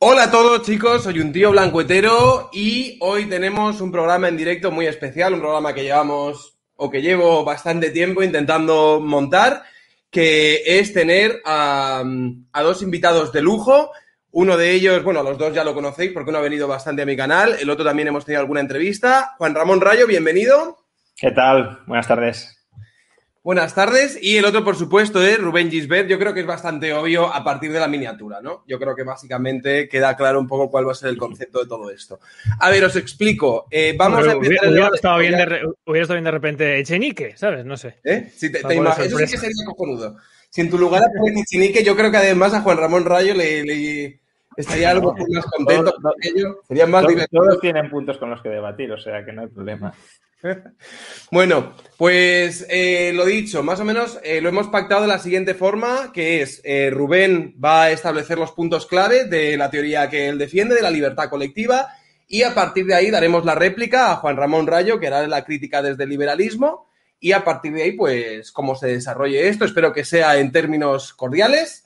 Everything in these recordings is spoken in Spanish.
Hola a todos chicos, soy un tío blancuetero y hoy tenemos un programa en directo muy especial, un programa que llevamos o que llevo bastante tiempo intentando montar, que es tener a, a dos invitados de lujo. Uno de ellos, bueno, los dos ya lo conocéis porque uno ha venido bastante a mi canal, el otro también hemos tenido alguna entrevista. Juan Ramón Rayo, bienvenido. ¿Qué tal? Buenas tardes. Buenas tardes. Y el otro, por supuesto, es Rubén Gisbert. Yo creo que es bastante obvio a partir de la miniatura, ¿no? Yo creo que básicamente queda claro un poco cuál va a ser el concepto de todo esto. A ver, os explico. Eh, vamos a empezar. Hubiera, estado bien de de repente Echenique, ¿sabes? No sé. ¿Eh? Si eso sí que sería cojonudo. Si en tu lugar aparece Echenique, yo creo que además a Juan Ramón Rayo le, estaría algo más contento ello. Todos tienen puntos con los que debatir, o sea que no hay problema. bueno, pues eh, lo dicho, más o menos eh, lo hemos pactado de la siguiente forma, que es eh, Rubén va a establecer los puntos clave de la teoría que él defiende, de la libertad colectiva, y a partir de ahí daremos la réplica a Juan Ramón Rayo, que hará la crítica desde el liberalismo, y a partir de ahí, pues, cómo se desarrolle esto. Espero que sea en términos cordiales.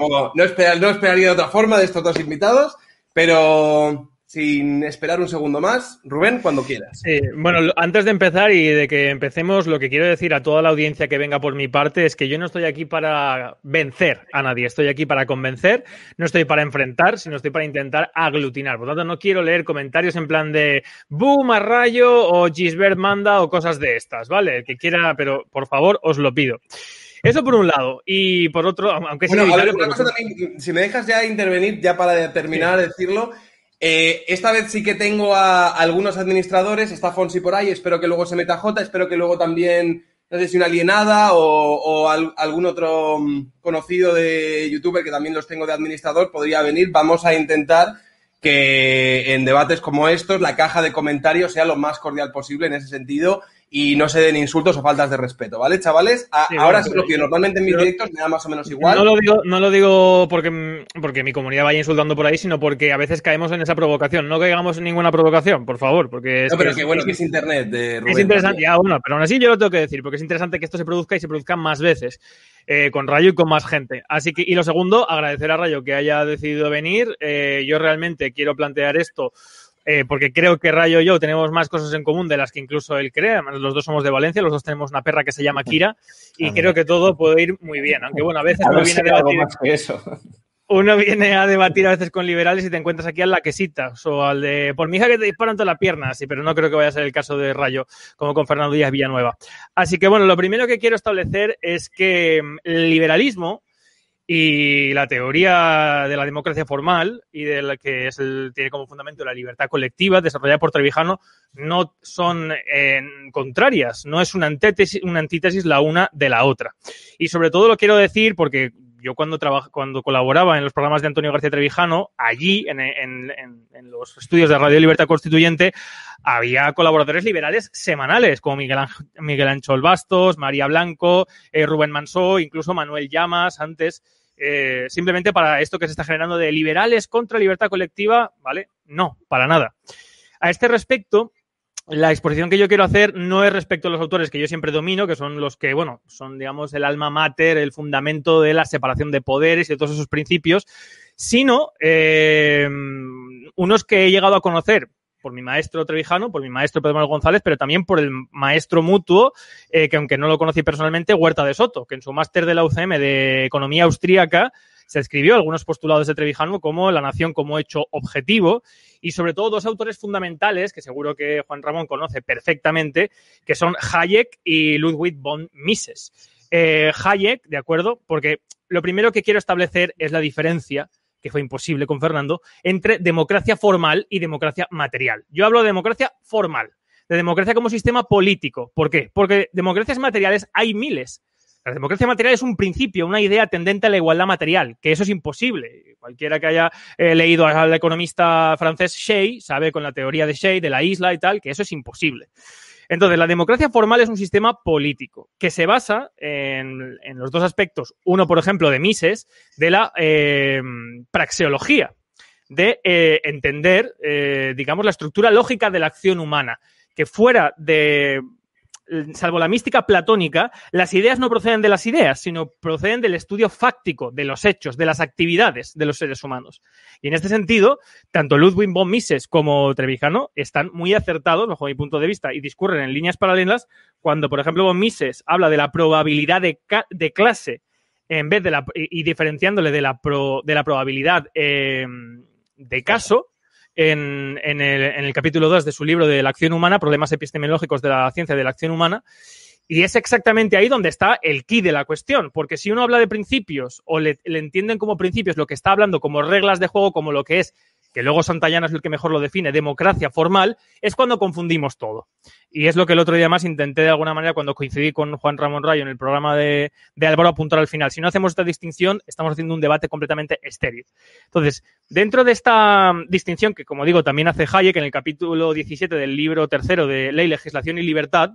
no, no esperaría de otra forma de estos dos invitados, pero sin esperar un segundo más. Rubén, cuando quieras. bueno, antes de empezar y de que empecemos, lo que quiero decir a toda la audiencia que venga por mi parte es que yo no estoy aquí para vencer a nadie, estoy aquí para convencer, no estoy para enfrentar, sino estoy para intentar aglutinar. Por lo tanto, no quiero leer comentarios en plan de boom, a rayo o Gisbert manda o cosas de estas, ¿vale? El que quiera, pero por favor, os lo pido. Eso por un lado. Y por otro, aunque sea. una cosa también, si me dejas ya intervenir, ya para terminar, decirlo. Eh, esta vez sí que tengo a algunos administradores, está Fonsi por ahí, espero que luego se meta Jota, espero que luego también, no sé si una alienada o, algún otro mm, conocido de youtuber que también los tengo de administrador podría venir. Vamos a intentar que en debates como estos la caja de comentarios sea lo más cordial posible en ese sentido y no se den insultos o faltas de respeto, ¿vale, chavales? ahora lo que normalmente en mis directos me da más o menos igual. No lo digo, no lo digo porque, porque mi comunidad vaya insultando por ahí, sino porque a veces caemos en esa provocación. No caigamos en ninguna provocación, por favor, porque... Es no, pero que, bueno, que es internet, de eh, Rubén, Es interesante, ya, bueno, pero aún así yo lo tengo que decir, porque es interesante que esto se produzca y se produzca más veces, eh, con Rayo y con más gente. Así que, y lo segundo, agradecer a Rayo que haya decidido venir. Eh, yo realmente quiero plantear esto... Eh, porque creo que Rayo y yo tenemos más cosas en común de las que incluso él cree. Además, los dos somos de Valencia, los dos tenemos una perra que se llama Kira y ah, creo que todo puede ir muy bien. Aunque bueno, a veces uno viene a debatir a veces con liberales y te encuentras aquí al laquesitas o al de por mi hija que te disparan toda la pierna, sí, pero no creo que vaya a ser el caso de Rayo, como con Fernando Díaz Villanueva. Así que bueno, lo primero que quiero establecer es que mm, el liberalismo y la teoría de la democracia formal y de la que tiene como fundamento la libertad colectiva desarrollada por Trevijano no son eh, contrarias, no es una antítesis, la una de la otra. Y sobre todo lo quiero decir porque yo cuando, cuando colaboraba en los programas de Antonio García Trevijano, allí en, los estudios de Radio Libertad Constituyente, había colaboradores liberales semanales, como Miguel, Miguel Bastos, María Blanco, eh, Rubén Mansó, incluso Manuel Llamas antes. Eh, simplemente para esto que se está generando de liberales contra libertad colectiva, ¿vale? No, para nada. A este respecto, la exposición que yo quiero hacer no es respecto a los autores que yo siempre domino, que son los que, bueno, son, digamos, el alma mater, el fundamento de la separación de poderes y de todos esos principios, sino eh, unos que he llegado a conocer por mi maestro Trevijano, por mi maestro Pedro Manuel González, pero también por el maestro mutuo, eh, que aunque no lo conocí personalmente, Huerta de Soto, que en su máster de la UCM de Economía Austríaca se escribió algunos postulados de Trevijano como la nación como hecho objetivo y sobre todo dos autores fundamentales que seguro que Juan Ramón conoce perfectamente, que son Hayek y Ludwig von Mises. Eh, Hayek, de acuerdo, porque lo primero que quiero establecer es la diferencia que fue imposible con Fernando, entre democracia formal y democracia material. Yo hablo de democracia formal, de democracia como sistema político. ¿Por qué? Porque democracias materiales hay miles. La democracia material es un principio, una idea tendente a la igualdad material, que eso es imposible. Cualquiera que haya eh, leído al economista francés Shea sabe con la teoría de Shea, de la isla y tal, que eso es imposible. Entonces, la democracia formal es un sistema político que se basa en, los dos aspectos. Uno, por ejemplo, de Mises, de la eh, praxeología, de eh, entender, eh, digamos, la estructura lógica de la acción humana, que fuera de eh, salvo la mística platónica, las ideas no proceden de las ideas, sino proceden del estudio fáctico, de los hechos, de las actividades de los seres humanos. Y en este sentido, tanto Ludwig von Mises como Trevijano están muy acertados, bajo mi punto de vista, y discurren en líneas paralelas cuando, por ejemplo, von Mises habla de la probabilidad de, clase en vez de la, y diferenciándole de la, de la probabilidad eh, de caso, en, el, capítulo 2 de su libro de la acción humana, Problemas epistemológicos de la ciencia de la acción humana. Y es exactamente ahí donde está el key de la cuestión, porque si uno habla de principios o le, entienden como principios lo que está hablando como reglas de juego, como lo que es que luego Santayana es el que mejor lo define, democracia formal, es cuando confundimos todo. Y es lo que el otro día más intenté de alguna manera cuando coincidí con Juan Ramón Rayo en el programa de, de Álvaro apuntar al final. Si no hacemos esta distinción, estamos haciendo un debate completamente estéril. Entonces, dentro de esta distinción que, como digo, también hace Hayek en el capítulo 17 del libro tercero de Ley, Legislación y Libertad,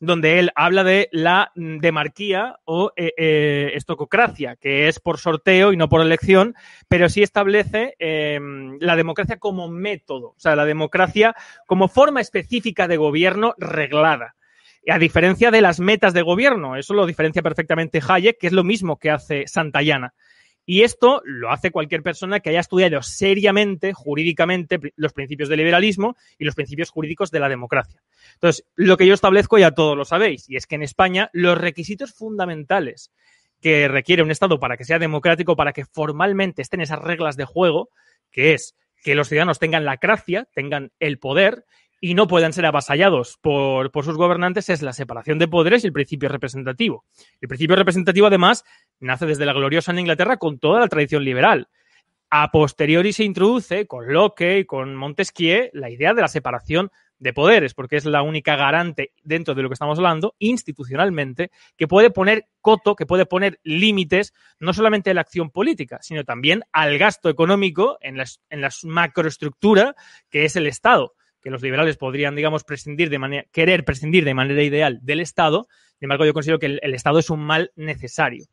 donde él habla de la mm, demarquía o eh, eh, estococracia, que es por sorteo y no por elección, pero sí establece em, la democracia como método, o sea, la democracia como forma específica de gobierno reglada. A diferencia de las metas de gobierno, eso lo diferencia perfectamente Hayek, que es lo mismo que hace Santayana. Y esto lo hace cualquier persona que haya estudiado seriamente, jurídicamente, los principios del liberalismo y los principios jurídicos de la democracia. Entonces, lo que yo establezco ya todos lo sabéis, y es que en España los requisitos fundamentales que requiere un Estado para que sea democrático, para que formalmente estén esas reglas de juego, que es que los ciudadanos tengan la cracia, tengan el poder y no puedan ser avasallados por, sus gobernantes es la separación de poderes y el principio representativo. El principio representativo, además, nace desde la gloriosa en Inglaterra con toda la tradición liberal. A posteriori se introduce con Locke y con Montesquieu la idea de la separación de poderes, porque es la única garante dentro de lo que estamos hablando, institucionalmente, que puede poner coto, que puede poner límites no solamente a la acción política, sino también al gasto económico en la, en la macroestructura que es el Estado que los liberales podrían, digamos, prescindir de manera, querer prescindir de manera ideal del Estado. Sin embargo, yo considero que el, Estado es un mal necesario.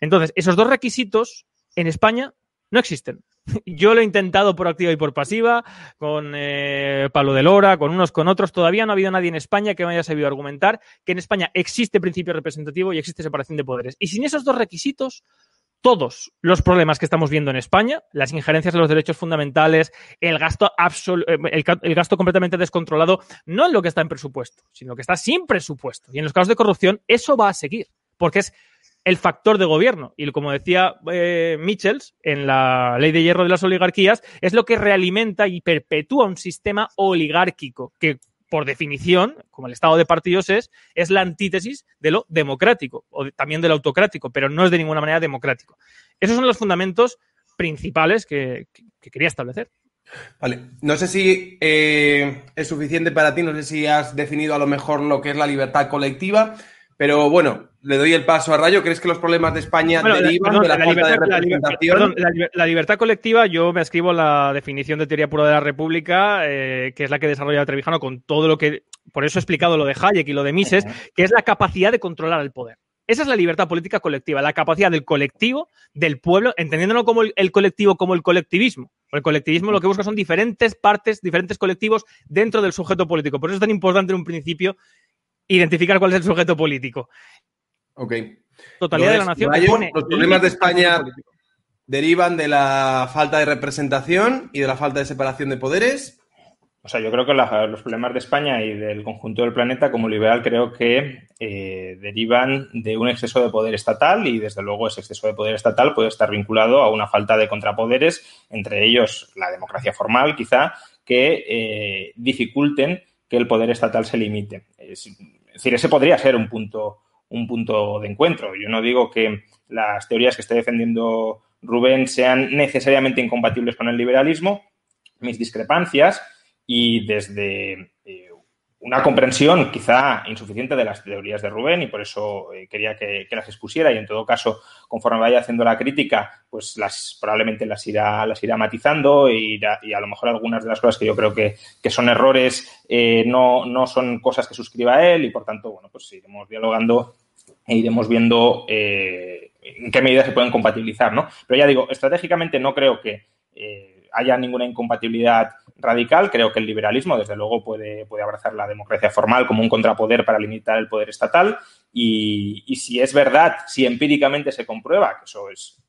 Entonces, esos dos requisitos en España no existen. Yo lo he intentado por activa y por pasiva, con Palo eh, Pablo de Lora, con unos, con otros. Todavía no ha habido nadie en España que me haya sabido argumentar que en España existe principio representativo y existe separación de poderes. Y sin esos dos requisitos, todos los problemas que estamos viendo en España, las injerencias de los derechos fundamentales, el gasto, eh, el gasto completamente descontrolado, no en lo que está en presupuesto, sino lo que está sin presupuesto. Y en los casos de corrupción, eso va a seguir, porque es el factor de gobierno. Y como decía eh, Michels en la ley de hierro de las oligarquías, es lo que realimenta y perpetúa un sistema oligárquico que por definición, como el Estado de partidos es, es la antítesis de lo democrático o también de lo autocrático, pero no es de ninguna manera democrático. Esos son los fundamentos principales que, quería establecer. Vale, no sé si eh, es suficiente para ti, no sé si has definido a lo mejor lo que es la libertad colectiva. Pero bueno, le doy el paso a Rayo. ¿Crees que los problemas de España derivan de la, libertad, de La libertad, colectiva, yo me escribo la definición de teoría pura de la República, eh, que es la que desarrolla Trevijano con todo lo que. Por eso he explicado lo de Hayek y lo de Mises, que es la capacidad de controlar el poder. Esa es la libertad política colectiva, la capacidad del colectivo, del pueblo, entendiéndolo como el, el colectivo, como el colectivismo. El colectivismo lo que busca son diferentes partes, diferentes colectivos dentro del sujeto político. Por eso es tan importante en un principio identificar cuál es el sujeto político. Ok. Totalidad de la nación. los problemas de España derivan de la falta de representación y de la falta de separación de poderes. O sea, yo creo que los problemas de España y del conjunto del planeta, como liberal, creo que eh, derivan de un exceso de poder estatal y, desde luego, ese exceso de poder estatal puede estar vinculado a una falta de contrapoderes, entre ellos la democracia formal, quizá, que eh, dificulten que el poder estatal se limite. Es, es decir, ese podría ser un punto, un punto de encuentro. Yo no digo que las teorías que esté defendiendo Rubén sean necesariamente incompatibles con el liberalismo, mis discrepancias y desde una comprensión quizá insuficiente de las teorías de Rubén y por eso eh, quería que, las expusiera y en todo caso, conforme vaya haciendo la crítica, pues las probablemente las irá, las irá matizando y, a lo mejor algunas de las cosas que yo creo que, son errores eh, no, son cosas que suscriba él y por tanto, bueno, pues iremos dialogando e iremos viendo eh, en qué medida se pueden compatibilizar, ¿no? Pero ya digo, estratégicamente no creo que haya ninguna incompatibilidad radical. Creo que el liberalismo, desde luego, puede, puede abrazar la democracia formal como un contrapoder para limitar el poder estatal. Y, si es verdad, si empíricamente se comprueba, que eso es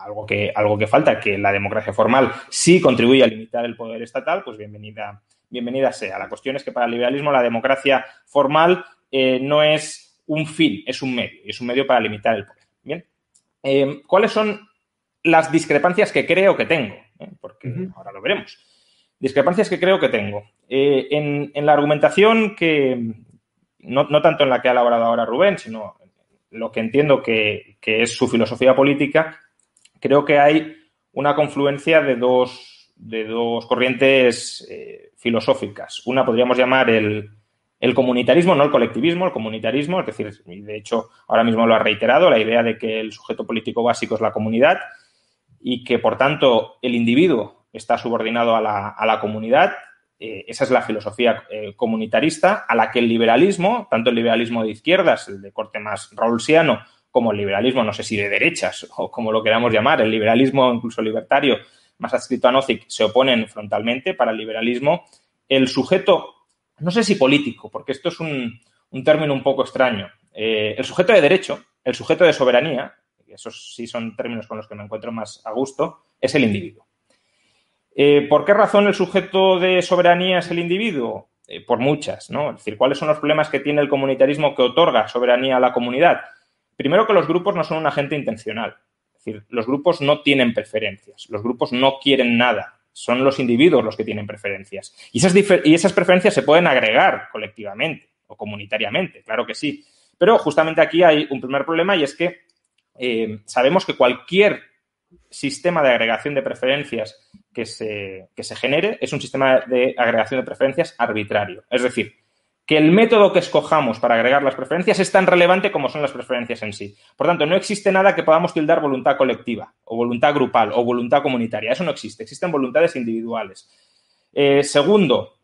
algo que, algo que falta, que la democracia formal sí contribuye a limitar el poder estatal, pues bienvenida, bienvenida sea. La cuestión es que para el liberalismo la democracia formal eh, no es un fin, es un medio, es un medio para limitar el poder. Bien, eh, ¿cuáles son las discrepancias que creo que tengo? Eh, porque ahora lo veremos discrepancias que creo que tengo. Eh, en, la argumentación que, no, tanto en la que ha elaborado ahora Rubén, sino lo que entiendo que, es su filosofía política, creo que hay una confluencia de dos, de dos corrientes eh, filosóficas. Una podríamos llamar el, el, comunitarismo, no el colectivismo, el comunitarismo, es decir, de hecho ahora mismo lo ha reiterado, la idea de que el sujeto político básico es la comunidad y que por tanto el individuo está subordinado a la, comunidad. Eh, esa es la filosofía eh, comunitarista a la que el liberalismo, tanto el liberalismo de izquierdas, el de corte más raulsiano, como el liberalismo, no sé si de derechas o como lo queramos llamar, el liberalismo incluso libertario más adscrito a Nozick, se oponen frontalmente. Para el liberalismo, el sujeto, no sé si político, porque esto es un, término un poco extraño, eh, el sujeto de derecho, el sujeto de soberanía, esos sí son términos con los que me encuentro más a gusto, es el individuo. Eh, ¿Por qué razón el sujeto de soberanía es el individuo? Eh, por muchas, ¿no? Es decir, ¿cuáles son los problemas que tiene el comunitarismo que otorga soberanía a la comunidad? Primero que los grupos no son un agente intencional. Es decir, los grupos no tienen preferencias, los grupos no quieren nada, son los individuos los que tienen preferencias. Y esas, preferencias se pueden agregar colectivamente o comunitariamente, claro que sí. Pero justamente aquí hay un primer problema y es que eh, sabemos que cualquier sistema de agregación de preferencias que se, que se genere es un sistema de agregación de preferencias arbitrario. Es decir, que el método que escojamos para agregar las preferencias es tan relevante como son las preferencias en sí. Por tanto, no existe nada que podamos tildar voluntad colectiva o voluntad grupal o voluntad comunitaria. Eso no existe. Existen voluntades individuales. Eh, segundo,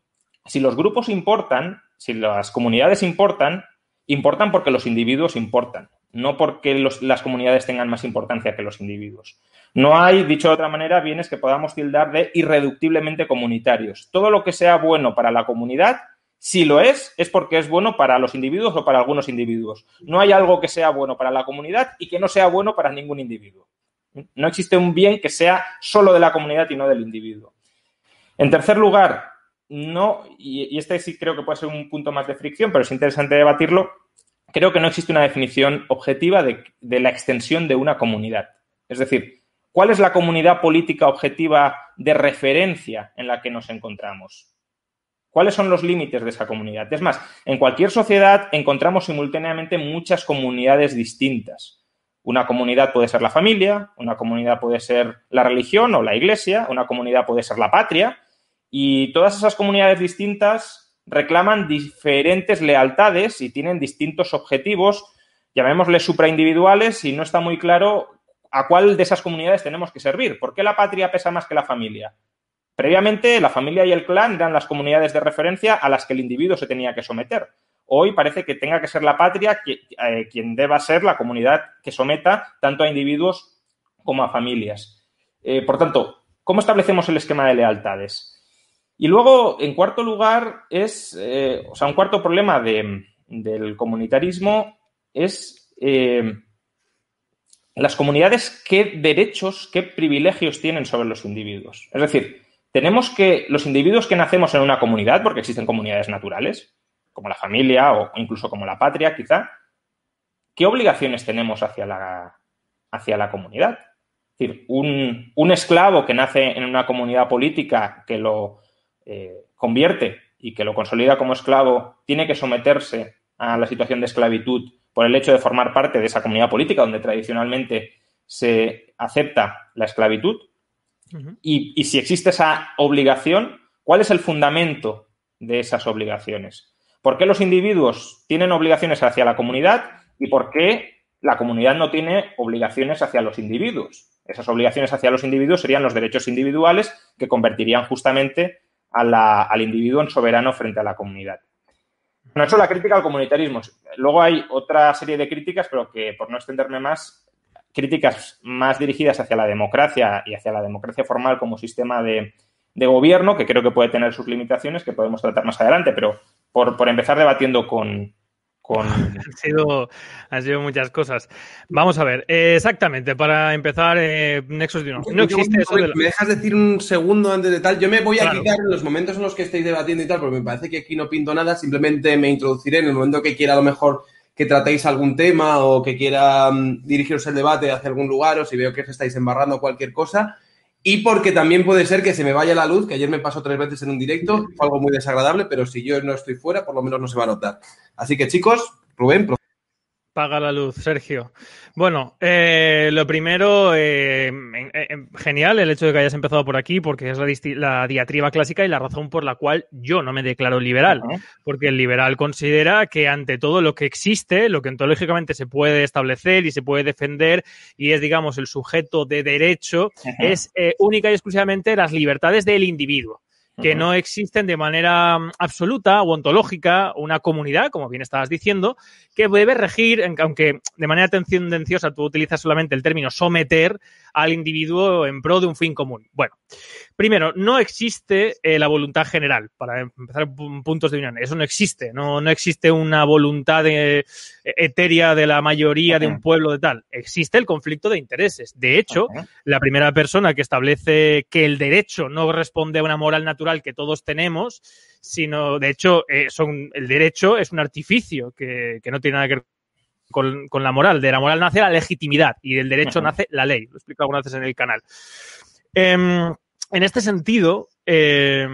si los grupos importan, si las comunidades importan, importan porque los individuos importan, no porque las comunidades tengan más importancia que los individuos. No hay, dicho de otra manera, bienes que podamos tildar de irreductiblemente comunitarios. Todo lo que sea bueno para la comunidad, si lo es, es porque es bueno para los individuos o para algunos individuos. No hay algo que sea bueno para la comunidad y que no sea bueno para ningún individuo. No existe un bien que sea solo de la comunidad y no del individuo. En tercer lugar, no, y este sí creo que puede ser un punto más de fricción, pero es interesante debatirlo, creo que no existe una definición objetiva de, de la extensión de una comunidad. Es decir, ¿Cuál es la comunidad política objetiva de referencia en la que nos encontramos? ¿Cuáles son los límites de esa comunidad? Es más, en cualquier sociedad encontramos simultáneamente muchas comunidades distintas. Una comunidad puede ser la familia, una comunidad puede ser la religión o la iglesia, una comunidad puede ser la patria, y todas esas comunidades distintas reclaman diferentes lealtades y tienen distintos objetivos, llamémosle supraindividuales, y no está muy claro ¿A cuál de esas comunidades tenemos que servir? ¿Por qué la patria pesa más que la familia? Previamente, la familia y el clan eran las comunidades de referencia a las que el individuo se tenía que someter. Hoy parece que tenga que ser la patria eh, quien deba ser la comunidad que someta tanto a individuos como a familias. Eh, por tanto, ¿cómo establecemos el esquema de lealtades? Y luego, en cuarto lugar, es, eh, o sea, un cuarto problema del comunitarismo es las comunidades qué derechos, qué privilegios tienen sobre los individuos. Es decir, tenemos que los individuos que nacemos en una comunidad, porque existen comunidades naturales, como la familia o incluso como la patria, quizá, ¿qué obligaciones tenemos hacia la, hacia la comunidad? Es decir, un, esclavo que nace en una comunidad política que lo eh, convierte y que lo consolida como esclavo, tiene que someterse a la situación de esclavitud por el hecho de formar parte de esa comunidad política donde tradicionalmente se acepta la esclavitud. y, si existe esa obligación, ¿cuál es el fundamento de esas obligaciones? ¿Por qué los individuos tienen obligaciones hacia la comunidad y por qué la comunidad no tiene obligaciones hacia los individuos? Esas obligaciones hacia los individuos serían los derechos individuales que convertirían justamente al individuo en soberano frente a la comunidad. No es solo la crítica al comunitarismo. Luego hay otra serie de críticas, pero que por no extenderme más, críticas más dirigidas hacia la democracia y hacia la democracia formal como sistema de, gobierno, que creo que puede tener sus limitaciones, que podemos tratar más adelante, pero por empezar debatiendo con, han, sido, sido muchas cosas. Vamos a ver, eh, exactamente, para empezar, eh, Nexus Dino. No existe eso ¿Me dejas decir un segundo antes de tal? Yo me voy a quitar en los momentos en los que estéis debatiendo y tal, porque me parece que aquí no pinto nada, simplemente me introduciré en el momento que quiera a lo mejor que tratéis algún tema o que quiera mm, dirigiros el debate hacia algún lugar o si veo que os estáis embarrando cualquier cosa. Y porque también puede ser que se me vaya la luz, que ayer me pasó tres veces en un directo, fue algo muy desagradable, pero si yo no estoy fuera, por lo menos no se va a notar. Así que chicos, Rubén, Paga la luz, Sergio. Bueno, eh, lo primero, eh, genial el hecho de que hayas empezado por aquí, porque es la, diatriba clásica y la razón por la cual yo no me declaro liberal. Porque el liberal considera que ante todo lo que existe, lo que ontológicamente se puede establecer y se puede defender y es, digamos, el sujeto de derecho, es eh, única y exclusivamente las libertades del individuo que no existen de manera mm, absoluta o ontológica una comunidad, como bien estabas diciendo, que debe regir, aunque de manera tendenciosa tú utilizas solamente el término someter al individuo en pro de un fin común. Bueno, Primero, no existe eh, la voluntad general, para empezar puntos de unión. Eso no existe, no, existe una voluntad eh, e-, etérea de la mayoría de un pueblo de tal. Existe el conflicto de intereses. De hecho, la primera persona que establece que el derecho no responde a una moral natural que todos tenemos, sino, de hecho, eh, son, el derecho es un artificio que, no tiene nada que ver con, la moral. De la moral nace la legitimidad y del derecho nace la ley. Lo explico algunas veces en el canal. Em, en este sentido, eh,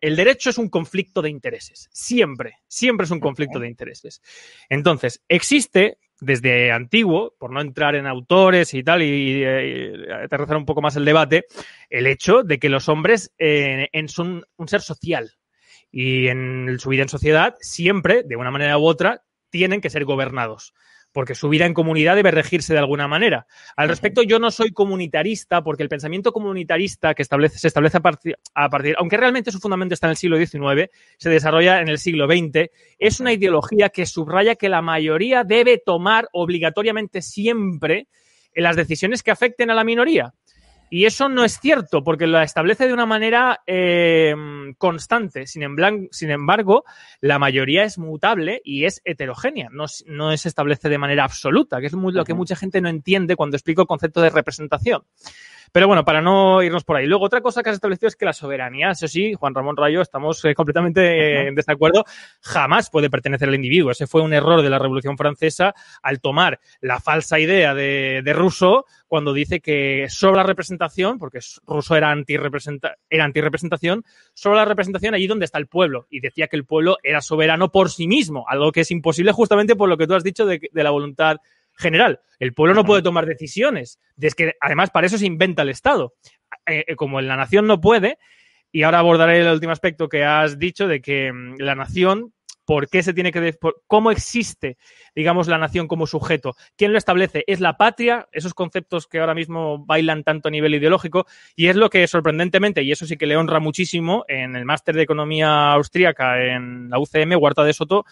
el derecho es un conflicto de intereses. Siempre, siempre es un conflicto de intereses. Entonces, existe desde antiguo, por no entrar en autores y tal, y, eh, aterrizar un poco más el debate, el hecho de que los hombres eh, en, son un ser social y en su vida en sociedad siempre, de una manera u otra, tienen que ser gobernados porque su vida en comunidad debe regirse de alguna manera. Al respecto, yo no soy comunitarista, porque el pensamiento comunitarista que se establece a partir, a partir, aunque realmente su fundamento está en el siglo XIX, se desarrolla en el siglo XX, es una ideología que subraya que la mayoría debe tomar obligatoriamente siempre las decisiones que afecten a la minoría. Y eso no es cierto, porque lo establece de una manera eh, constante. Sin, sin, embargo, la mayoría es mutable y es heterogénea. No, se establece de manera absoluta, que es lo que mucha gente no entiende cuando explico el concepto de representación. Pero bueno, para no irnos por ahí. Luego, otra cosa que has establecido es que la soberanía, eso sí, Juan Ramón Rayo, estamos eh, completamente eh, en desacuerdo, jamás puede pertenecer al individuo. Ese fue un error de la Revolución Francesa al tomar la falsa idea de, de Rousseau cuando dice que sobre la representación, porque Rousseau era, antirrepresenta era antirrepresentación, sobre la representación allí donde está el pueblo. Y decía que el pueblo era soberano por sí mismo, algo que es imposible justamente por lo que tú has dicho de, de la voluntad general. El pueblo no puede tomar decisiones. Es que además para eso se inventa el Estado. Eh, eh, como en la nación no puede, y ahora abordaré el último aspecto que has dicho de que mm, la nación por qué se tiene que cómo existe, digamos, la nación como sujeto, quién lo establece, es la patria, esos conceptos que ahora mismo bailan tanto a nivel ideológico y es lo que sorprendentemente y eso sí que le honra muchísimo en el máster de economía austríaca en la UCM Huerta de Soto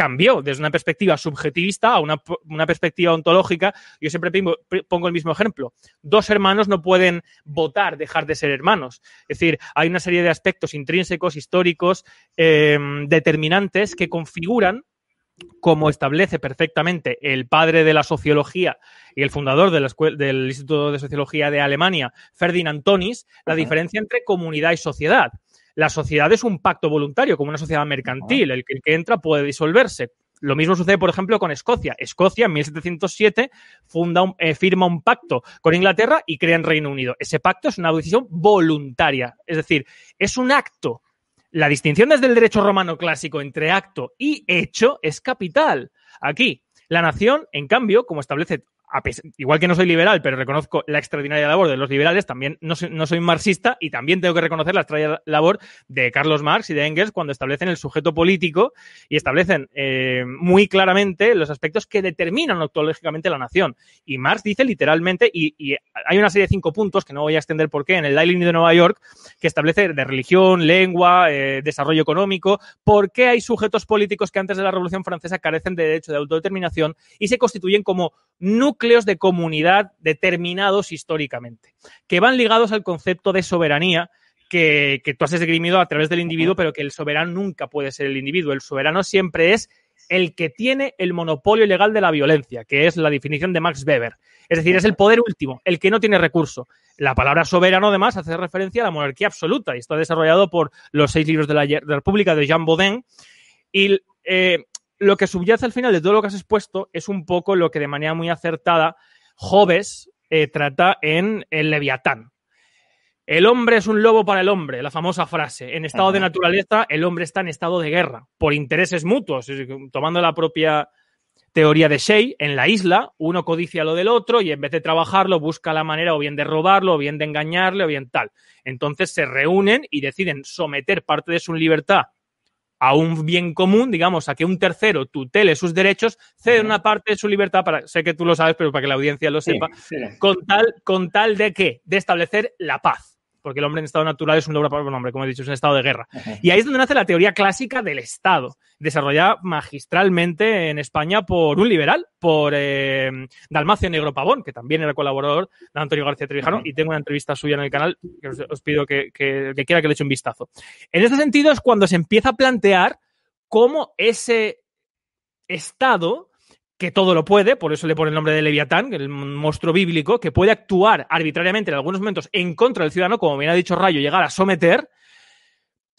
cambió desde una perspectiva subjetivista a una, perspectiva ontológica. Yo siempre pongo, el mismo ejemplo. Dos hermanos no pueden votar, dejar de ser hermanos. Es decir, hay una serie de aspectos intrínsecos, históricos, em, determinantes que configuran como establece perfectamente el padre de la sociología y el fundador de la del Instituto de Sociología de Alemania, Ferdinand Tonis, la diferencia entre comunidad y sociedad. La sociedad es un pacto voluntario, como una sociedad mercantil. Ah. El que, entra puede disolverse. Lo mismo sucede, por ejemplo, con Escocia. Escocia en 1707 eh, firma un pacto con Inglaterra y crea en Reino Unido. Ese pacto es una decisión voluntaria, es decir, es un acto. La distinción desde el derecho romano clásico entre acto y hecho es capital. Aquí, la nación, en cambio, como establece igual que no soy liberal, pero reconozco la extraordinaria labor de los liberales, también no soy, no soy, marxista y también tengo que reconocer la extraordinaria labor de Carlos Marx y de Engels cuando establecen el sujeto político y establecen eh, muy claramente los aspectos que determinan ontológicamente la nación. Y Marx dice literalmente, y, hay una serie de cinco puntos que no voy a extender por qué, en el Daily de Nueva York, que establece de religión, lengua, eh, desarrollo económico, por qué hay sujetos políticos que antes de la Revolución Francesa carecen de derecho de autodeterminación y se constituyen como núcleos de comunidad determinados históricamente, que van ligados al concepto de soberanía que, tú has esgrimido a través del individuo, pero que el soberano nunca puede ser el individuo. El soberano siempre es el que tiene el monopolio legal de la violencia, que es la definición de Max Weber. Es decir, es el poder último, el que no tiene recurso. La palabra soberano, además, hace referencia a la monarquía absoluta y está desarrollado por los seis libros de la República de Jean Baudin. Y eh, lo que subyace al final de todo lo que has expuesto es un poco lo que de manera muy acertada Jobes eh, trata en el Leviatán. El hombre es un lobo para el hombre, la famosa frase. En estado de naturaleza, el hombre está en estado de guerra, por intereses mutuos. Tomando la propia teoría de Shea, en la isla, uno codicia lo del otro y en vez de trabajarlo, busca la manera o bien de robarlo, o bien de engañarle, o bien tal. Entonces se reúnen y deciden someter parte de su libertad a un bien común, digamos, a que un tercero tutele sus derechos, cede una parte de su libertad, para, sé que tú lo sabes, pero para que la audiencia lo sepa, Con, tal, con tal de que, de establecer la paz porque el hombre en estado natural es un hombre, como he dicho, es un estado de guerra. Y ahí es donde nace la teoría clásica del Estado, desarrollada magistralmente en España por un liberal, por eh, Dalmacio Negro Pavón, que también era colaborador de Antonio García Trevijano, y tengo una entrevista suya en el canal que os, pido que, quiera que le eche un vistazo. En este sentido es cuando se empieza a plantear cómo ese Estado que todo lo puede, por eso le pone el nombre de Leviatán, el monstruo bíblico, que puede actuar arbitrariamente en algunos momentos en contra del ciudadano, como bien ha dicho Rayo, llegar a someter.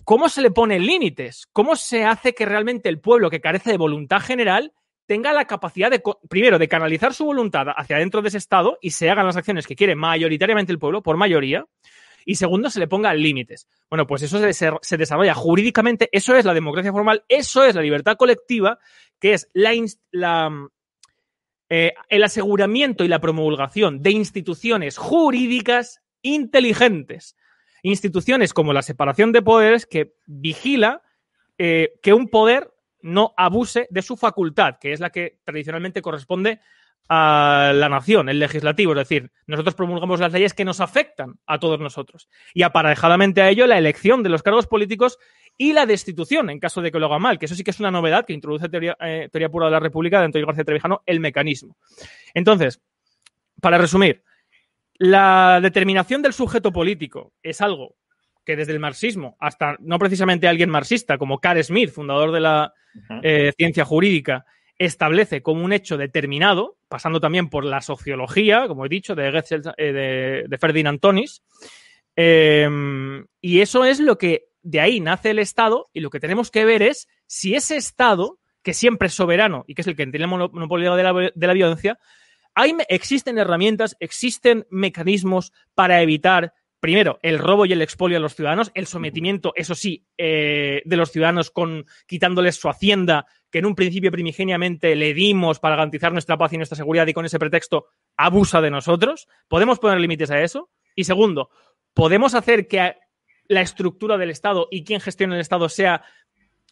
¿Cómo se le pone límites? ¿Cómo se hace que realmente el pueblo que carece de voluntad general tenga la capacidad de, primero, de canalizar su voluntad hacia adentro de ese Estado y se hagan las acciones que quiere mayoritariamente el pueblo, por mayoría? y segundo, se le ponga límites. Bueno, pues eso se, desarrolla jurídicamente, eso es la democracia formal, eso es la libertad colectiva, que es la, eh, el aseguramiento y la promulgación de instituciones jurídicas inteligentes. Instituciones como la separación de poderes que vigila eh, que un poder no abuse de su facultad, que es la que tradicionalmente corresponde a la nación, el legislativo. Es decir, nosotros promulgamos las leyes que nos afectan a todos nosotros. Y aparejadamente a ello, la elección de los cargos políticos y la destitución en caso de que lo haga mal, que eso sí que es una novedad que introduce teoría, eh, pura de la República de Antonio García Trevijano, el mecanismo. Entonces, para resumir, la determinación del sujeto político es algo que desde el marxismo hasta no precisamente alguien marxista como Carl Smith, fundador de la eh, ciencia jurídica, establece como un hecho determinado, pasando también por la sociología, como he dicho, de, eh, de, Ferdinand Tonis, em, y eso es lo que de ahí nace el Estado y lo que tenemos que ver es si ese Estado, que siempre es soberano y que es el que tiene el monopolio de la, violencia, existen herramientas, existen mecanismos para evitar primero, el robo y el expolio a los ciudadanos, el sometimiento, eso sí, eh, de los ciudadanos con quitándoles su hacienda, que en un principio primigeniamente le dimos para garantizar nuestra paz y nuestra seguridad y con ese pretexto abusa de nosotros. ¿Podemos poner límites a eso? Y segundo, ¿podemos hacer que la estructura del Estado y quien gestiona el Estado sea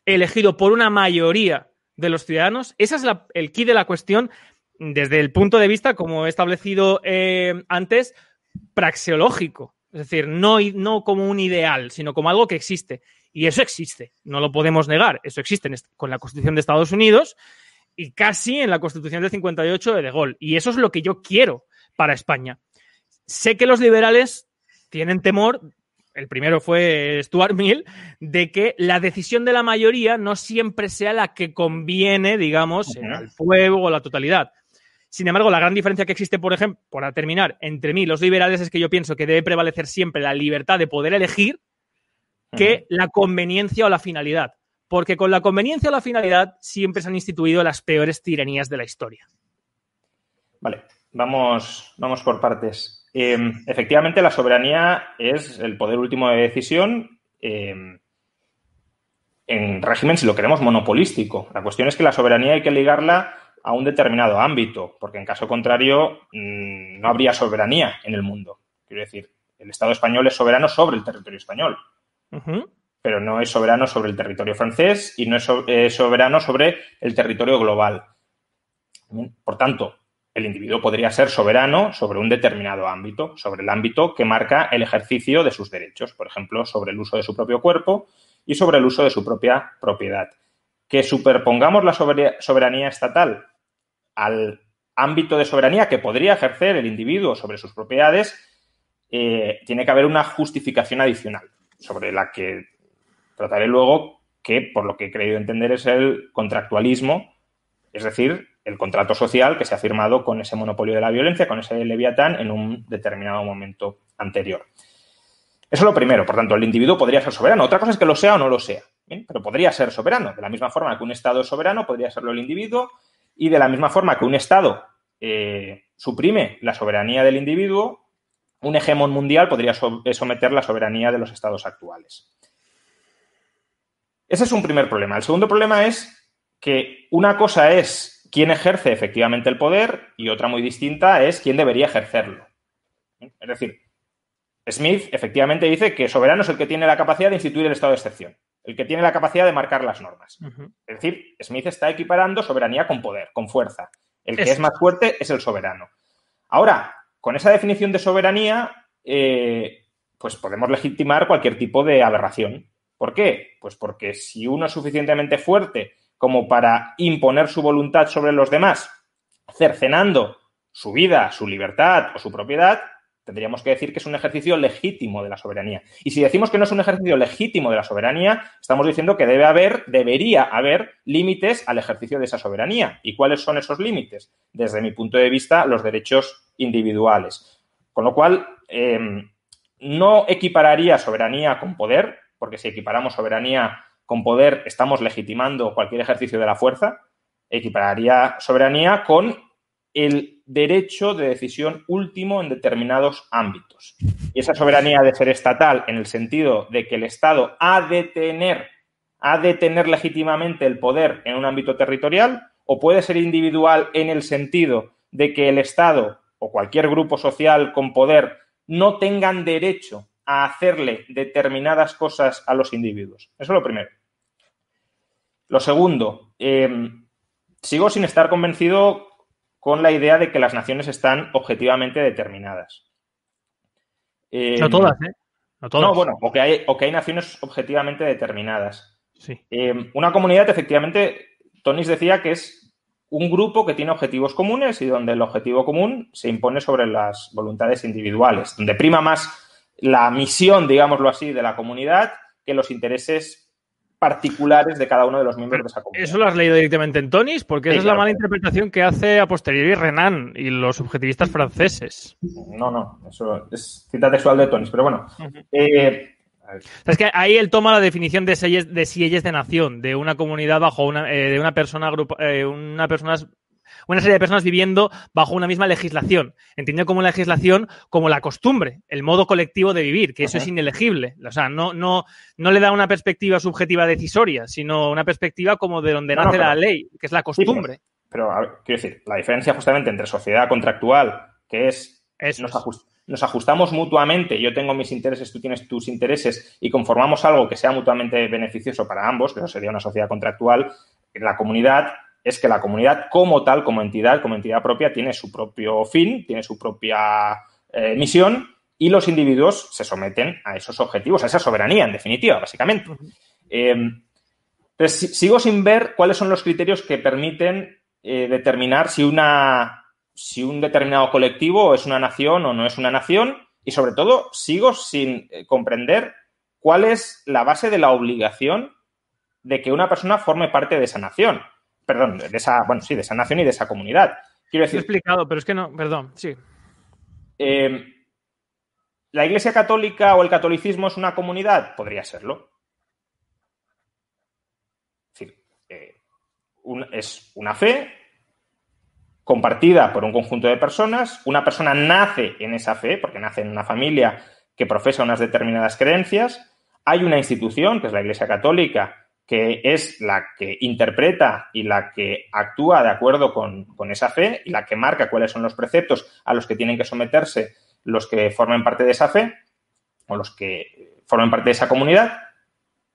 elegido por una mayoría de los ciudadanos? Ese es el key de la cuestión desde el punto de vista, como he establecido eh, antes, praxeológico es decir, no, como un ideal, sino como algo que existe. Y eso existe, no lo podemos negar, eso existe con la Constitución de Estados Unidos y casi en la Constitución del 58 de De Gaulle. Y eso es lo que yo quiero para España. Sé que los liberales tienen temor, el primero fue Stuart Mill, de que la decisión de la mayoría no siempre sea la que conviene, digamos, al pueblo o la totalidad. Sin embargo, la gran diferencia que existe, por ejemplo, para terminar, entre mí y los liberales es que yo pienso que debe prevalecer siempre la libertad de poder elegir que la conveniencia o la finalidad. Porque con la conveniencia o la finalidad siempre se han instituido las peores tiranías de la historia. Vale, vamos, vamos por partes. Em, efectivamente, la soberanía es el poder último de decisión. Em, en régimen, si lo queremos, monopolístico. La cuestión es que la soberanía hay que ligarla a un determinado ámbito, porque en caso contrario mm, no habría soberanía en el mundo. Quiero decir, el Estado español es soberano sobre el territorio español, pero no es soberano sobre el territorio francés y no es soberano sobre el territorio global. Por tanto, el individuo podría ser soberano sobre un determinado ámbito, sobre el ámbito que marca el ejercicio de sus derechos, por ejemplo, sobre el uso de su propio cuerpo y sobre el uso de su propia propiedad. Que superpongamos la soberanía estatal al ámbito de soberanía que podría ejercer el individuo sobre sus propiedades, eh, tiene que haber una justificación adicional, sobre la que trataré luego, que por lo que he creído entender es el contractualismo, es decir, el contrato social que se ha firmado con ese monopolio de la violencia, con ese leviatán en un determinado momento anterior. Eso es lo primero, por tanto, el individuo podría ser soberano. Otra cosa es que lo sea o no lo sea, pero podría ser soberano. De la misma forma que un Estado soberano, podría serlo el individuo y de la misma forma que un Estado eh, suprime la soberanía del individuo, un hegemón mundial podría eh, someter la soberanía de los estados actuales. Ese es un primer problema. El segundo problema es que una cosa es quién ejerce efectivamente el poder y otra muy distinta es quién debería ejercerlo. Es decir, Smith efectivamente dice que soberano es el que tiene la capacidad de instituir el estado de excepción el que tiene la capacidad de marcar las normas. Es decir, Smith está equiparando soberanía con poder, con fuerza. El que es, más fuerte es el soberano. Ahora, con esa definición de soberanía, eh, pues podemos legitimar cualquier tipo de aberración. ¿Por qué? Pues porque si uno es suficientemente fuerte como para imponer su voluntad sobre los demás, cercenando su vida, su libertad o su propiedad, tendríamos que decir que es un ejercicio legítimo de la soberanía. Y si decimos que no es un ejercicio legítimo de la soberanía, estamos diciendo que debe haber, debería haber límites al ejercicio de esa soberanía. ¿Y cuáles son esos límites? Desde mi punto de vista, los derechos individuales. Con lo cual, em, no equipararía soberanía con poder, porque si equiparamos soberanía con poder, estamos legitimando cualquier ejercicio de la fuerza. Equipararía soberanía con el derecho de decisión último en determinados ámbitos. Y esa soberanía ha de ser estatal en el sentido de que el Estado ha de tener, legítimamente el poder en un ámbito territorial o puede ser individual en el sentido de que el Estado o cualquier grupo social con poder no tengan derecho a hacerle determinadas cosas a los individuos. Eso es lo primero. Lo segundo, eh, sigo sin estar convencido con la idea de que las naciones están objetivamente determinadas. no em, todas, ¿eh? No, todas. no bueno, o que, hay, hay naciones objetivamente determinadas. Sí. Em, una comunidad, efectivamente, Tonis decía que es un grupo que tiene objetivos comunes y donde el objetivo común se impone sobre las voluntades individuales, donde prima más la misión, digámoslo así, de la comunidad que los intereses particulares de cada uno de los miembros de esa comunidad. ¿Eso lo has leído directamente en Tonis? Porque esa es la mala interpretación que hace a posteriori Renan y los subjetivistas franceses. No, no, eso es cita textual de Tonis, pero bueno. Eh, es que ahí él toma la definición de si ella es de, nación, de una comunidad bajo una, eh, de una persona, eh, una una serie de personas viviendo bajo una misma legislación, Entiendo como la legislación como la costumbre, el modo colectivo de vivir, que eso es inelegible. O sea, no, no, no le da una perspectiva subjetiva decisoria, sino una perspectiva como de donde nace la ley, que es la costumbre. pero, quiero decir, la diferencia justamente entre sociedad contractual, que es nos, ajustamos mutuamente, yo tengo mis intereses, tú tienes tus intereses, y conformamos algo que sea mutuamente beneficioso para ambos, que eso sería una sociedad contractual, en la comunidad es que la comunidad como tal, como entidad, como entidad propia, tiene su propio fin, tiene su propia eh, misión y los individuos se someten a esos objetivos, a esa soberanía, en definitiva, básicamente. Em, entonces, sigo sin ver cuáles son los criterios que permiten eh, determinar si, una, si un determinado colectivo es una nación o no es una nación y, sobre todo, sigo sin eh, comprender cuál es la base de la obligación de que una persona forme parte de esa nación perdón, de esa, bueno, sí, de esa nación y de esa comunidad. Quiero decir. he explicado, pero es que no, perdón, sí. Eh, ¿La Iglesia Católica o el catolicismo es una comunidad? Podría serlo. Es decir, eh, es una fe compartida por un conjunto de personas. Una persona nace en esa fe, porque nace en una familia que profesa unas determinadas creencias. Hay una institución, que es la Iglesia Católica, que es la que interpreta y la que actúa de acuerdo con, esa fe y la que marca cuáles son los preceptos a los que tienen que someterse los que formen parte de esa fe o los que formen parte de esa comunidad.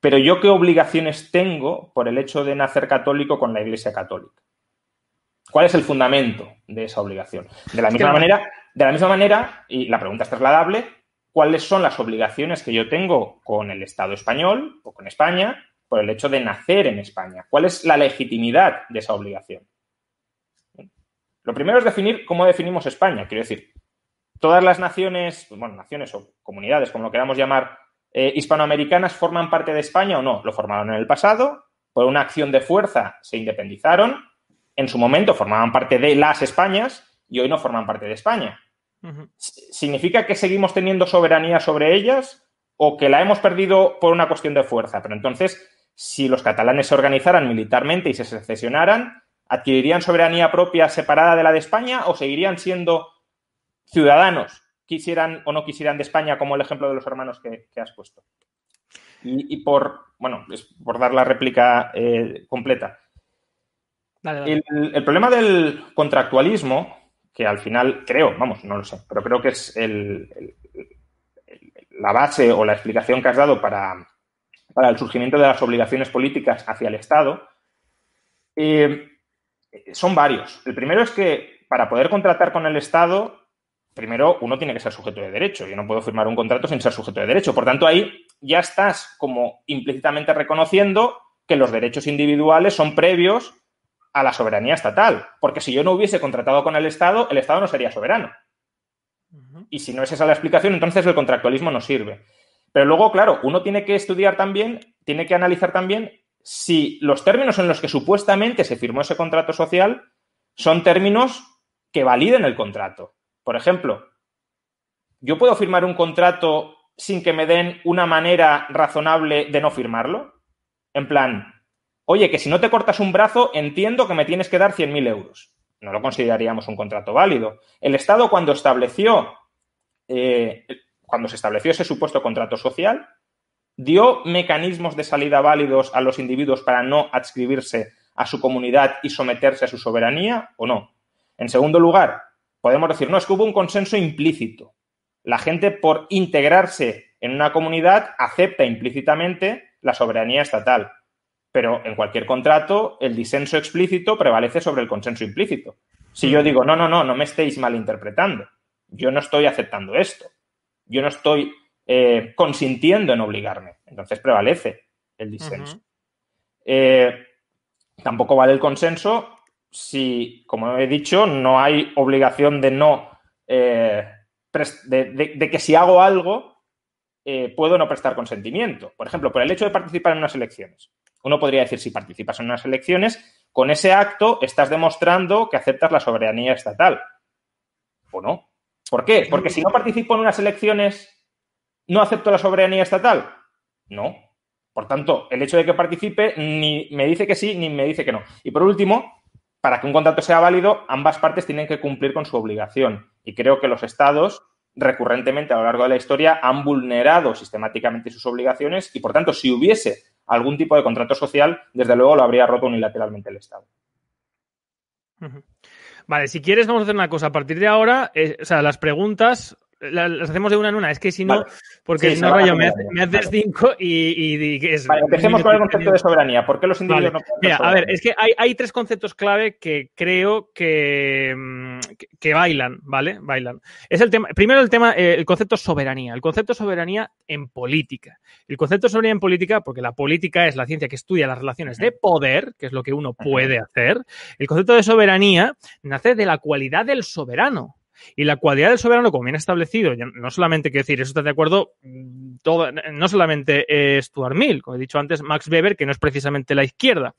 Pero yo qué obligaciones tengo por el hecho de nacer católico con la Iglesia Católica. ¿Cuál es el fundamento de esa obligación? De la misma manera, de la misma manera, y la pregunta es trasladable, ¿cuáles son las obligaciones que yo tengo con el Estado español o con España por el hecho de nacer en España. ¿Cuál es la legitimidad de esa obligación? Lo primero es definir cómo definimos España. Quiero decir, todas las naciones, bueno, naciones o comunidades, como lo queramos llamar, eh, hispanoamericanas, ¿forman parte de España o no? Lo formaron en el pasado, por una acción de fuerza se independizaron, en su momento formaban parte de las Españas y hoy no forman parte de España. ¿Significa que seguimos teniendo soberanía sobre ellas o que la hemos perdido por una cuestión de fuerza? Pero entonces si los catalanes se organizaran militarmente y se secesionaran, ¿adquirirían soberanía propia separada de la de España o seguirían siendo ciudadanos, quisieran o no quisieran de España, como el ejemplo de los hermanos que, has puesto? Y, por, bueno, por dar la réplica eh, completa. El, problema del contractualismo, que al final creo, vamos, no lo sé, pero creo que es la base o la explicación que has dado para, para el surgimiento de las obligaciones políticas hacia el Estado, eh, son varios. El primero es que para poder contratar con el Estado, primero uno tiene que ser sujeto de derecho. Yo no puedo firmar un contrato sin ser sujeto de derecho. Por tanto, ahí ya estás como implícitamente reconociendo que los derechos individuales son previos a la soberanía estatal. Porque si yo no hubiese contratado con el Estado, el Estado no sería soberano. Y si no es esa la explicación, entonces el contractualismo no sirve. Pero luego, claro, uno tiene que estudiar también, tiene que analizar también si los términos en los que supuestamente se firmó ese contrato social son términos que validen el contrato. Por ejemplo, ¿yo puedo firmar un contrato sin que me den una manera razonable de no firmarlo? En plan, oye, que si no te cortas un brazo, entiendo que me tienes que dar 100.000 euros. No lo consideraríamos un contrato válido. El Estado cuando estableció eh, cuando se estableció ese supuesto contrato social, dio mecanismos de salida válidos a los individuos para no adscribirse a su comunidad y someterse a su soberanía o no. En segundo lugar, podemos decir, no, es que hubo un consenso implícito. La gente por integrarse en una comunidad acepta implícitamente la soberanía estatal, pero en cualquier contrato el disenso explícito prevalece sobre el consenso implícito. Si yo mm. digo, no, no, no, no me estéis malinterpretando, yo no estoy aceptando esto, yo no estoy eh, consintiendo en obligarme. Entonces prevalece el disenso. Eh, tampoco vale el consenso si, como he dicho, no hay obligación de no. Eh, de, que si hago algo, puedo no prestar consentimiento. Por ejemplo, por el hecho de participar en unas elecciones. Uno podría decir, si participas en unas elecciones, con ese acto estás demostrando que aceptas la soberanía estatal. ¿O no? ¿Por qué? Porque si no participo en unas elecciones, ¿no acepto la soberanía estatal? No. Por tanto, el hecho de que participe ni me dice que sí ni me dice que no. Y por último, para que un contrato sea válido, ambas partes tienen que cumplir con su obligación. Y creo que los estados recurrentemente a lo largo de la historia han vulnerado sistemáticamente sus obligaciones y, por tanto, si hubiese algún tipo de contrato social, desde luego lo habría roto unilateralmente el Estado. Vale, si quieres, vamos a hacer una cosa. A partir de ahora, eh, o sea, las preguntas las hacemos de una en una, es que si no, porque no rayo, me, haces cinco y, Vale, empecemos con el concepto de soberanía. ¿Por qué los individuos no Mira, a ver, es que hay, tres conceptos clave que creo que, que, bailan, ¿vale? Bailan. Es el tema, primero el tema, eh, el concepto soberanía. El concepto soberanía en política. El concepto soberanía en política, porque la política es la ciencia que estudia las relaciones de poder, que es lo que uno puede hacer. El concepto de soberanía nace de la cualidad del soberano. Y la cualidad del soberano, como bien establecido, no solamente quiero decir, eso está de acuerdo, todo, no solamente Stuart Mill, como he dicho antes, Max Weber, que no es precisamente la izquierda.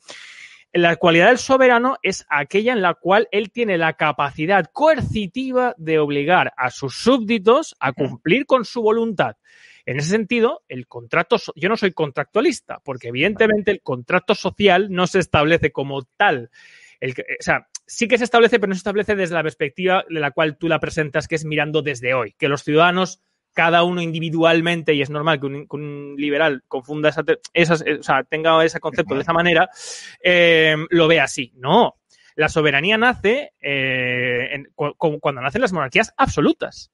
La cualidad del soberano es aquella en la cual él tiene la capacidad coercitiva de obligar a sus súbditos a mm. cumplir con su voluntad. En ese sentido, el contrato, yo no soy contractualista, porque evidentemente el contrato social no se establece como tal. El, o sea, sí que se establece, pero no se establece desde la perspectiva de la cual tú la presentas, que es mirando desde hoy, que los ciudadanos, cada uno individualmente, y es normal que un, liberal confunda esa, eh, o sea, tenga ese concepto de esa manera, eh, lo vea así. No, la soberanía nace eh, cuando nacen las monarquías absolutas.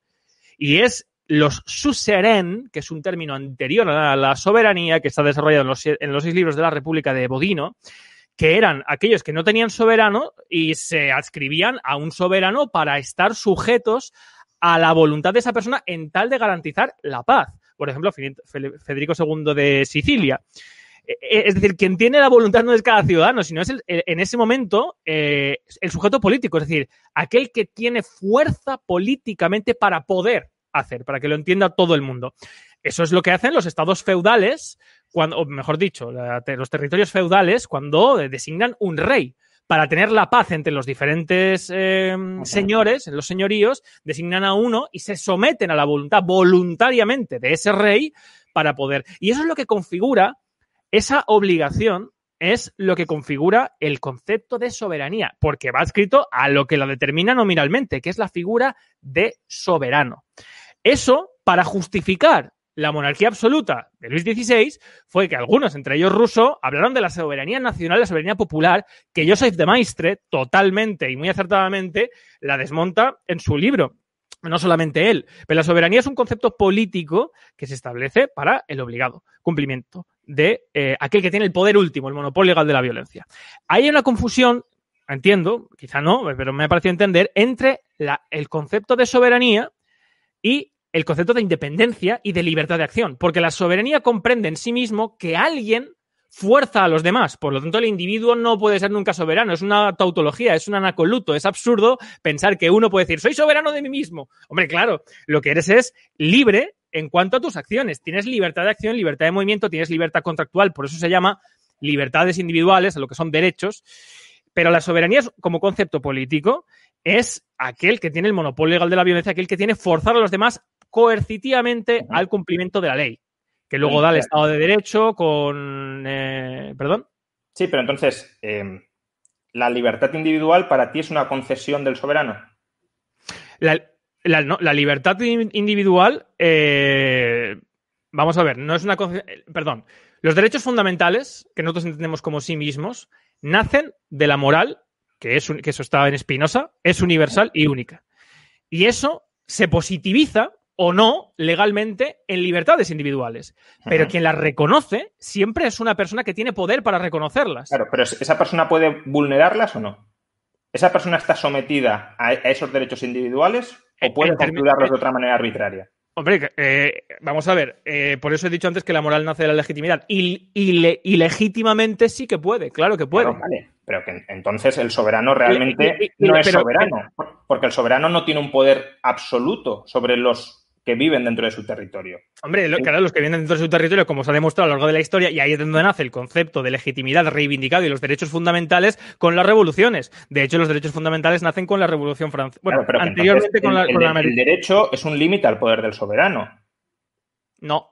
Y es los suzerain, que es un término anterior a la soberanía que está desarrollado en los, en los, seis libros de la República de Bodino, que eran aquellos que no tenían soberano y se adscribían a un soberano para estar sujetos a la voluntad de esa persona en tal de garantizar la paz. Por ejemplo, Federico II de Sicilia. E-, e-, es decir, quien tiene la voluntad no es cada ciudadano, sino es en ese momento eh, el sujeto político, es decir, aquel que tiene fuerza políticamente para poder hacer, para que lo entienda todo el mundo. Eso es lo que hacen los estados feudales, cuando, o mejor dicho, los territorios feudales cuando designan un rey. Para tener la paz entre los diferentes em, señores, los señoríos, designan a uno y se someten a la voluntad voluntariamente de ese rey para poder. Y eso es lo que configura esa obligación es lo que configura el concepto de soberanía, porque va escrito a lo que la determina nominalmente, que es la figura de soberano. Eso, para justificar la monarquía absoluta de Luis XVI fue que algunos, entre ellos Russo, hablaron de la soberanía nacional, la soberanía popular, que Joseph de Maistre, totalmente y muy acertadamente, la desmonta en su libro. No solamente él, pero la soberanía es un concepto político que se establece para el obligado cumplimiento de eh, aquel que tiene el poder último, el monopolio legal de la violencia. Hay una confusión, entiendo, quizá no, pero me ha parecido entender, entre el concepto de soberanía y el concepto de independencia y de libertad de acción, porque la soberanía comprende en sí mismo que alguien fuerza a los demás. Por lo tanto, el individuo no puede ser nunca soberano. Es una tautología, es un anacoluto. Es absurdo pensar que uno puede decir, soy soberano de mí mismo. Hombre, claro, lo que eres es libre en cuanto a tus acciones. Tienes libertad de acción, libertad de movimiento, tienes libertad contractual. Por eso se llama libertades individuales, a lo que son derechos. Pero la soberanía como concepto político es aquel que tiene el monopolio legal de la violencia, aquel que tiene forzar a los demás coercitivamente al cumplimiento de la ley, que luego da el Estado de Derecho con... Eh, ¿Perdón? Sí, pero entonces, eh, ¿la libertad individual para ti es una concesión del soberano? La, no, la libertad individual, eh, vamos a ver, no es una Perdón, los derechos fundamentales, que nosotros entendemos como sí mismos, nacen de la moral, que, es, que eso estaba en Espinosa, es universal y única. Y eso se positiviza o no legalmente en libertades individuales. Pero quien las reconoce siempre es una persona que tiene poder para reconocerlas. Claro, pero ¿esa persona puede vulnerarlas o no? ¿Esa persona está sometida a esos derechos individuales o eh, puede vulnerarlos de otra manera arbitraria? Hombre, eh, vamos a ver, eh, por eso he dicho antes que la moral nace de la legitimidad. Y, legítimamente sí que puede, claro que puede. pero que entonces el soberano realmente no es soberano, porque el soberano no tiene un poder absoluto sobre los que viven dentro de su territorio. Hombre, claro, los que viven dentro de su territorio, como se ha demostrado a lo largo de la historia, y ahí es donde nace el concepto de legitimidad reivindicado y los derechos fundamentales con las revoluciones. De hecho, los derechos fundamentales nacen con la Revolución Francesa. Bueno, pero anteriormente con la, el, derecho es un límite al poder del soberano. No.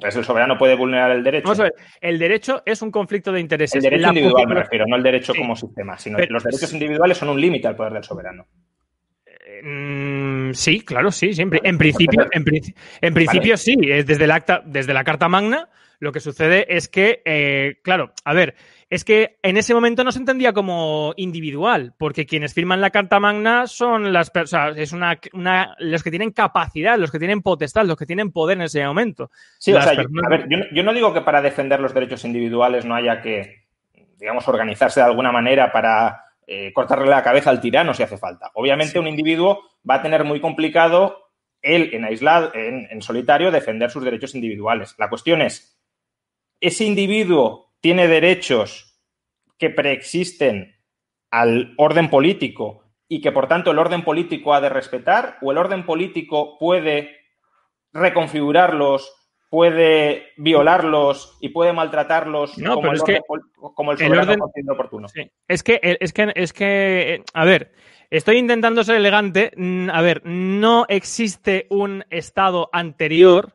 Entonces el soberano puede vulnerar el derecho. Vamos a ver, el derecho es un conflicto de intereses. El derecho individual, me refiero, no el derecho como sistema, sino que los derechos individuales son un límite al poder del soberano. Mm, sí, claro, sí, siempre. En principio, en, principio sí, es desde el acta, desde la Carta Magna, lo que sucede es que, eh, claro, a ver, es que en ese momento no se entendía como individual, porque quienes firman la Carta Magna son las personas, es una, los que tienen capacidad, los que tienen potestad, los que tienen poder en ese momento. Sí, o sea, yo no digo que para defender los derechos individuales no haya que, digamos, organizarse de alguna manera para eh, cortarle la cabeza al tirano si hace falta. Obviamente un individuo va a tener muy complicado él en aislado, en solitario, defender sus derechos individuales. La cuestión es, ¿ese individuo tiene derechos que preexisten al orden político y que por tanto el orden político ha de respetar o el orden político puede reconfigurarlos puede violarlos y puede maltratarlos como, el que como, el soberano oportuno. Eh, es que, es que, es eh, que, a ver, estoy intentando ser elegante. Mm, a ver, no existe un estado anterior.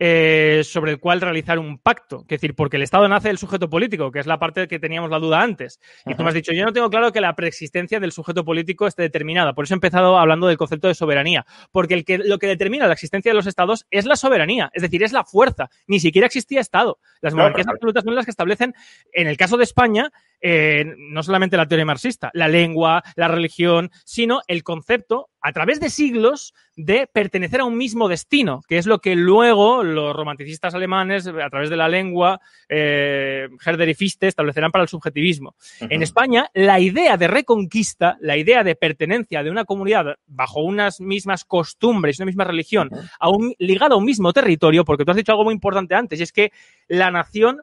Eh, sobre el cual realizar un pacto. Es decir, porque el Estado nace del sujeto político, que es la parte que teníamos la duda antes. Y tú me has dicho, yo no tengo claro que la preexistencia del sujeto político esté determinada. Por eso he empezado hablando del concepto de soberanía. Porque lo que determina la existencia de los Estados es la soberanía, es decir, es la fuerza. Ni siquiera existía Estado. Las monarquías absolutas son las que establecen, en el caso de España, eh, no solamente la teoría marxista, la lengua, la religión, sino el concepto a través de siglos de pertenecer a un mismo destino, que es lo que luego los romanticistas alemanes, a través de la lengua, eh, Herder y Fichte, establecerán para el subjetivismo. En España, la idea de reconquista, la idea de pertenencia de una comunidad bajo unas mismas costumbres, una misma religión, un, ligada a un mismo territorio, porque tú has dicho algo muy importante antes, y es que la nación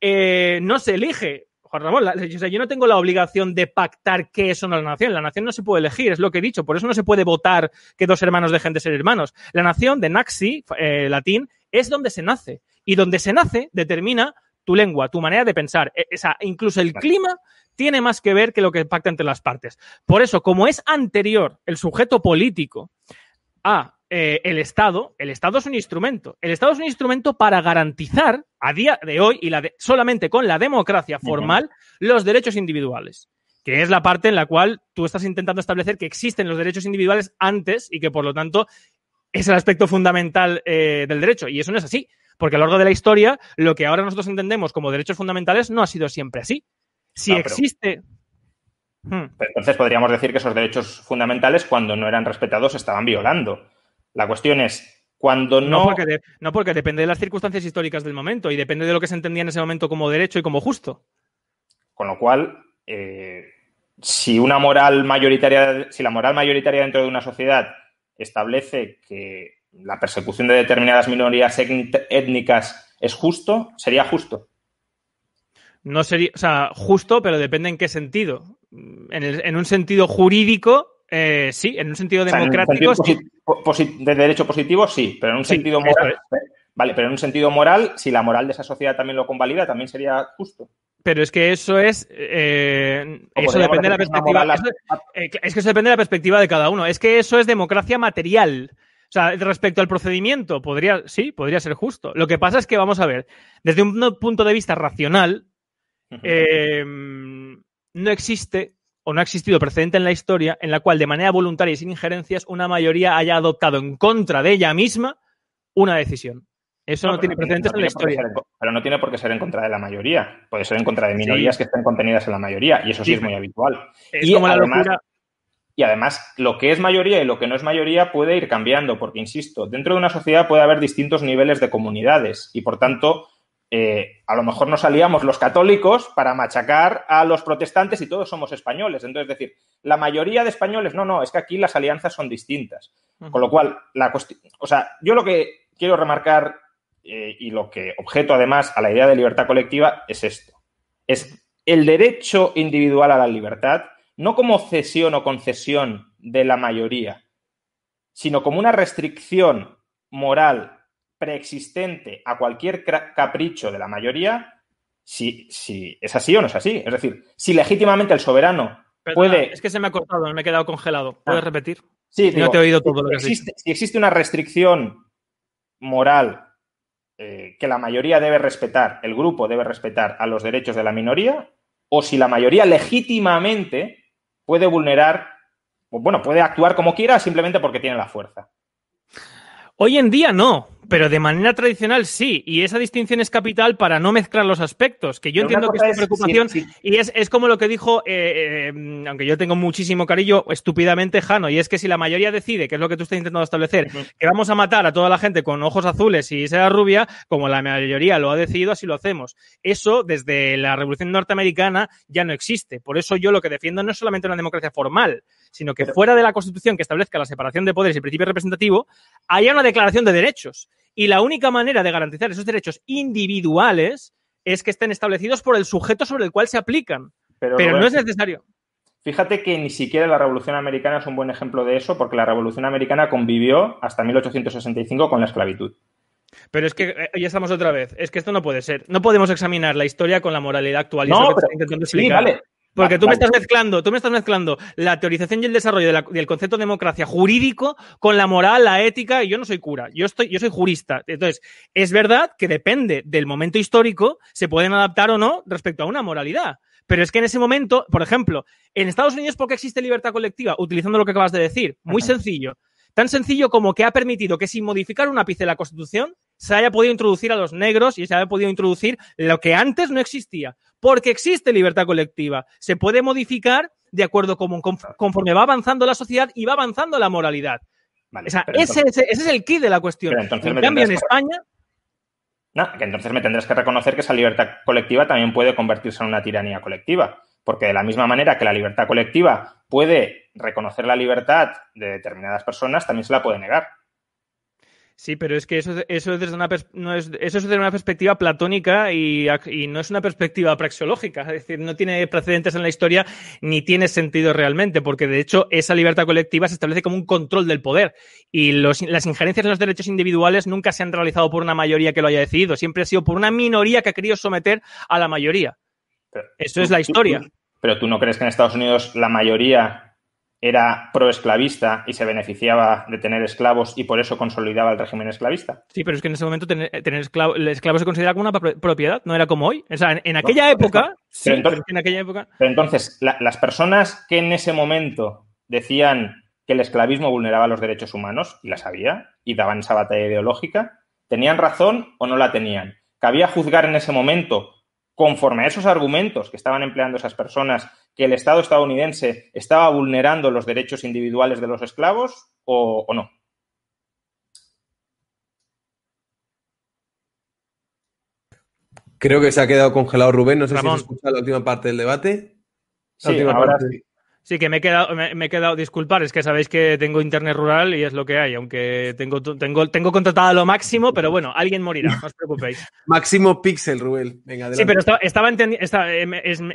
eh, no se elige, Juan Ramón, yo no tengo la obligación de pactar qué es la nación. La nación no se puede elegir, es lo que he dicho. Por eso no se puede votar que dos hermanos dejen de ser hermanos. La nación de Naxi, eh, latín, es donde se nace. Y donde se nace determina tu lengua, tu manera de pensar. esa, incluso el clima tiene más que ver que lo que pacta entre las partes. Por eso, como es anterior el sujeto político a eh, el Estado, el Estado es un instrumento. El Estado es un instrumento para garantizar a día de hoy y la solamente con la democracia formal los derechos individuales, que es la parte en la cual tú estás intentando establecer que existen los derechos individuales antes y que por lo tanto es el aspecto fundamental eh, del derecho. Y eso no es así, porque a lo largo de la historia lo que ahora nosotros entendemos como derechos fundamentales no ha sido siempre así. Si ah, existe... Hmm. Entonces podríamos decir que esos derechos fundamentales, cuando no eran respetados, estaban violando. La cuestión es, cuando no... No porque, depende de las circunstancias históricas del momento y depende de lo que se entendía en ese momento como derecho y como justo. Con lo cual, eh, si una moral mayoritaria, si la moral mayoritaria dentro de una sociedad establece que la persecución de determinadas minorías étnicas es justo, sería justo. No sería, o sea, justo, pero depende en qué sentido. en un sentido jurídico, eh, sí, en un sentido democrático. de derecho positivo, sí, pero en un sentido moral. Vale, pero en un sentido moral, si la moral de esa sociedad también lo convalida, también sería justo. Pero es que eso es. Eh, eso depende de la perspectiva. Eh, es que eso depende de la perspectiva de cada uno. Es que eso es democracia material. O sea, respecto al procedimiento, podría, sí, podría ser justo. Lo que pasa es que, vamos a ver, desde un punto de vista racional, no existe o no ha existido precedente en la historia en la cual de manera voluntaria y sin injerencias una mayoría haya adoptado en contra de ella misma una decisión. Eso no, tiene precedentes en la historia. pero no tiene por qué ser en contra de la mayoría. Puede ser en contra de minorías que estén contenidas en la mayoría y eso sí, es muy habitual. y además, lo que es mayoría y lo que no es mayoría puede ir cambiando, porque, insisto, dentro de una sociedad puede haber distintos niveles de comunidades y, por tanto, eh, a lo mejor nos aliamos los católicos para machacar a los protestantes y todos somos españoles. Entonces, decir, la mayoría de españoles, no, no, es que aquí las alianzas son distintas. Con lo cual, la o sea, yo lo que quiero remarcar eh, y lo que objeto además a la idea de libertad colectiva es esto. Es el derecho individual a la libertad, no como cesión o concesión de la mayoría, sino como una restricción moral preexistente a cualquier capricho de la mayoría, si, es así o no es así. Es decir, si legítimamente el soberano puede. Es que se me ha cortado, me he quedado congelado. Ah. ¿Puedes repetir? Sí, no te he oído todo Si existe una restricción moral eh, que la mayoría debe respetar, el grupo debe respetar a los derechos de la minoría, o si la mayoría legítimamente puede vulnerar, bueno, puede actuar como quiera simplemente porque tiene la fuerza. Hoy en día no. Pero de manera tradicional sí, y esa distinción es capital para no mezclar los aspectos, que yo entiendo que es una preocupación, y es, como lo que dijo, eh, eh, em, aunque yo tengo muchísimo cariño, estúpidamente Jano, y es que si la mayoría decide, que es lo que tú estás intentando establecer, que vamos a matar a toda la gente con ojos azules y sea rubia, como la mayoría lo ha decidido, así lo hacemos. Eso desde la Revolución Norteamericana ya no existe. Por eso yo lo que defiendo no es solamente una democracia formal, sino que fuera de la Constitución que establezca la separación de poderes y el principio representativo, haya una declaración de derechos y la única manera de garantizar esos derechos individuales es que estén establecidos por el sujeto sobre el cual se aplican. Pero, no es necesario. Fíjate que ni siquiera la Revolución Americana es un buen ejemplo de eso, porque la Revolución Americana convivió hasta 1865 con la esclavitud. Pero es que eh, ya estamos otra vez. Es que esto no puede ser. No podemos examinar la historia con la moralidad actual. no, explicar. Porque tú me estás mezclando, tú me estás mezclando la teorización y el desarrollo del concepto de democracia jurídico con la moral, la ética, y yo no soy cura, yo estoy, yo soy jurista. Entonces, es verdad que depende del momento histórico, se pueden adaptar o no respecto a una moralidad. Pero es que en ese momento, por ejemplo, en Estados Unidos, ¿por qué existe libertad colectiva? Utilizando lo que acabas de decir, muy sencillo. Tan sencillo como que ha permitido que sin modificar un ápice la Constitución, se haya podido introducir a los negros y se haya podido introducir lo que antes no existía. Porque existe libertad colectiva. Se puede modificar de acuerdo como conforme va avanzando la sociedad y va avanzando la moralidad. ese, es el kit de la cuestión. En en España. No, que entonces me tendrás que reconocer que esa libertad colectiva también puede convertirse en una tiranía colectiva. Porque de la misma manera que la libertad colectiva puede reconocer la libertad de determinadas personas, también se la puede negar. Sí, pero es que eso, eso, una, es, eso desde una perspectiva platónica y, no es una perspectiva praxeológica. Es decir, no tiene precedentes en la historia ni tiene sentido realmente, porque de hecho esa libertad colectiva se establece como un control del poder y las injerencias en los derechos individuales nunca se han realizado por una mayoría que lo haya decidido, siempre ha sido por una minoría que ha querido someter a la mayoría. eso es la historia. Pero tú no crees que en Estados Unidos la mayoría era pro-esclavista y se beneficiaba de tener esclavos y por eso consolidaba el régimen esclavista. Sí, pero es que en ese momento tener, esclavos, el esclavo se consideraba como una propiedad, no era como hoy. O sea, en, aquella época. Pues pero entonces, en aquella época. entonces, las personas que en ese momento decían que el esclavismo vulneraba los derechos humanos, y las había, y daban esa batalla ideológica, ¿tenían razón o no la tenían? ¿Cabía juzgar en ese momento conforme a esos argumentos que estaban empleando esas personas, que el Estado estadounidense estaba vulnerando los derechos individuales de los esclavos o, no? Creo que se ha quedado congelado Rubén. No sé si se escuchado la última parte del debate. Sí, sí. Sí, que me he quedado, me, he quedado, disculpar, es que sabéis que tengo internet rural y es lo que hay, aunque tengo, tengo, tengo contratado a lo máximo, pero bueno, alguien morirá, no os preocupéis. máximo pixel ruel Venga, Sí, pero estaba, eh,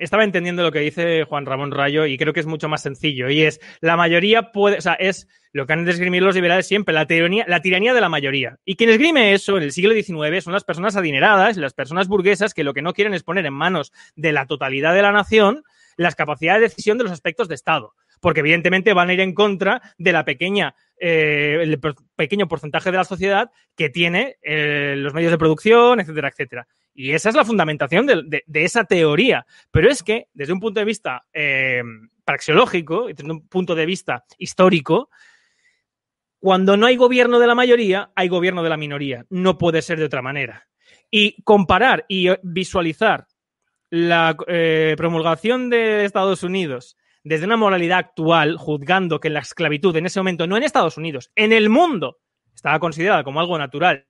estaba, entendiendo lo que dice Juan Ramón Rayo y creo que es mucho más sencillo. Y es, la mayoría puede, o sea, es lo que han de esgrimir los liberales siempre, la tiranía, la tiranía de la mayoría. Y quien esgrime eso en el siglo XIX son las personas adineradas las personas burguesas que lo que no quieren es poner en manos de la totalidad de la nación las capacidades de decisión de los aspectos de Estado, porque evidentemente van a ir en contra de la pequeña, eh, el pequeño porcentaje de la sociedad que tiene eh, los medios de producción, etcétera, etcétera. Y esa es la fundamentación de, esa teoría. Pero es que, desde un punto de vista eh, praxeológico y desde un punto de vista histórico, cuando no hay gobierno de la mayoría, hay gobierno de la minoría. No puede ser de otra manera. Y comparar y visualizar la eh, promulgación de Estados Unidos desde una moralidad actual, juzgando que la esclavitud en ese momento, no en Estados Unidos, en el mundo, estaba considerada como algo natural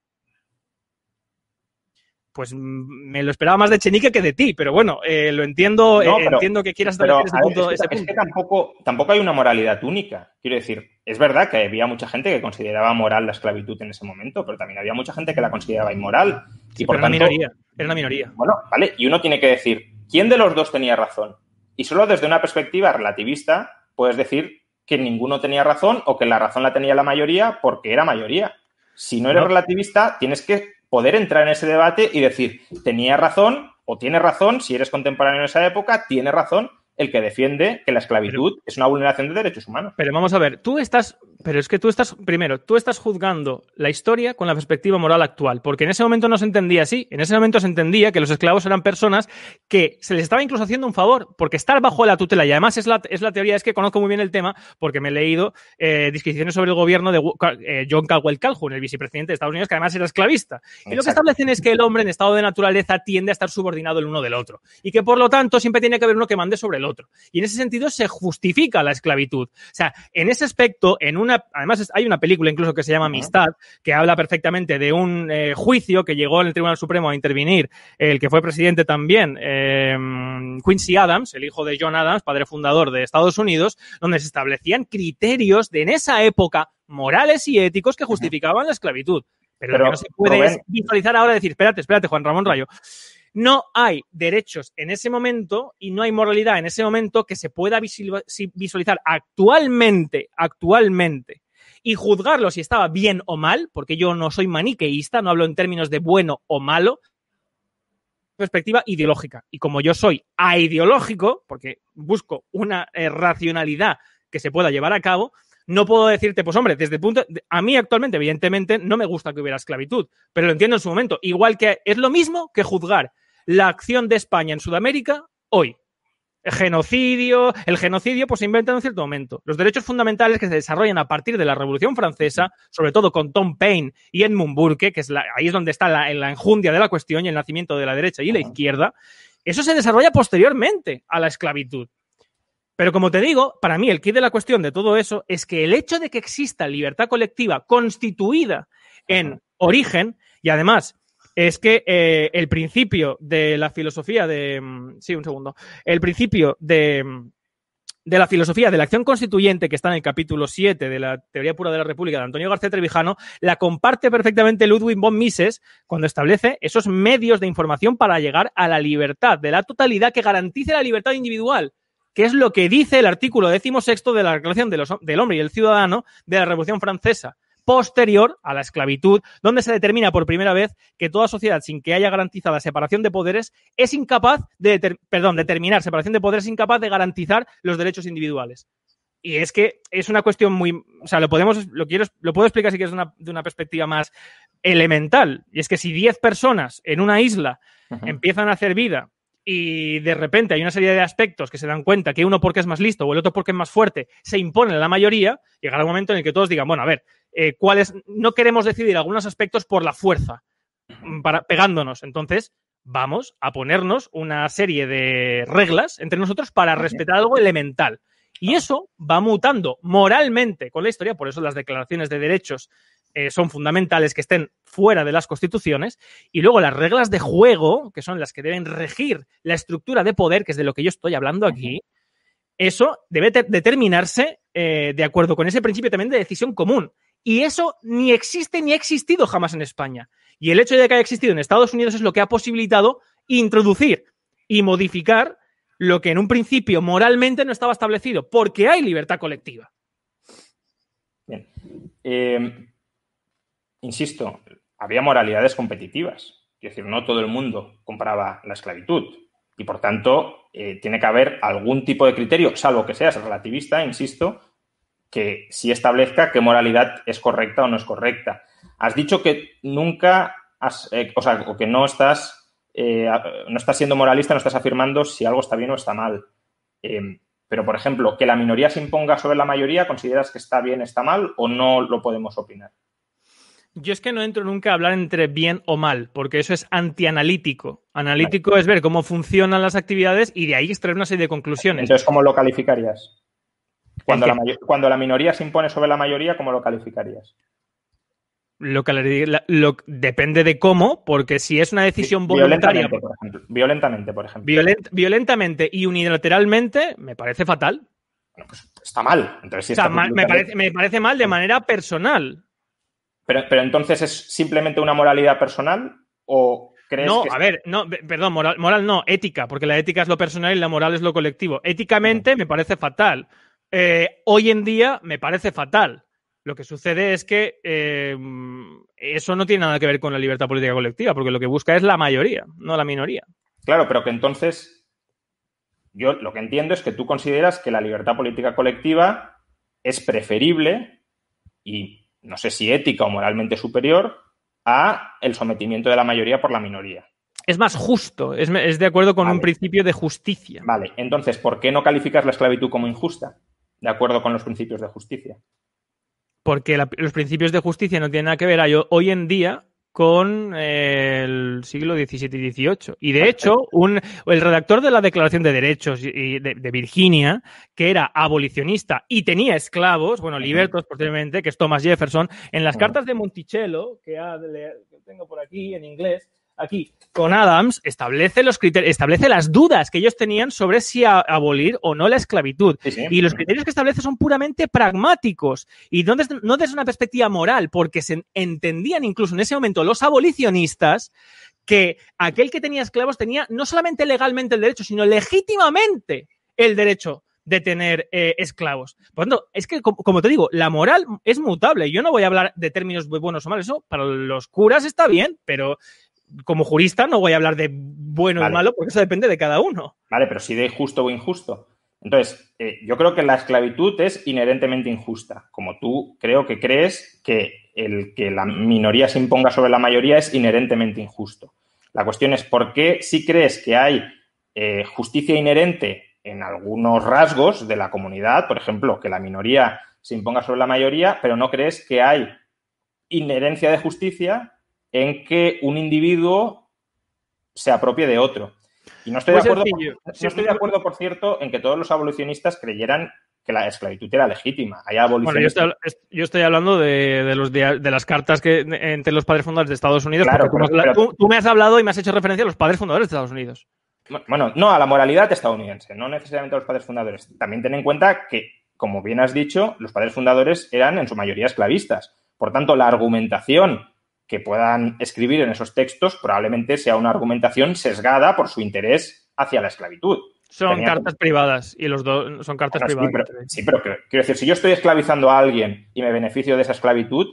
pues me lo esperaba más de Chenique que de ti, pero bueno, eh, lo entiendo, eh, entiendo que quieras dar ese, punto, es, que tampoco, tampoco hay una moralidad única. Quiero decir, es verdad que había mucha gente que consideraba moral la esclavitud en ese momento, pero también había mucha gente que la consideraba inmoral. y por minoría, era una minoría. Bueno, vale, y uno tiene que decir, ¿quién de los dos tenía razón? Y solo desde una perspectiva relativista puedes decir que ninguno tenía razón o que la razón la tenía la mayoría porque era mayoría. Si no eres relativista, tienes que poder entrar en ese debate y decir, tenía razón o tiene razón, si eres contemporáneo en esa época, tiene razón el que defiende que la esclavitud es una vulneración de derechos humanos. Pero vamos a ver, tú estás pero es que tú estás, primero, tú estás juzgando la historia con la perspectiva moral actual, porque en ese momento no se entendía así, en ese momento se entendía que los esclavos eran personas que se les estaba incluso haciendo un favor, porque estar bajo la tutela, y además es la, teoría, es que conozco muy bien el tema, porque me he leído eh, disquisiciones sobre el gobierno de eh, John Caldwell Calhoun, el vicepresidente de Estados Unidos, que además era esclavista. Y lo que establecen es que el hombre en estado de naturaleza tiende a estar subordinado el uno del otro, y que por lo tanto siempre tiene que haber uno que mande sobre el otro. Y en ese sentido se justifica la esclavitud. O sea, en ese aspecto, en una además hay una película incluso que se llama Amistad, que habla perfectamente de un eh, juicio que llegó en el Tribunal Supremo a intervenir, el que fue presidente también, em, Quincy Adams, el hijo de John Adams, padre fundador de Estados Unidos, donde se establecían criterios de en esa época morales y éticos que justificaban la esclavitud. Pero, lo que no se puede visualizar ahora y decir, espérate, espérate, Juan Ramón Rayo, no hay derechos en ese momento y no hay moralidad en ese momento que se pueda visualizar actualmente, actualmente y juzgarlo si estaba bien o mal, porque yo no soy maniqueísta, no hablo en términos de bueno o malo, perspectiva ideológica. Y como yo soy aideológico, porque busco una eh, racionalidad que se pueda llevar a cabo, no puedo decirte, pues hombre, desde punto. a mí actualmente, evidentemente, no me gusta que hubiera esclavitud, pero lo entiendo en su momento. Igual que es lo mismo que juzgar la acción de España en Sudamérica hoy. El genocidio, el genocidio pues se inventa en un cierto momento. Los derechos fundamentales que se desarrollan a partir de la Revolución Francesa, sobre todo con Tom Paine y Edmund Burke, que es la, ahí es donde está la, la enjundia de la cuestión y el nacimiento de la derecha y la izquierda, eso se desarrolla posteriormente a la esclavitud. Pero como te digo, para mí el kit de la cuestión de todo eso es que el hecho de que exista libertad colectiva constituida en origen y además es que eh, el principio de la filosofía de. Mm, sí, un segundo. El principio de, mm, de la filosofía de la acción constituyente que está en el capítulo 7 de la teoría pura de la República de Antonio García Trevijano, la comparte perfectamente Ludwig von Mises cuando establece esos medios de información para llegar a la libertad de la totalidad que garantice la libertad individual, que es lo que dice el artículo sexto de la Declaración los, del Hombre y el Ciudadano de la Revolución Francesa posterior a la esclavitud, donde se determina por primera vez que toda sociedad sin que haya garantizada separación de poderes es incapaz de, perdón, determinar separación de poderes es incapaz de garantizar los derechos individuales. Y es que es una cuestión muy. O sea, lo podemos. Lo quiero, lo puedo explicar si quieres de una, perspectiva más elemental. Y es que si 10 personas en una isla empiezan a hacer vida y de repente hay una serie de aspectos que se dan cuenta que uno porque es más listo o el otro porque es más fuerte se impone a la mayoría, llegará un momento en el que todos digan, bueno, a ver, eh, cuáles no queremos decidir algunos aspectos por la fuerza, para, pegándonos. Entonces, vamos a ponernos una serie de reglas entre nosotros para respetar algo elemental. Y eso va mutando moralmente con la historia, por eso las declaraciones de derechos eh, son fundamentales que estén fuera de las constituciones, y luego las reglas de juego, que son las que deben regir la estructura de poder, que es de lo que yo estoy hablando aquí, eso debe determinarse eh, de acuerdo con ese principio también de decisión común. Y eso ni existe ni ha existido jamás en España. Y el hecho de que haya existido en Estados Unidos es lo que ha posibilitado introducir y modificar lo que en un principio moralmente no estaba establecido, porque hay libertad colectiva. Bien. Eh, insisto, había moralidades competitivas. Es decir, no todo el mundo compraba la esclavitud. Y por tanto, eh, tiene que haber algún tipo de criterio, salvo que seas relativista, insisto, que sí establezca qué moralidad es correcta o no es correcta. Has dicho que nunca has, eh, o sea, que no estás, eh, no estás siendo moralista, no estás afirmando si algo está bien o está mal. Em, pero, por ejemplo, que la minoría se imponga sobre la mayoría, ¿consideras que está bien, está mal o no lo podemos opinar? Yo es que no entro nunca a hablar entre bien o mal, porque eso es antianalítico. Analítico es ver cómo funcionan las actividades y de ahí extraer una serie de conclusiones. Entonces, ¿cómo lo calificarías? Cuando, la, minoría se impone sobre la mayoría, ¿cómo lo calificarías? Lo, depende de cómo, porque si es una decisión voluntaria. Violentamente, por ejemplo. Violentamente, y unilateralmente, me parece fatal. Pues, está mal. me parece mal de manera personal. Pero, entonces es simplemente una moralidad personal o crees no, a ver, no, perdón, moral, moral no, ética, porque la ética es lo personal y la moral es lo colectivo. Éticamente me parece fatal. Eh, hoy en día me parece fatal. Lo que sucede es que eh, eso no tiene nada que ver con la libertad política colectiva, porque lo que busca es la mayoría, no la minoría. Claro, pero que entonces yo lo que entiendo es que tú consideras que la libertad política colectiva es preferible y no sé si ética o moralmente superior, a el sometimiento de la mayoría por la minoría. Es más justo, es, de acuerdo con un principio de justicia. Vale, entonces, ¿por qué no calificas la esclavitud como injusta? De acuerdo con los principios de justicia. Porque los principios de justicia no tienen nada que ver. Hoy en día, con eh, el siglo XVII y XVIII. Y de ah, hecho, eh. un, el redactor de la Declaración de Derechos de, Virginia, que era abolicionista y tenía esclavos, bueno, libertos posteriormente, que es Thomas Jefferson, en las cartas de Monticello, que, que tengo por aquí en inglés, aquí con Adams establece los establece las dudas que ellos tenían sobre si abolir o no la esclavitud. Y los criterios que establece son puramente pragmáticos y no desde, una perspectiva moral, porque se entendían incluso en ese momento los abolicionistas que aquel que tenía esclavos tenía no solamente legalmente el derecho, sino legítimamente el derecho de tener eh, esclavos. Por tanto, es que, como, te digo, la moral es mutable. Yo no voy a hablar de términos buenos o malos. Eso para los curas está bien, pero como jurista no voy a hablar de bueno y malo porque eso depende de cada uno. Vale, pero si de justo o injusto. Entonces, eh, yo creo que la esclavitud es inherentemente injusta, como tú creo que crees que el que la minoría se imponga sobre la mayoría es inherentemente injusto. La cuestión es por qué si crees que hay eh, justicia inherente en algunos rasgos de la comunidad, por ejemplo, que la minoría se imponga sobre la mayoría, pero no crees que hay inherencia de justicia en que un individuo se apropie de otro. Y no estoy, de, acuerdo, por, estoy de acuerdo, por cierto, en que todos los abolicionistas creyeran que la esclavitud era legítima. yo, estoy, yo, estoy, hablando de, los, las cartas que entre los padres fundadores de Estados Unidos. tú, tú, me has hablado y me has hecho referencia a los padres fundadores de Estados Unidos. Bueno, no, a la moralidad estadounidense, no necesariamente a los padres fundadores. También ten en cuenta que, como bien has dicho, los padres fundadores eran en su mayoría esclavistas. Por tanto, la argumentación que puedan escribir en esos textos probablemente sea una argumentación sesgada por su interés hacia la esclavitud. Son cartas privadas y los dos son cartas privadas. Sí pero, quiero decir, si yo estoy esclavizando a alguien y me beneficio de esa esclavitud,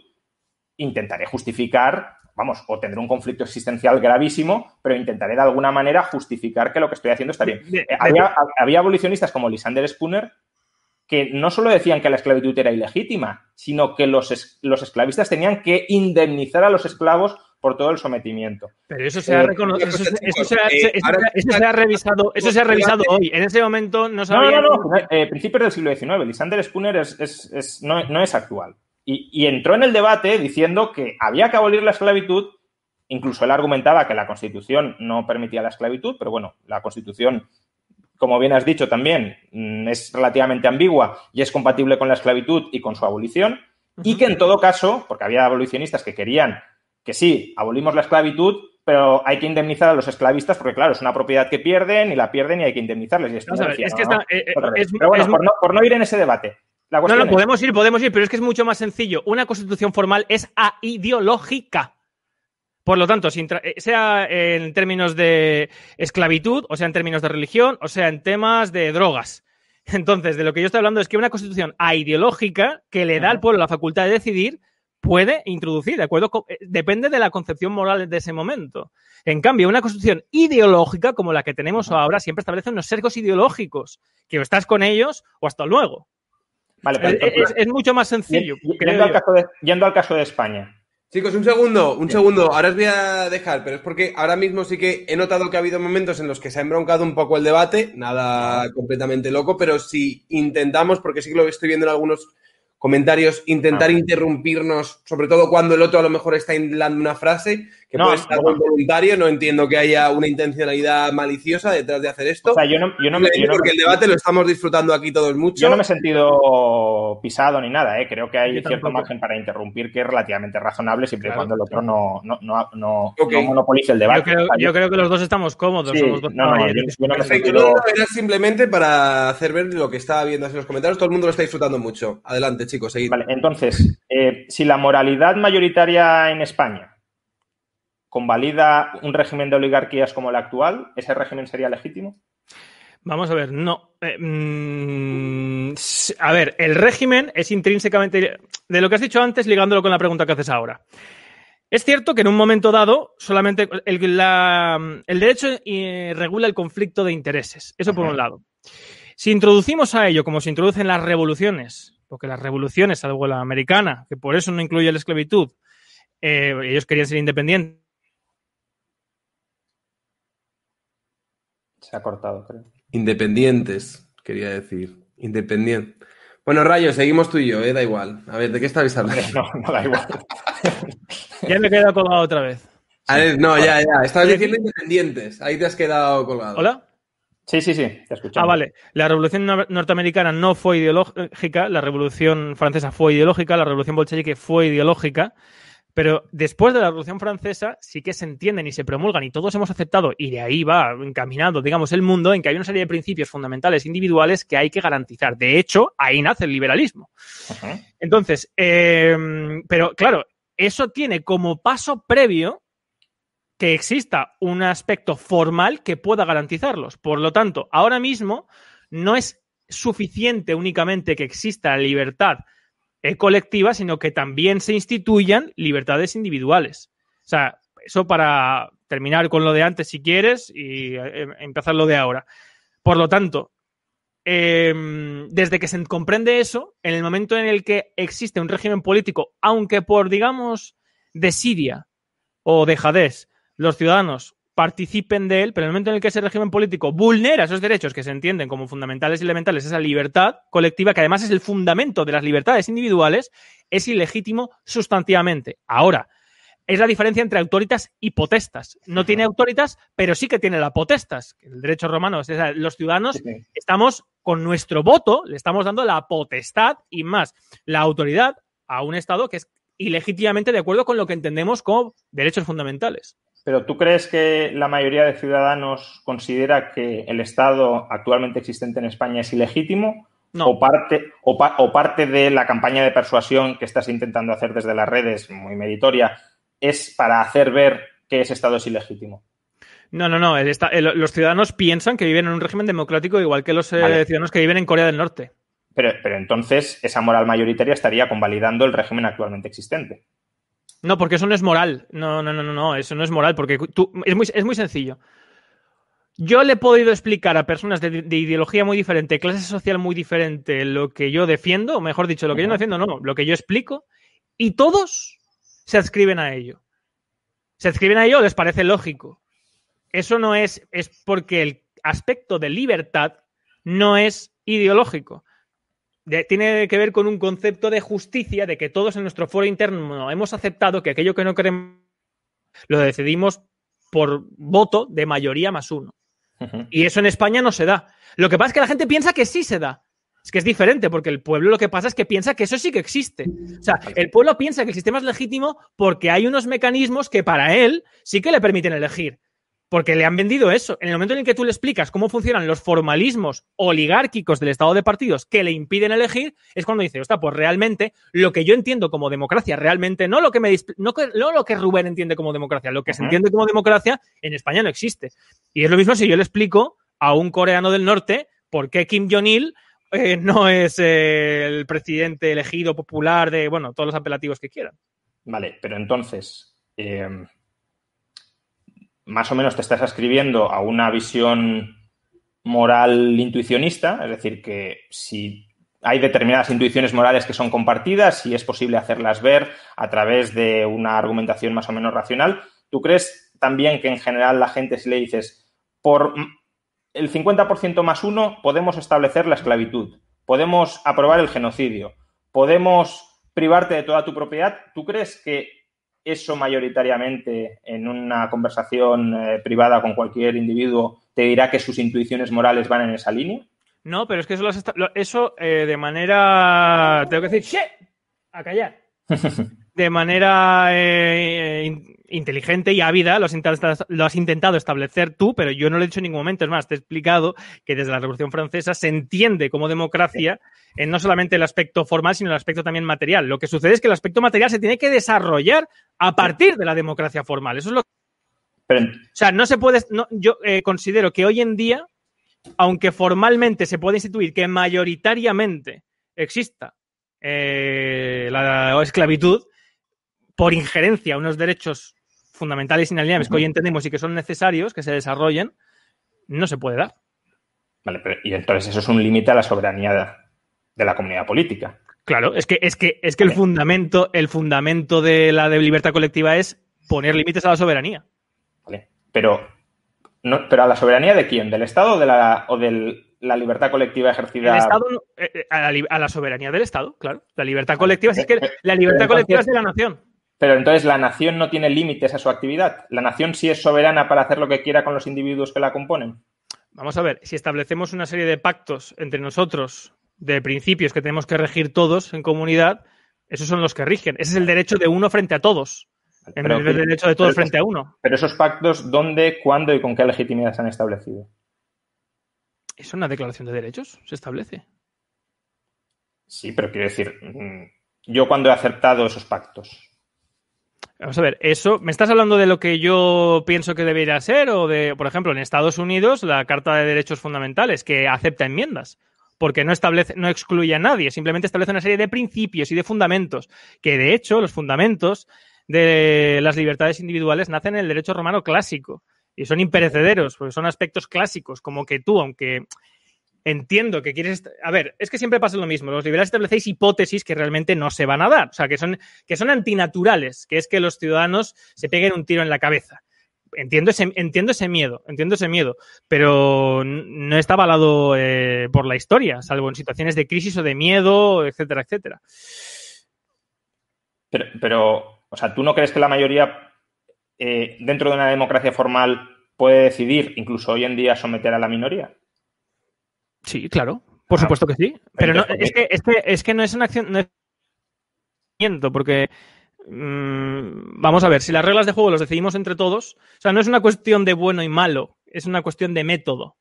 intentaré justificar, vamos, o tendré un conflicto existencial gravísimo, pero intentaré de alguna manera justificar que lo que estoy haciendo está bien. Eh, había, abolicionistas como Lisander Spooner que no solo decían que la esclavitud era ilegítima, sino que los, los esclavistas tenían que indemnizar a los esclavos por todo el sometimiento. Pero eso se ha eh, revisado, pues, eso se ha eh, revisado hoy. En ese momento no sabía. No, no, no. Eh, principios del siglo XIX. Lisander Spooner no, no, es actual. Y, y, entró en el debate diciendo que había que abolir la esclavitud. Incluso él argumentaba que la Constitución no permitía la esclavitud, pero bueno, la Constitución como bien has dicho también, mm, es relativamente ambigua y es compatible con la esclavitud y con su abolición, y que en todo caso, porque había abolicionistas que querían que sí, abolimos la esclavitud, pero hay que indemnizar a los esclavistas porque, claro, es una propiedad que pierden y la pierden y hay que indemnizarles. es que eh, eh, pero bueno, por, no, ir en ese debate, no, no, podemos ir, podemos ir, pero es que es mucho más sencillo. Una constitución formal es a ideológica por lo tanto, eh, sea en términos de esclavitud, o sea en términos de religión, o sea en temas de drogas. Entonces, de lo que yo estoy hablando es que una constitución ideológica que le da al pueblo la facultad de decidir puede introducir, ¿de acuerdo? Eh, depende de la concepción moral de ese momento. En cambio, una constitución ideológica como la que tenemos ahora siempre establece unos cercos ideológicos, que o estás con ellos o hasta luego. Vale, eh, es, mucho más sencillo. yendo al caso de España, Chicos, un segundo, un segundo. Ahora os voy a dejar, pero es porque ahora mismo sí que he notado que ha habido momentos en los que se ha embroncado un poco el debate, nada completamente loco, pero si intentamos, porque sí que lo estoy viendo en algunos comentarios, intentar ah. interrumpirnos, sobre todo cuando el otro a lo mejor está hilando una frase, que no, puede voluntario, no entiendo que haya una intencionalidad maliciosa detrás de hacer esto. O yo no, yo no me, porque el debate lo estamos disfrutando aquí todos mucho. Yo no me he sentido pisado ni nada, ¿eh? creo que hay cierto margen para interrumpir que es relativamente razonable siempre y cuando el otro no, no, monopolice el debate. yo creo, que los dos estamos cómodos. somos no, yo, Era simplemente para hacer ver lo que estaba viendo en los comentarios. Todo el mundo lo está disfrutando mucho. Adelante, chicos, seguir Vale, entonces, eh, si la moralidad mayoritaria en España ¿convalida un régimen de oligarquías como el actual? ¿Ese régimen sería legítimo? Vamos a ver, no. Eh, mm, a ver, el régimen es intrínsecamente. De lo que has dicho antes, ligándolo con la pregunta que haces ahora. Es cierto que en un momento dado, solamente el, derecho eh, regula el conflicto de intereses. Eso por un lado. Si introducimos a ello, como se introducen las revoluciones, porque las revoluciones, salvo la americana, que por eso no incluye la esclavitud, eh, ellos querían ser independientes Se ha cortado, creo. Independientes, quería decir. Independiente. Bueno, Rayo, seguimos tú y yo, eh, da igual. A ver, ¿de qué estabais hablando? No, no da igual. ya me he quedado colgado otra vez. A ver, no, ya, ya. Estabas diciendo independientes. Ahí te has quedado colgado. ¿Hola? Sí, sí, sí, te escuchado. Ah, vale. La revolución norteamericana no fue ideológica, la revolución francesa fue ideológica, la revolución bolchevique fue ideológica. Pero después de la Revolución Francesa sí que se entienden y se promulgan y todos hemos aceptado, y de ahí va encaminado, digamos, el mundo en que hay una serie de principios fundamentales individuales que hay que garantizar. De hecho, ahí nace el liberalismo. Entonces, eh, pero claro, eso tiene como paso previo que exista un aspecto formal que pueda garantizarlos. Por lo tanto, ahora mismo no es suficiente únicamente que exista libertad colectiva sino que también se instituyan libertades individuales. O sea, eso para terminar con lo de antes si quieres y eh, empezar lo de ahora. Por lo tanto, em, desde que se comprende eso, en el momento en el que existe un régimen político, aunque por, digamos, de Siria o de Jadés, los ciudadanos participen de él, pero en el momento en el que ese régimen político vulnera esos derechos que se entienden como fundamentales y elementales, esa libertad colectiva, que además es el fundamento de las libertades individuales, es ilegítimo sustantivamente. Ahora, es la diferencia entre autoritas y potestas. No tiene autoritas, pero sí que tiene la potestas. El derecho romano, los ciudadanos estamos con nuestro voto, le estamos dando la potestad y más la autoridad a un Estado que es ilegítimamente de acuerdo con lo que entendemos como derechos fundamentales. Pero ¿tú crees que la mayoría de ciudadanos considera que el Estado actualmente existente en España es ilegítimo? O, parte, de la campaña de persuasión que estás intentando hacer desde las redes, muy meritoria, es para hacer ver que ese Estado es ilegítimo. No, no, no. los ciudadanos piensan que viven en un régimen democrático igual que los eh, ciudadanos que viven en Corea del Norte. pero entonces esa moral mayoritaria estaría convalidando el régimen actualmente existente. No, porque eso no es moral. No, no, no, no, eso no es moral, porque tú, es, muy, sencillo. Yo le he podido explicar a personas de, ideología muy diferente, clase social muy diferente, lo que yo defiendo, o mejor dicho, lo que yo no defiendo, no, lo que yo explico, y todos se adscriben a ello. Se adscriben a ello, les parece lógico. Eso no es, es porque el aspecto de libertad no es ideológico tiene que ver con un concepto de justicia, de que todos en nuestro foro interno hemos aceptado que aquello que no queremos lo decidimos por voto de mayoría más uno. Y eso en España no se da. Lo que pasa es que la gente piensa que sí se da. Es que es diferente, porque el pueblo lo que pasa es que piensa que eso sí que existe. O sea, el pueblo piensa que el sistema es legítimo porque hay unos mecanismos que para él sí que le permiten elegir. Porque le han vendido eso. En el momento en el que tú le explicas cómo funcionan los formalismos oligárquicos del Estado de partidos que le impiden elegir, es cuando dice, está pues realmente lo que yo entiendo como democracia, realmente no lo que, me, no, lo que Rubén entiende como democracia, lo que se entiende como democracia en España no existe. Y es lo mismo si yo le explico a un coreano del norte por qué Kim Jong-il eh, no es eh, el presidente elegido popular de, bueno, todos los apelativos que quieran. Vale, pero entonces... Em, más o menos te estás ascribiendo a una visión moral intuicionista, es decir, que si hay determinadas intuiciones morales que son compartidas y es posible hacerlas ver a través de una argumentación más o menos racional, ¿tú crees también que en general la gente si le dices por el 50% más uno podemos establecer la esclavitud, podemos aprobar el genocidio, podemos privarte de toda tu propiedad, ¿tú crees que eso mayoritariamente en una conversación eh, privada con cualquier individuo te dirá que sus intuiciones morales van en esa línea? No, pero es que eso, eso eh, de manera, tengo que decir, ¡che! a callar. De manera eh, inteligente y ávida lo has, intentado establecer tú, pero yo no lo he dicho en ningún momento. Es más, te he explicado que desde la Revolución Francesa se entiende como democracia en no solamente el aspecto formal, sino el aspecto también material. Lo que sucede es que el aspecto material se tiene que desarrollar a partir de la democracia formal. Eso es lo que... O sea, no se puede... yo eh, considero que hoy en día, aunque formalmente se puede instituir que mayoritariamente exista eh, la esclavitud, por injerencia a unos derechos fundamentales inalienables que hoy entendemos y que son necesarios que se desarrollen, no se puede dar. Vale, pero y entonces eso es un límite a la soberanía de, la comunidad política. Claro, es que, es que, es que el fundamento, el fundamento de la de libertad colectiva es poner límites a la soberanía. Vale. Pero, no, pero a la soberanía de quién? ¿Del Estado o de la, o del, la libertad colectiva ejercida. Eh, eh, a, la, soberanía del Estado, claro. La libertad colectiva, es eh, que la libertad colectiva es de la nación. Pero entonces la nación no tiene límites a su actividad. La nación sí es soberana para hacer lo que quiera con los individuos que la componen. Vamos a ver, si establecemos una serie de pactos entre nosotros, de principios que tenemos que regir todos en comunidad, esos son los que rigen. Ese es el derecho de uno frente a todos. En el derecho de todos frente a uno. Pero esos pactos, ¿dónde, cuándo y con qué legitimidad se han establecido? Es una declaración de derechos, se establece. Sí, pero quiero decir, mm, yo cuando he aceptado esos pactos. Vamos a ver, eso, ¿me estás hablando de lo que yo pienso que debería ser? O de, por ejemplo, en Estados Unidos, la Carta de Derechos Fundamentales, que acepta enmiendas, porque no establece, no excluye a nadie, simplemente establece una serie de principios y de fundamentos, que de hecho, los fundamentos de las libertades individuales nacen en el derecho romano clásico. Y son imperecederos, porque son aspectos clásicos, como que tú, aunque entiendo que quieres. A ver, es que siempre pasa lo mismo. Los liberales establecéis hipótesis que realmente no se van a dar, o sea, que son, que son antinaturales, que es que los ciudadanos se peguen un tiro en la cabeza. Entiendo ese, entiendo ese miedo, entiendo ese miedo, pero no está avalado eh, por la historia, salvo en situaciones de crisis o de miedo, etcétera, etcétera. Pero, o sea, ¿tú no crees que la mayoría eh, dentro de una democracia formal puede decidir, incluso hoy en día, someter a la minoría? Sí, claro. Por supuesto que sí. Pero es, que, no es una acción. No es... Porque. Mm, vamos a ver, si las reglas de juego las decidimos entre todos. O sea, no es una cuestión de bueno y malo. Es una cuestión de método.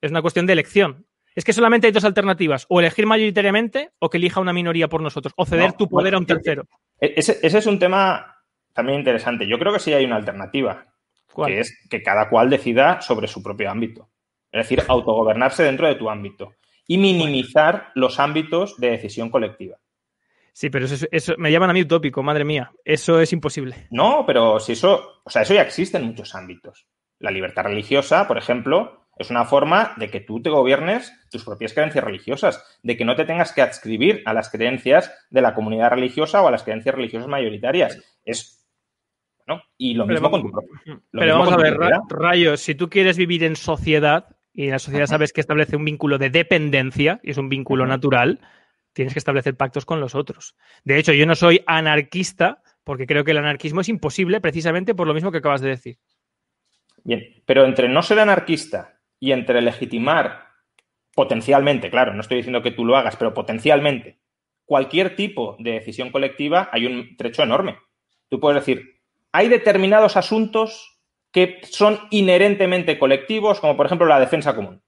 Es una cuestión de elección. Es que solamente hay dos alternativas, o elegir mayoritariamente o que elija una minoría por nosotros, o ceder tu poder a un eh, tercero. Eh, ese, es un tema también interesante. Yo creo que sí hay una alternativa, que es que cada cual decida sobre su propio ámbito. Es decir, autogobernarse dentro de tu ámbito y minimizar los ámbitos de decisión colectiva. Sí, pero eso, me llaman a mí utópico, madre mía. Eso es imposible. No, pero si eso, o sea, eso ya existe en muchos ámbitos. La libertad religiosa, por ejemplo, es una forma de que tú te gobiernes tus propias creencias religiosas, de que no te tengas que adscribir a las creencias de la comunidad religiosa o a las creencias religiosas mayoritarias. Es ¿no? Y lo mismo con tu Pero vamos a ver, Rayo, rayos, si tú quieres vivir en sociedad, y la sociedad sabes que establece un vínculo de dependencia, y es un vínculo natural, tienes que establecer pactos con los otros. De hecho, yo no soy anarquista porque creo que el anarquismo es imposible precisamente por lo mismo que acabas de decir. Bien, pero entre no ser anarquista y entre legitimar potencialmente, claro, no estoy diciendo que tú lo hagas, pero potencialmente, cualquier tipo de decisión colectiva hay un trecho enorme. Tú puedes decir, hay determinados asuntos que son inherentemente colectivos, como por ejemplo la defensa común.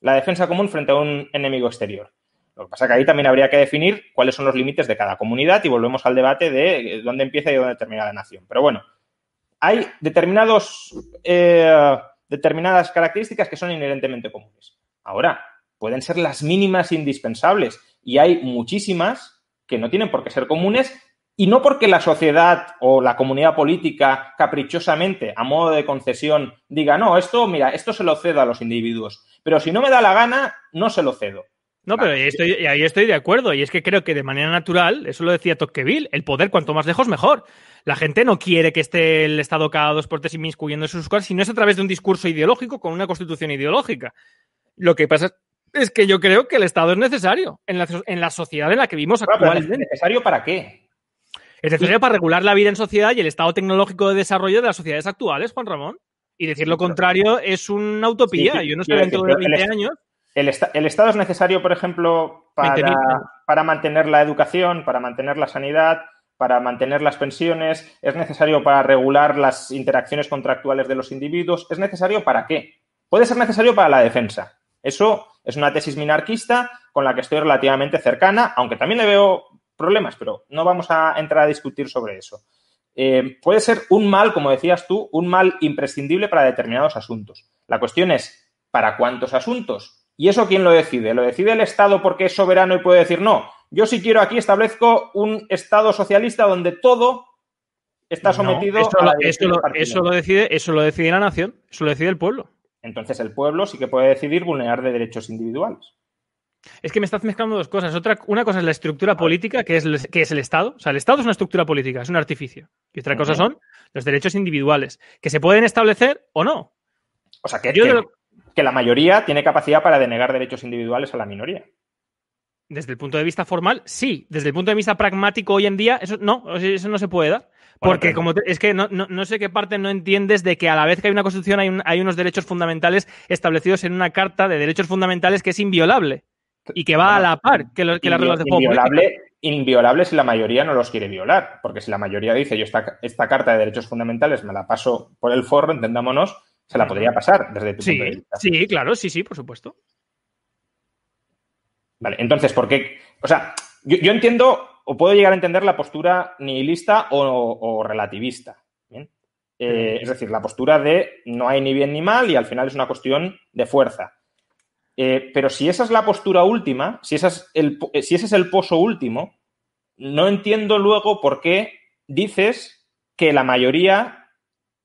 La defensa común frente a un enemigo exterior. Lo que pasa es que ahí también habría que definir cuáles son los límites de cada comunidad y volvemos al debate de eh, dónde empieza y dónde termina la nación. Pero bueno, hay determinados, eh, determinadas características que son inherentemente comunes. Ahora, pueden ser las mínimas indispensables y hay muchísimas que no tienen por qué ser comunes y no porque la sociedad o la comunidad política caprichosamente, a modo de concesión, diga, no, esto, mira, esto se lo cedo a los individuos, pero si no me da la gana, no se lo cedo. No, pero ahí estoy, de acuerdo. Y es que creo que de manera natural, eso lo decía Tocqueville, el poder cuanto más lejos mejor. La gente no quiere que esté el Estado cada dos por tres inmiscuyendo en sus cosas, sino es a través de un discurso ideológico con una constitución ideológica. Lo que pasa es que yo creo que el Estado es necesario en la, sociedad en la que vivimos actualmente. ¿Es necesario para qué? Es necesario para regular la vida en sociedad y el estado tecnológico de desarrollo de las sociedades actuales, Juan Ramón. Y decir lo contrario es una utopía. Yo no estoy dentro de 20 el, años. El, Estado es necesario, por ejemplo, para mantener la educación, para mantener la sanidad, para mantener las pensiones, es necesario para regular las interacciones contractuales de los individuos, es necesario para qué. Puede ser necesario para la defensa. Eso es una tesis minarquista con la que estoy relativamente cercana, aunque también le veo problemas, pero no vamos a entrar a discutir sobre eso. Eh, puede ser un mal, como decías tú, un mal imprescindible para determinados asuntos. La cuestión es, ¿para cuántos asuntos? ¿Y eso quién lo decide? ¿Lo decide el Estado porque es soberano y puede decir no? Yo si quiero aquí establezco un Estado socialista donde todo está sometido a eso, lo decide, eso lo decide la nación, eso lo decide el pueblo. Entonces el pueblo sí que puede decidir vulnerar de derechos individuales. Es que me estás mezclando dos cosas. Otra, una cosa es la estructura política, que es, que es el Estado. O sea, el Estado es una estructura política, es un artificio. Y otra cosa son los derechos individuales, que se pueden establecer o no. O sea, que, la mayoría tiene capacidad para denegar derechos individuales a la minoría. Desde el punto de vista formal, sí. Desde el punto de vista pragmático hoy en día, eso no, eso no se puede dar. Porque como es que no, sé qué parte no entiendes de que a la vez que hay una constitución hay unos derechos fundamentales establecidos en una carta de derechos fundamentales que es inviolable y que va a la par que, que las reglas de juego. Inviolable, si la mayoría no los quiere violar, porque si la mayoría dice yo esta, esta carta de derechos fundamentales me la paso por el forro, entendámonos, se la podría pasar desde tu sí, punto de vista. Sí, claro, sí, sí, por supuesto. Vale, entonces, ¿por qué? O sea, yo, entiendo o puedo llegar a entender la postura nihilista o, relativista. Eh, es decir, la postura de no hay ni bien ni mal y al final es una cuestión de fuerza. Eh, pero si esa es la postura última, si, esa es el, eh, si ese es el pozo último, no entiendo luego por qué dices que la mayoría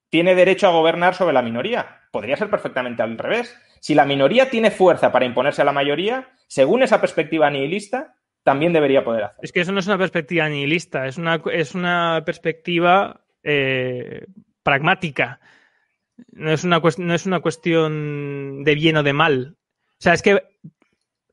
tiene derecho a gobernar sobre la minoría. Podría ser perfectamente al revés. Si la minoría tiene fuerza para imponerse a la mayoría, según esa perspectiva nihilista, también debería poder hacer. Es que eso no es una perspectiva nihilista, es una, es una perspectiva eh, pragmática. No es, una, no es una cuestión de bien o de mal. O sea, es que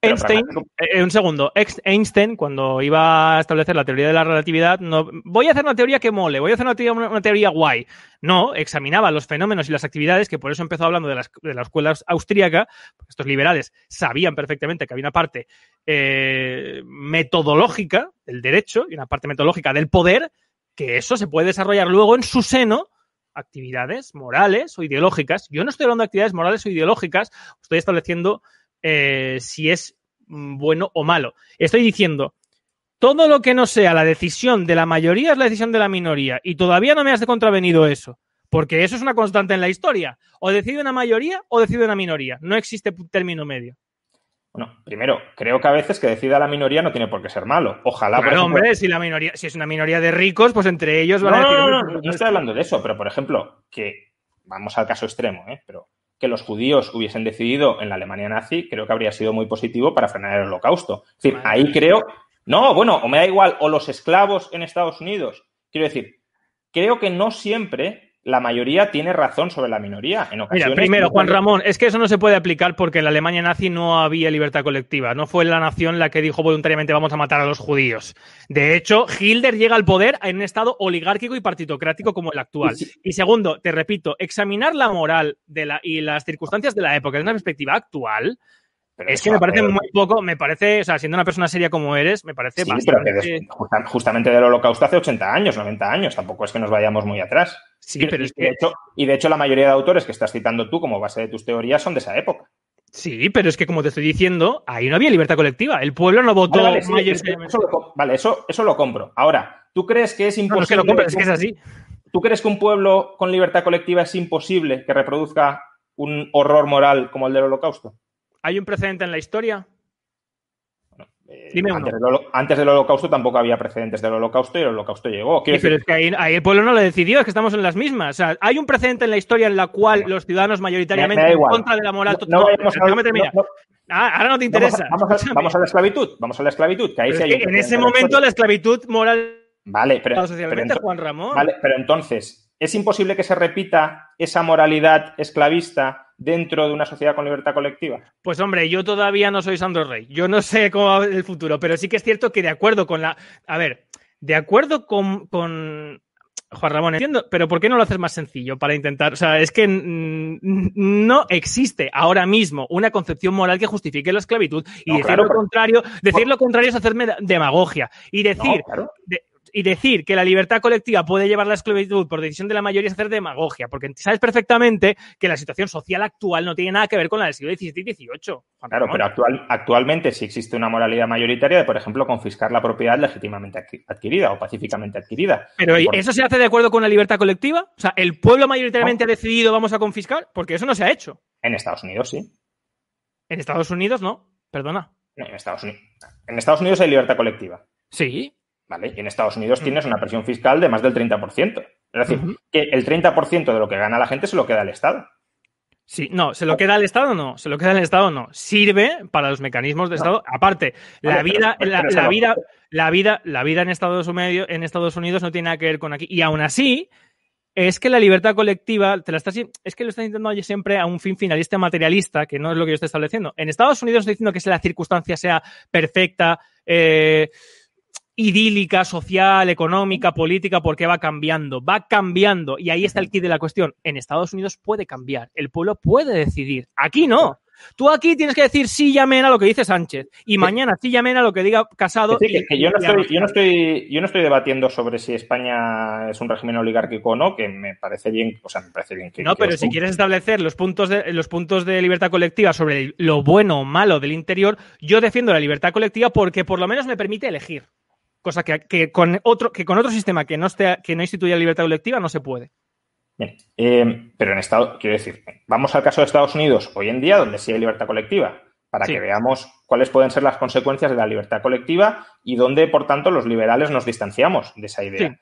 Einstein, eh, un segundo, Einstein cuando iba a establecer la teoría de la relatividad, no, voy a hacer una teoría que mole, voy a hacer una teoría, guay. No, examinaba los fenómenos y las actividades, que por eso empezó hablando de, las, de la escuela austríaca, estos liberales sabían perfectamente que había una parte eh, metodológica del derecho y una parte metodológica del poder, que eso se puede desarrollar luego en su seno actividades morales o ideológicas. Yo no estoy hablando de actividades morales o ideológicas, estoy estableciendo eh, si es mm, bueno o malo. Estoy diciendo, todo lo que no sea la decisión de la mayoría es la decisión de la minoría y todavía no me has contravenido eso, porque eso es una constante en la historia. O decide una mayoría o decide una minoría. No existe término medio. Bueno, primero, creo que a veces que decida la minoría no tiene por qué ser malo. Ojalá. Pero ejemplo, hombre, si la minoría, si es una minoría de ricos, pues entre ellos van no, a decir. No, no, pues no, no estoy hablando de eso, pero por ejemplo, que vamos al caso extremo, ¿eh? pero que los judíos hubiesen decidido en la Alemania nazi, creo que habría sido muy positivo para frenar el holocausto. Es decir, ahí creo. No, bueno, o me da igual, o los esclavos en Estados Unidos. Quiero decir, creo que no siempre la mayoría tiene razón sobre la minoría. En ocasiones, Mira, primero, Juan Ramón, es que eso no se puede aplicar porque en la Alemania nazi no había libertad colectiva. No fue la nación la que dijo voluntariamente vamos a matar a los judíos. De hecho, Hitler llega al poder en un estado oligárquico y partitocrático como el actual. Y segundo, te repito, examinar la moral y las circunstancias de la época desde una perspectiva actual es que me parece muy poco, me parece, o sea, siendo una persona seria como eres, me parece bastante... justamente del holocausto hace 80 años, 90 años, tampoco es que nos vayamos muy atrás y, de hecho, y de hecho la mayoría de autores que estás citando tú como base de tus teorías son de esa época. Sí, pero es que como te estoy diciendo, ahí no había libertad colectiva. El pueblo no votó. Vale, eso lo, eso, lo compro. Ahora, ¿tú crees que es imposible? lo es que es así. ¿Tú crees que un pueblo con libertad colectiva es imposible que reproduzca un horror moral como el del holocausto? ¿Hay un precedente en la historia? Eh, antes, del holocausto tampoco había precedentes del holocausto y el holocausto llegó. Pero es que ahí, el pueblo no lo decidió, es que estamos en las mismas. hay un precedente en la historia en la cual los ciudadanos mayoritariamente en contra de la moral total. Ah, ahora no te interesa. Vamos a, la esclavitud, vamos a la esclavitud. en ese momento la, esclavitud moral. Vale, pero, Vale, pero entonces, ¿es imposible que se repita esa moralidad esclavista dentro de una sociedad con libertad colectiva? Pues hombre, yo todavía no soy Sandro Rey. Yo no sé cómo va el futuro, pero sí que es cierto que de acuerdo con la... A ver, de acuerdo con... Juan Ramón, entiendo, pero ¿por qué no lo haces más sencillo para intentar? O sea, es que no existe ahora mismo una concepción moral que justifique la esclavitud y decir lo contrario, decir lo contrario es hacerme demagogia y decir y decir que la libertad colectiva puede llevar la esclavitud por decisión de la mayoría es hacer demagogia, porque sabes perfectamente que la situación social actual no tiene nada que ver con la del siglo XVII y XVIII. claro, pero actual, actualmente sí existe una moralidad mayoritaria de, por ejemplo, confiscar la propiedad legítimamente adquirida o pacíficamente adquirida. Pero ¿eso se hace de acuerdo con la libertad colectiva? O sea, ¿el pueblo mayoritariamente ha decidido vamos a confiscar? Porque eso no se ha hecho. En Estados Unidos sí. En Estados Unidos no, perdona. en Estados Unidos. En Estados Unidos hay libertad colectiva. Sí en Estados Unidos mm. tienes una presión fiscal de más del 30%. Es decir, que el 30% de lo que gana la gente se lo queda al Estado. Sí, no, ¿se lo queda al Estado no? ¿Se lo queda el Estado no? Sirve para los mecanismos de Estado. Aparte, la vida, la, vida, la vida, la vida en Estados Unidos, en Estados Unidos no tiene nada que ver con aquí. Y aún así, es que la libertad colectiva te la es que lo están intentando siempre a un fin finalista materialista, que no es lo que yo estoy estableciendo. En Estados Unidos estoy diciendo que si la circunstancia sea perfecta, eh, idílica, social, económica, política, porque va cambiando, va cambiando. Y ahí está el kit de la cuestión. En Estados Unidos puede cambiar, el pueblo puede decidir. Aquí no. Tú aquí tienes que decir sí llamen a lo que dice Sánchez y mañana sí llamen a lo que diga Casado. yo, no estoy, yo, no estoy, debatiendo sobre si España es un régimen oligárquico o no, que me parece bien, o sea, me parece bien que... No, pero si quieres establecer los puntos, de, los puntos de libertad colectiva sobre lo bueno o malo del interior, yo defiendo la libertad colectiva porque por lo menos me permite elegir. Cosa que, con, otro, que con otro sistema que no, esté, que no instituya libertad colectiva no se puede. Bien, eh, pero en estado, quiero decir, vamos al caso de Estados Unidos hoy en día, donde sí hay libertad colectiva, para que veamos cuáles pueden ser las consecuencias de la libertad colectiva y donde, por tanto, los liberales nos distanciamos de esa idea.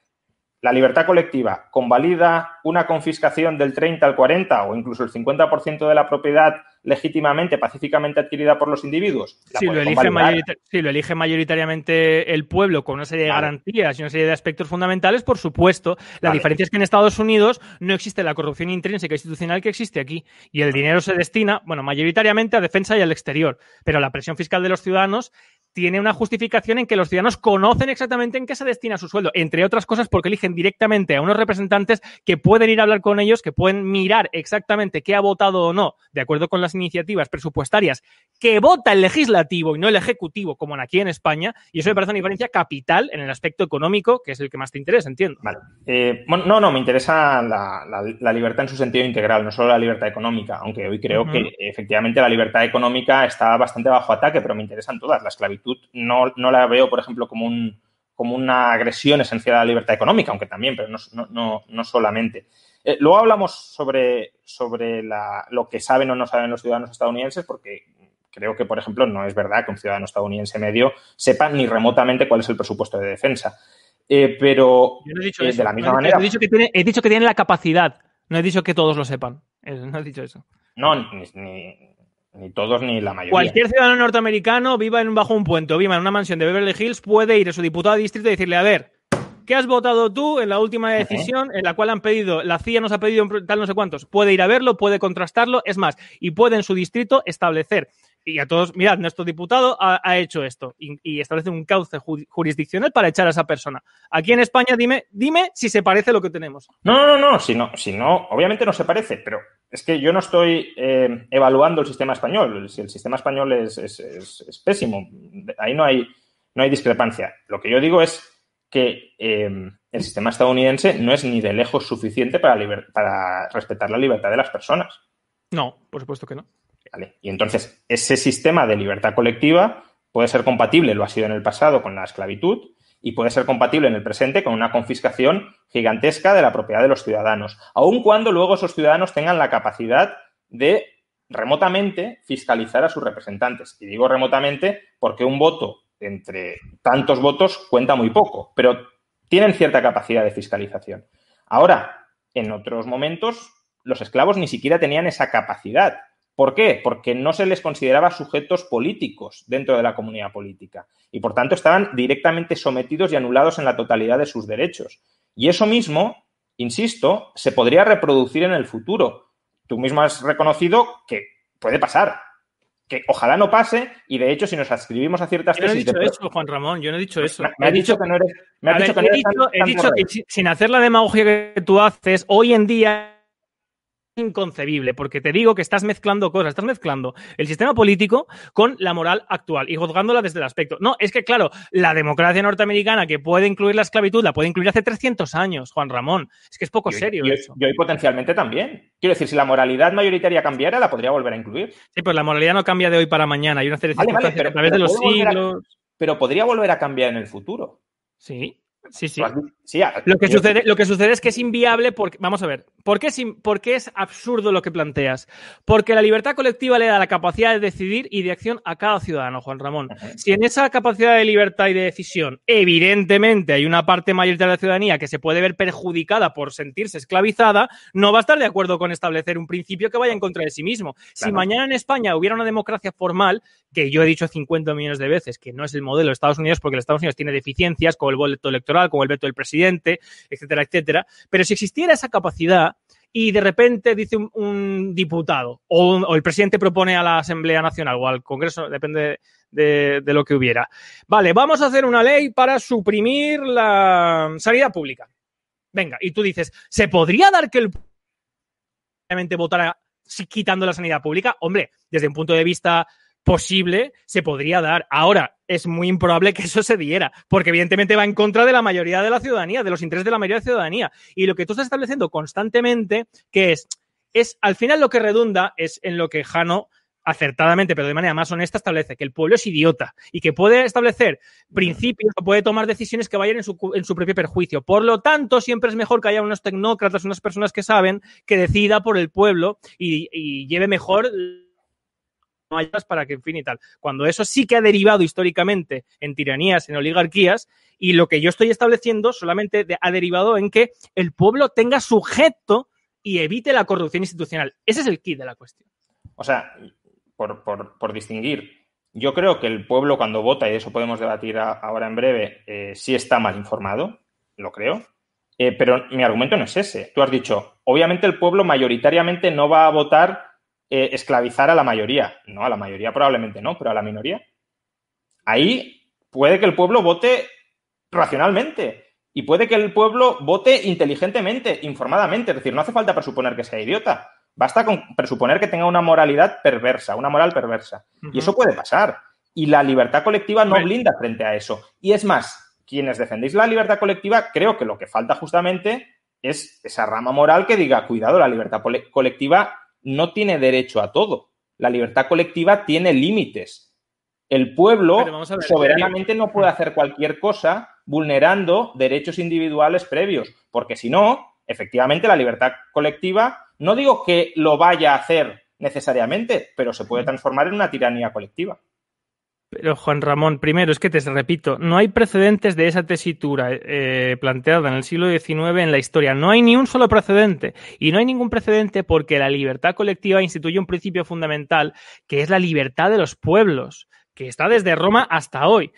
¿La libertad colectiva convalida una confiscación del 30 al 40 o incluso el 50% de la propiedad legítimamente, pacíficamente adquirida por los individuos. Si lo, elige lo, mayoritariamente el pueblo con una serie de garantías y una serie de aspectos fundamentales, por supuesto. La diferencia es que en Estados Unidos no existe la corrupción intrínseca institucional que existe aquí. Y el dinero se destina, bueno, mayoritariamente a defensa y al exterior. Pero la presión fiscal de los ciudadanos tiene una justificación en que los ciudadanos conocen exactamente en qué se destina su sueldo, entre otras cosas porque eligen directamente a unos representantes que pueden ir a hablar con ellos, que pueden mirar exactamente qué ha votado o no, de acuerdo con las iniciativas presupuestarias que vota el legislativo y no el ejecutivo, como aquí en España, y eso me parece una diferencia capital en el aspecto económico, que es el que más te interesa, entiendo. Eh, no, no, me interesa la, libertad en su sentido integral, no solo la libertad económica, aunque hoy creo que efectivamente la libertad económica está bastante bajo ataque, pero me interesan todas las claves no, la veo, por ejemplo, como, un, como una agresión esencial a la libertad económica, aunque también, pero no, solamente. Eh, luego hablamos sobre, sobre lo que saben o no saben los ciudadanos estadounidenses, porque creo que, por ejemplo, no es verdad que un ciudadano estadounidense medio sepa ni remotamente cuál es el presupuesto de defensa. Eh, pero eh, de la misma manera. He dicho, que tiene, he dicho que tienen la capacidad, no he dicho que todos lo sepan. No he dicho eso. No, ni, ni todos ni la mayoría. Cualquier ciudadano norteamericano viva en, bajo un puente o viva en una mansión de Beverly Hills puede ir a su diputado de distrito y decirle, a ver, ¿qué has votado tú en la última decisión en la cual han pedido, la CIA nos ha pedido tal no sé cuántos? Puede ir a verlo, puede contrastarlo, es más, y puede en su distrito establecer y a todos, mirad, nuestro diputado ha, hecho esto y, establece un cauce jurisdiccional para echar a esa persona. Aquí en España, dime, dime si se parece lo que tenemos. No, no, no, si no, si no obviamente no se parece, pero es que yo no estoy eh, evaluando el sistema español. Si el sistema español es, es, pésimo, ahí no hay, no hay discrepancia. Lo que yo digo es que eh, el sistema estadounidense no es ni de lejos suficiente para respetar la libertad de las personas. No, por supuesto que no. Y entonces, ese sistema de libertad colectiva puede ser compatible, lo ha sido en el pasado, con la esclavitud y puede ser compatible en el presente con una confiscación gigantesca de la propiedad de los ciudadanos, aun cuando luego esos ciudadanos tengan la capacidad de remotamente fiscalizar a sus representantes. Y digo remotamente porque un voto entre tantos votos cuenta muy poco, pero tienen cierta capacidad de fiscalización. Ahora, en otros momentos, los esclavos ni siquiera tenían esa capacidad ¿Por qué? Porque no se les consideraba sujetos políticos dentro de la comunidad política y por tanto estaban directamente sometidos y anulados en la totalidad de sus derechos. Y eso mismo, insisto, se podría reproducir en el futuro. Tú mismo has reconocido que puede pasar, que ojalá no pase y de hecho si nos adscribimos a ciertas yo he dicho eso, Juan Ramón, yo no he dicho pues eso. Me, ha dicho, que no eres... Me dicho que sin hacer la demagogia que tú haces, hoy en día inconcebible, porque te digo que estás mezclando cosas, estás mezclando el sistema político con la moral actual y juzgándola desde el aspecto. No, es que claro, la democracia norteamericana que puede incluir la esclavitud, la puede incluir hace 300 años, Juan Ramón. Es que es poco serio yo, eso. Yo, potencialmente también. Quiero decir, si la moralidad mayoritaria cambiara, la podría volver a incluir. Sí, pero la moralidad no cambia de hoy para mañana. Hay una serie de vale, a través de los siglos. pero podría volver a cambiar en el futuro. Sí. Sí, sí. lo, que sucede, lo que sucede es que es inviable porque, vamos a ver, ¿por qué, es, es absurdo lo que planteas? Porque la libertad colectiva le da la capacidad de decidir y de acción a cada ciudadano, Juan Ramón. Si en esa capacidad de libertad y de decisión, evidentemente hay una parte mayoritaria de la ciudadanía que se puede ver perjudicada por sentirse esclavizada, no va a estar de acuerdo con establecer un principio que vaya en contra de sí mismo. Si mañana en España hubiera una democracia formal, que yo he dicho 50 millones de veces que no es el modelo de Estados Unidos porque Estados Unidos tiene deficiencias con el boleto electoral, como el veto del presidente, etcétera, etcétera. Pero si existiera esa capacidad, y de repente dice un, diputado o, el presidente propone a la Asamblea Nacional o al Congreso, depende de, lo que hubiera. Vale, vamos a hacer una ley para suprimir la sanidad pública. Venga, y tú dices, ¿se podría dar que el realmente votara quitando la sanidad pública? Hombre, desde un punto de vista posible se podría dar. Ahora, es muy improbable que eso se diera, porque evidentemente va en contra de la mayoría de la ciudadanía, de los intereses de la mayoría de la ciudadanía. Y lo que tú estás estableciendo constantemente, que es, es al final lo que redunda es en lo que Jano acertadamente, pero de manera más honesta, establece que el pueblo es idiota y que puede establecer principios o puede tomar decisiones que vayan en su, propio perjuicio. Por lo tanto, siempre es mejor que haya unos tecnócratas, unas personas que saben, que decida por el pueblo y lleve mejor no hay para que en fin y tal. Cuando eso sí que ha derivado históricamente en tiranías, en oligarquías, y lo que yo estoy estableciendo solamente ha derivado en que el pueblo tenga sujeto y evite la corrupción institucional. Ese es el kit de la cuestión. O sea, por, distinguir, yo creo que el pueblo cuando vota, y eso podemos debatir ahora en breve, eh, sí está mal informado, lo creo. Eh, pero mi argumento no es ese. Tú has dicho, obviamente el pueblo mayoritariamente no va a votar eh, esclavizar a la mayoría. No, a la mayoría probablemente no, pero a la minoría. Ahí puede que el pueblo vote racionalmente y puede que el pueblo vote inteligentemente, informadamente. Es decir, no hace falta presuponer que sea idiota. Basta con presuponer que tenga una moralidad perversa, una moral perversa. Y eso puede pasar. Y la libertad colectiva no blinda frente a eso. Y es más, quienes defendéis la libertad colectiva, creo que lo que falta justamente es esa rama moral que diga, cuidado, la libertad colectiva no tiene derecho a todo. La libertad colectiva tiene límites. El pueblo soberanamente no puede hacer cualquier cosa vulnerando derechos individuales previos, porque si no, efectivamente la libertad colectiva, no digo que lo vaya a hacer necesariamente, pero se puede transformar en una tiranía colectiva. Pero Juan Ramón, primero, es que te repito, no hay precedentes de esa tesitura eh, planteada en el siglo XIX en la historia. No hay ni un solo precedente. Y no hay ningún precedente porque la libertad colectiva instituye un principio fundamental que es la libertad de los pueblos, que está desde Roma hasta hoy.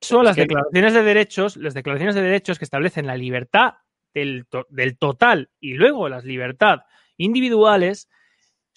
Son las declaraciones de derechos, las declaraciones de derechos que establecen la libertad del, del total y luego las libertad individuales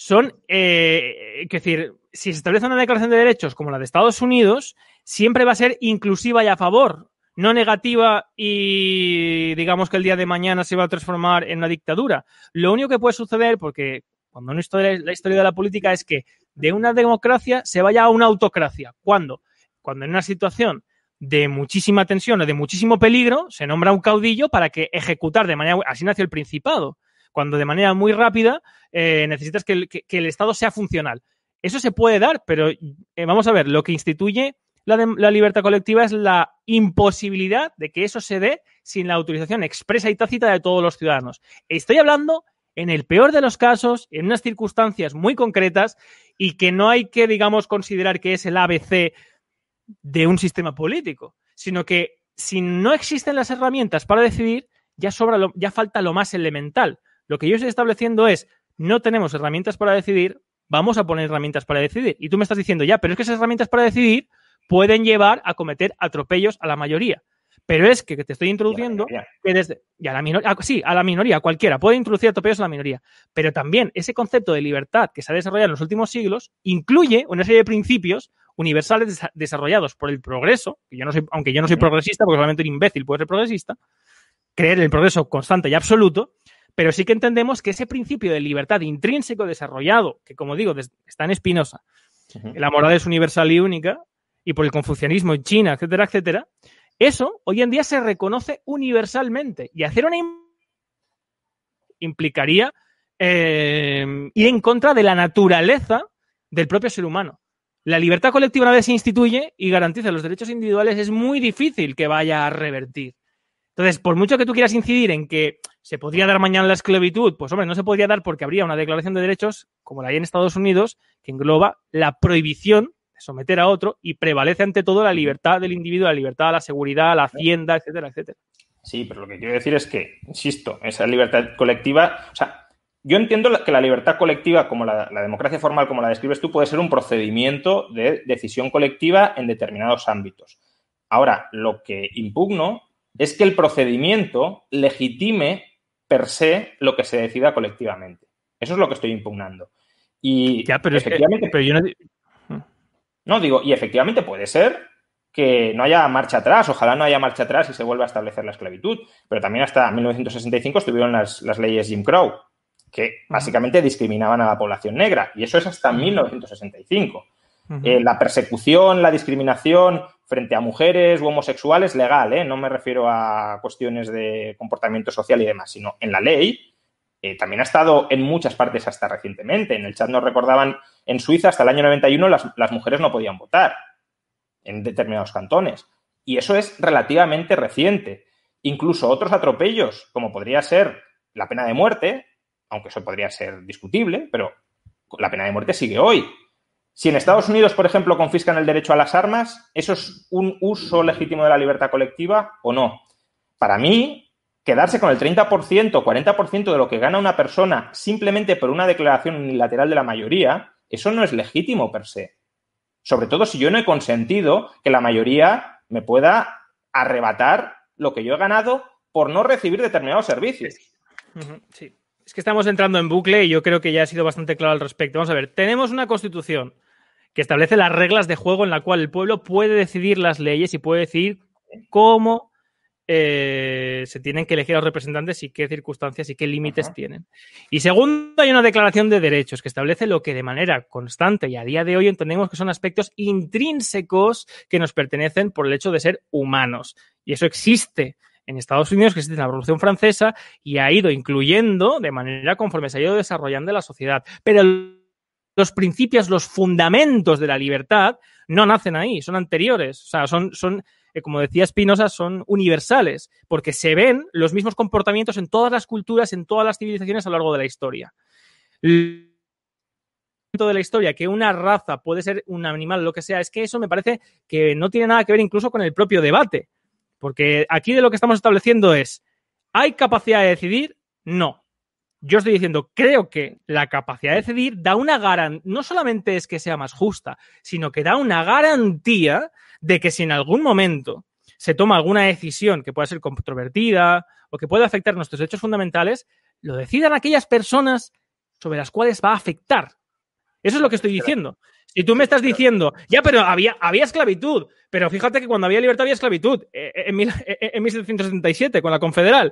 son, es eh, decir, si se establece una declaración de derechos como la de Estados Unidos, siempre va a ser inclusiva y a favor, no negativa y digamos que el día de mañana se va a transformar en una dictadura. Lo único que puede suceder, porque cuando no historia, la historia de la política es que de una democracia se vaya a una autocracia. ¿Cuándo? Cuando en una situación de muchísima tensión o de muchísimo peligro se nombra un caudillo para que ejecutar de manera... Así nació el Principado cuando de manera muy rápida eh, necesitas que el, Estado sea funcional. Eso se puede dar, pero eh, vamos a ver, lo que instituye la, libertad colectiva es la imposibilidad de que eso se dé sin la autorización expresa y tácita de todos los ciudadanos. Estoy hablando en el peor de los casos, en unas circunstancias muy concretas y que no hay que, digamos, considerar que es el ABC de un sistema político, sino que si no existen las herramientas para decidir, ya, sobra lo, ya falta lo más elemental. Lo que yo estoy estableciendo es, no tenemos herramientas para decidir, vamos a poner herramientas para decidir. Y tú me estás diciendo, ya, pero es que esas herramientas para decidir pueden llevar a cometer atropellos a la mayoría. Pero es que te estoy introduciendo que desde. Ya la minoría. Sí, a la minoría, cualquiera. Puede introducir atropellos a la minoría. Pero también ese concepto de libertad que se ha desarrollado en los últimos siglos incluye una serie de principios universales desarrollados por el progreso, que yo no soy, aunque yo no soy progresista, porque solamente un imbécil puede ser progresista, creer en el progreso constante y absoluto, pero sí que entendemos que ese principio de libertad intrínseco desarrollado, que como digo, está en Espinosa, la moral es universal y única, y por el confucianismo en China, etcétera, etcétera, eso hoy en día se reconoce universalmente. Y hacer una implicaría em, ir en contra de la naturaleza del propio ser humano. La libertad colectiva una vez se instituye y garantiza los derechos individuales es muy difícil que vaya a revertir. Entonces, por mucho que tú quieras incidir en que ¿Se podría dar mañana la esclavitud? Pues hombre, no se podría dar porque habría una declaración de derechos, como la hay en Estados Unidos, que engloba la prohibición de someter a otro y prevalece ante todo la libertad del individuo, la libertad, la seguridad, la hacienda, etcétera, etcétera. Sí, pero lo que quiero decir es que, insisto, esa libertad colectiva, o sea, yo entiendo que la libertad colectiva, como la, la, democracia formal, como la describes tú, puede ser un procedimiento de decisión colectiva en determinados ámbitos. Ahora, lo que impugno es que el procedimiento legitime per se lo que se decida colectivamente. Eso es lo que estoy impugnando. Y efectivamente, mm. no... digo, y efectivamente puede ser que no haya marcha atrás, ojalá no haya marcha atrás y se vuelva a establecer la esclavitud, pero también hasta 1965 estuvieron las, leyes Jim Crow, que mm. básicamente discriminaban a la población negra, y eso es hasta 1965. Mm. Eh, la persecución, la discriminación, frente a mujeres u homosexuales legal, ¿eh? no me refiero a cuestiones de comportamiento social y demás, sino en la ley. Eh, también ha estado en muchas partes hasta recientemente. En el chat nos recordaban, en Suiza hasta el año 91 las, las mujeres no podían votar en determinados cantones. Y eso es relativamente reciente. Incluso otros atropellos, como podría ser la pena de muerte, aunque eso podría ser discutible, pero la pena de muerte sigue hoy. Si en Estados Unidos, por ejemplo, confiscan el derecho a las armas, ¿eso es un uso legítimo de la libertad colectiva o no? Para mí, quedarse con el 30%, 40% de lo que gana una persona simplemente por una declaración unilateral de la mayoría, eso no es legítimo per se. Sobre todo si yo no he consentido que la mayoría me pueda arrebatar lo que yo he ganado por no recibir determinados servicios. Sí. Es que estamos entrando en bucle y yo creo que ya ha sido bastante claro al respecto. Vamos a ver, tenemos una constitución que establece las reglas de juego en la cual el pueblo puede decidir las leyes y puede decidir cómo eh, se tienen que elegir a los representantes y qué circunstancias y qué límites tienen. Y segundo, hay una declaración de derechos que establece lo que de manera constante y a día de hoy entendemos que son aspectos intrínsecos que nos pertenecen por el hecho de ser humanos. Y eso existe en Estados Unidos, que existe en la Revolución Francesa, y ha ido incluyendo de manera conforme se ha ido desarrollando la sociedad. Pero los principios, los fundamentos de la libertad no nacen ahí, son anteriores, o sea, son, son eh, como decía Spinoza, son universales, porque se ven los mismos comportamientos en todas las culturas, en todas las civilizaciones a lo largo de la historia. de la historia que una raza puede ser un animal, lo que sea, es que eso me parece que no tiene nada que ver incluso con el propio debate. Porque aquí de lo que estamos estableciendo es, ¿hay capacidad de decidir? No. Yo estoy diciendo, creo que la capacidad de decidir da una garantía, no solamente es que sea más justa, sino que da una garantía de que si en algún momento se toma alguna decisión que pueda ser controvertida o que pueda afectar nuestros derechos fundamentales, lo decidan aquellas personas sobre las cuales va a afectar. Eso es lo que estoy diciendo. Y tú me estás diciendo, ya, pero había, había esclavitud. Pero fíjate que cuando había libertad había esclavitud, eh, eh, en, eh, en, 1777, con la Confederal.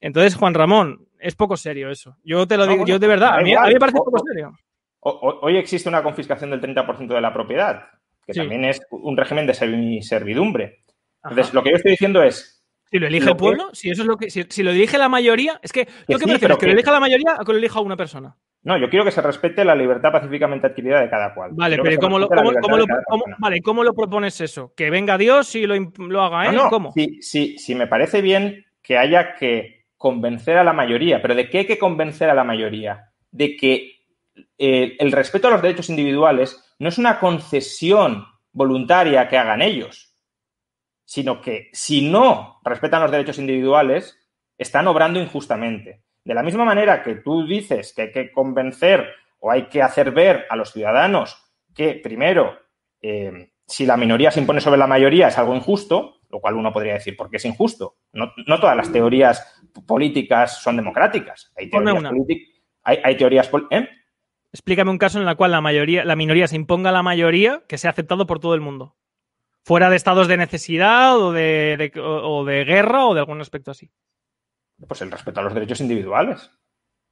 Entonces, Juan Ramón, es poco serio eso. Yo te lo digo, yo de verdad, a mí, me parece poco serio. Hoy existe una confiscación del 30% de la propiedad, que también es un régimen de servidumbre. Entonces, lo que yo estoy diciendo es, si lo elige el pueblo, si eso es lo que. Si, lo dirige la mayoría, es que, qué que que, lo elija la mayoría o que lo elija una persona. No, yo quiero que se respete la libertad pacíficamente adquirida de cada cual. Vale, pero ¿cómo lo, cómo, lo, propones eso? ¿Que venga Dios y lo, lo haga él? No, ¿Cómo? Si, me parece bien que haya que convencer a la mayoría, pero ¿de qué hay que convencer a la mayoría? De que eh, el respeto a los derechos individuales no es una concesión voluntaria que hagan ellos sino que si no respetan los derechos individuales, están obrando injustamente. De la misma manera que tú dices que hay que convencer o hay que hacer ver a los ciudadanos que, primero, eh, si la minoría se impone sobre la mayoría es algo injusto, lo cual uno podría decir porque es injusto. No, todas las teorías políticas son democráticas. Hay teorías ¿eh? Explícame un caso en el cual la mayoría, la minoría se imponga a la mayoría que sea aceptado por todo el mundo fuera de estados de necesidad o de, o de guerra o de algún aspecto así? Pues el respeto a los derechos individuales.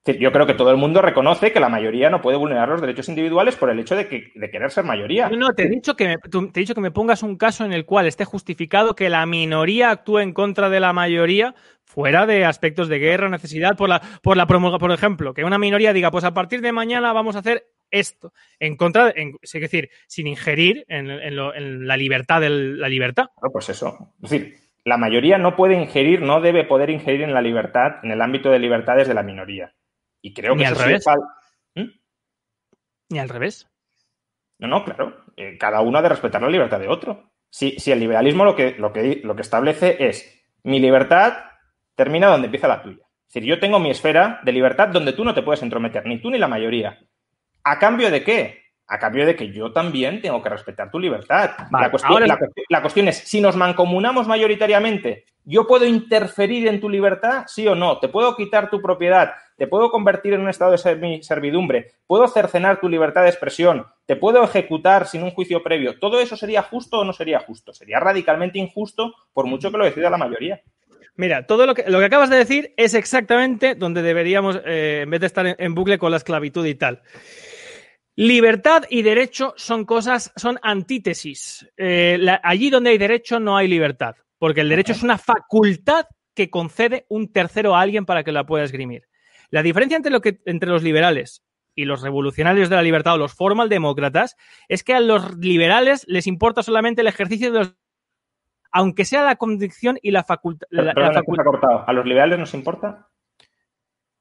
Yo creo que todo el mundo reconoce que la mayoría no puede vulnerar los derechos individuales por el hecho de, querer ser mayoría. No, no, te he, dicho que me, he dicho que me pongas un caso en el cual esté justificado que la minoría actúe en contra de la mayoría fuera de aspectos de guerra, necesidad, por la, por la promulga, por ejemplo, que una minoría diga, pues a partir de mañana vamos a hacer esto, en contra, es decir, sin ingerir en, la libertad de la libertad. No, pues eso. Es decir, la mayoría no puede ingerir, no debe poder ingerir en la libertad, en el ámbito de libertades de la minoría. Y creo que al revés. ¿Mm? Ni al revés. No, no, claro. Eh, cada uno ha de respetar la libertad de otro. Si, el liberalismo lo que, lo, que, lo que establece es mi libertad termina donde empieza la tuya. Es decir, yo tengo mi esfera de libertad donde tú no te puedes entrometer, ni tú ni la mayoría. ¿A cambio de qué? A cambio de que yo también tengo que respetar tu libertad. la, cuestión, es, si nos mancomunamos mayoritariamente, ¿yo puedo interferir en tu libertad? Sí o no. ¿Te puedo quitar tu propiedad? ¿Te puedo convertir en un estado de servidumbre? ¿Puedo cercenar tu libertad de expresión? ¿Te puedo ejecutar sin un juicio previo? ¿Todo eso sería justo o no sería justo? Sería radicalmente injusto por mucho que lo decida la mayoría. Mira, todo lo que, lo que acabas de decir es exactamente donde deberíamos, eh, en vez de estar en bucle con la esclavitud y tal. Libertad y derecho son cosas, son antítesis. Eh, allí donde hay derecho no hay libertad, porque el derecho es una facultad que concede un tercero a alguien para que la pueda esgrimir. La diferencia entre, lo que, entre los liberales y los revolucionarios de la libertad o los formaldemócratas es que a los liberales les importa solamente el ejercicio de los aunque sea la condición y la facultad. ¿A los liberales nos importa?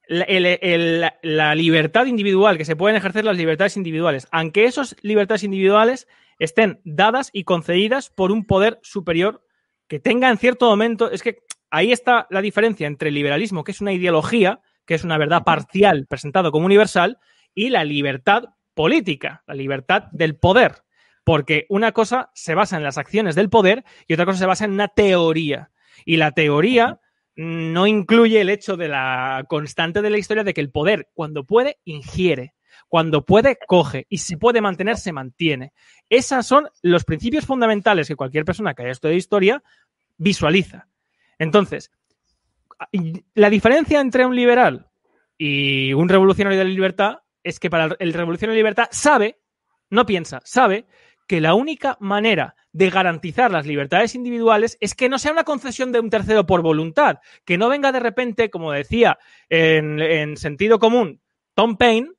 la, libertad individual, que se pueden ejercer las libertades individuales, aunque esas libertades individuales estén dadas y concedidas por un poder superior que tenga en cierto momento, es que ahí está la diferencia entre el liberalismo, que es una ideología, que es una verdad parcial presentado como universal, y la libertad política, la libertad del poder, porque una cosa se basa en las acciones del poder y otra cosa se basa en una teoría. Y la teoría no incluye el hecho de la constante de la historia de que el poder, cuando puede, ingiere, cuando puede, coge y si puede mantener, se mantiene. Esos son los principios fundamentales que cualquier persona que haya estudiado historia visualiza. Entonces, la diferencia entre un liberal y un revolucionario de la libertad es que para el revolucionario de la libertad sabe, no piensa, sabe que la única manera de garantizar las libertades individuales es que no sea una concesión de un tercero por voluntad, que no venga de repente, como decía en, sentido común Tom Paine,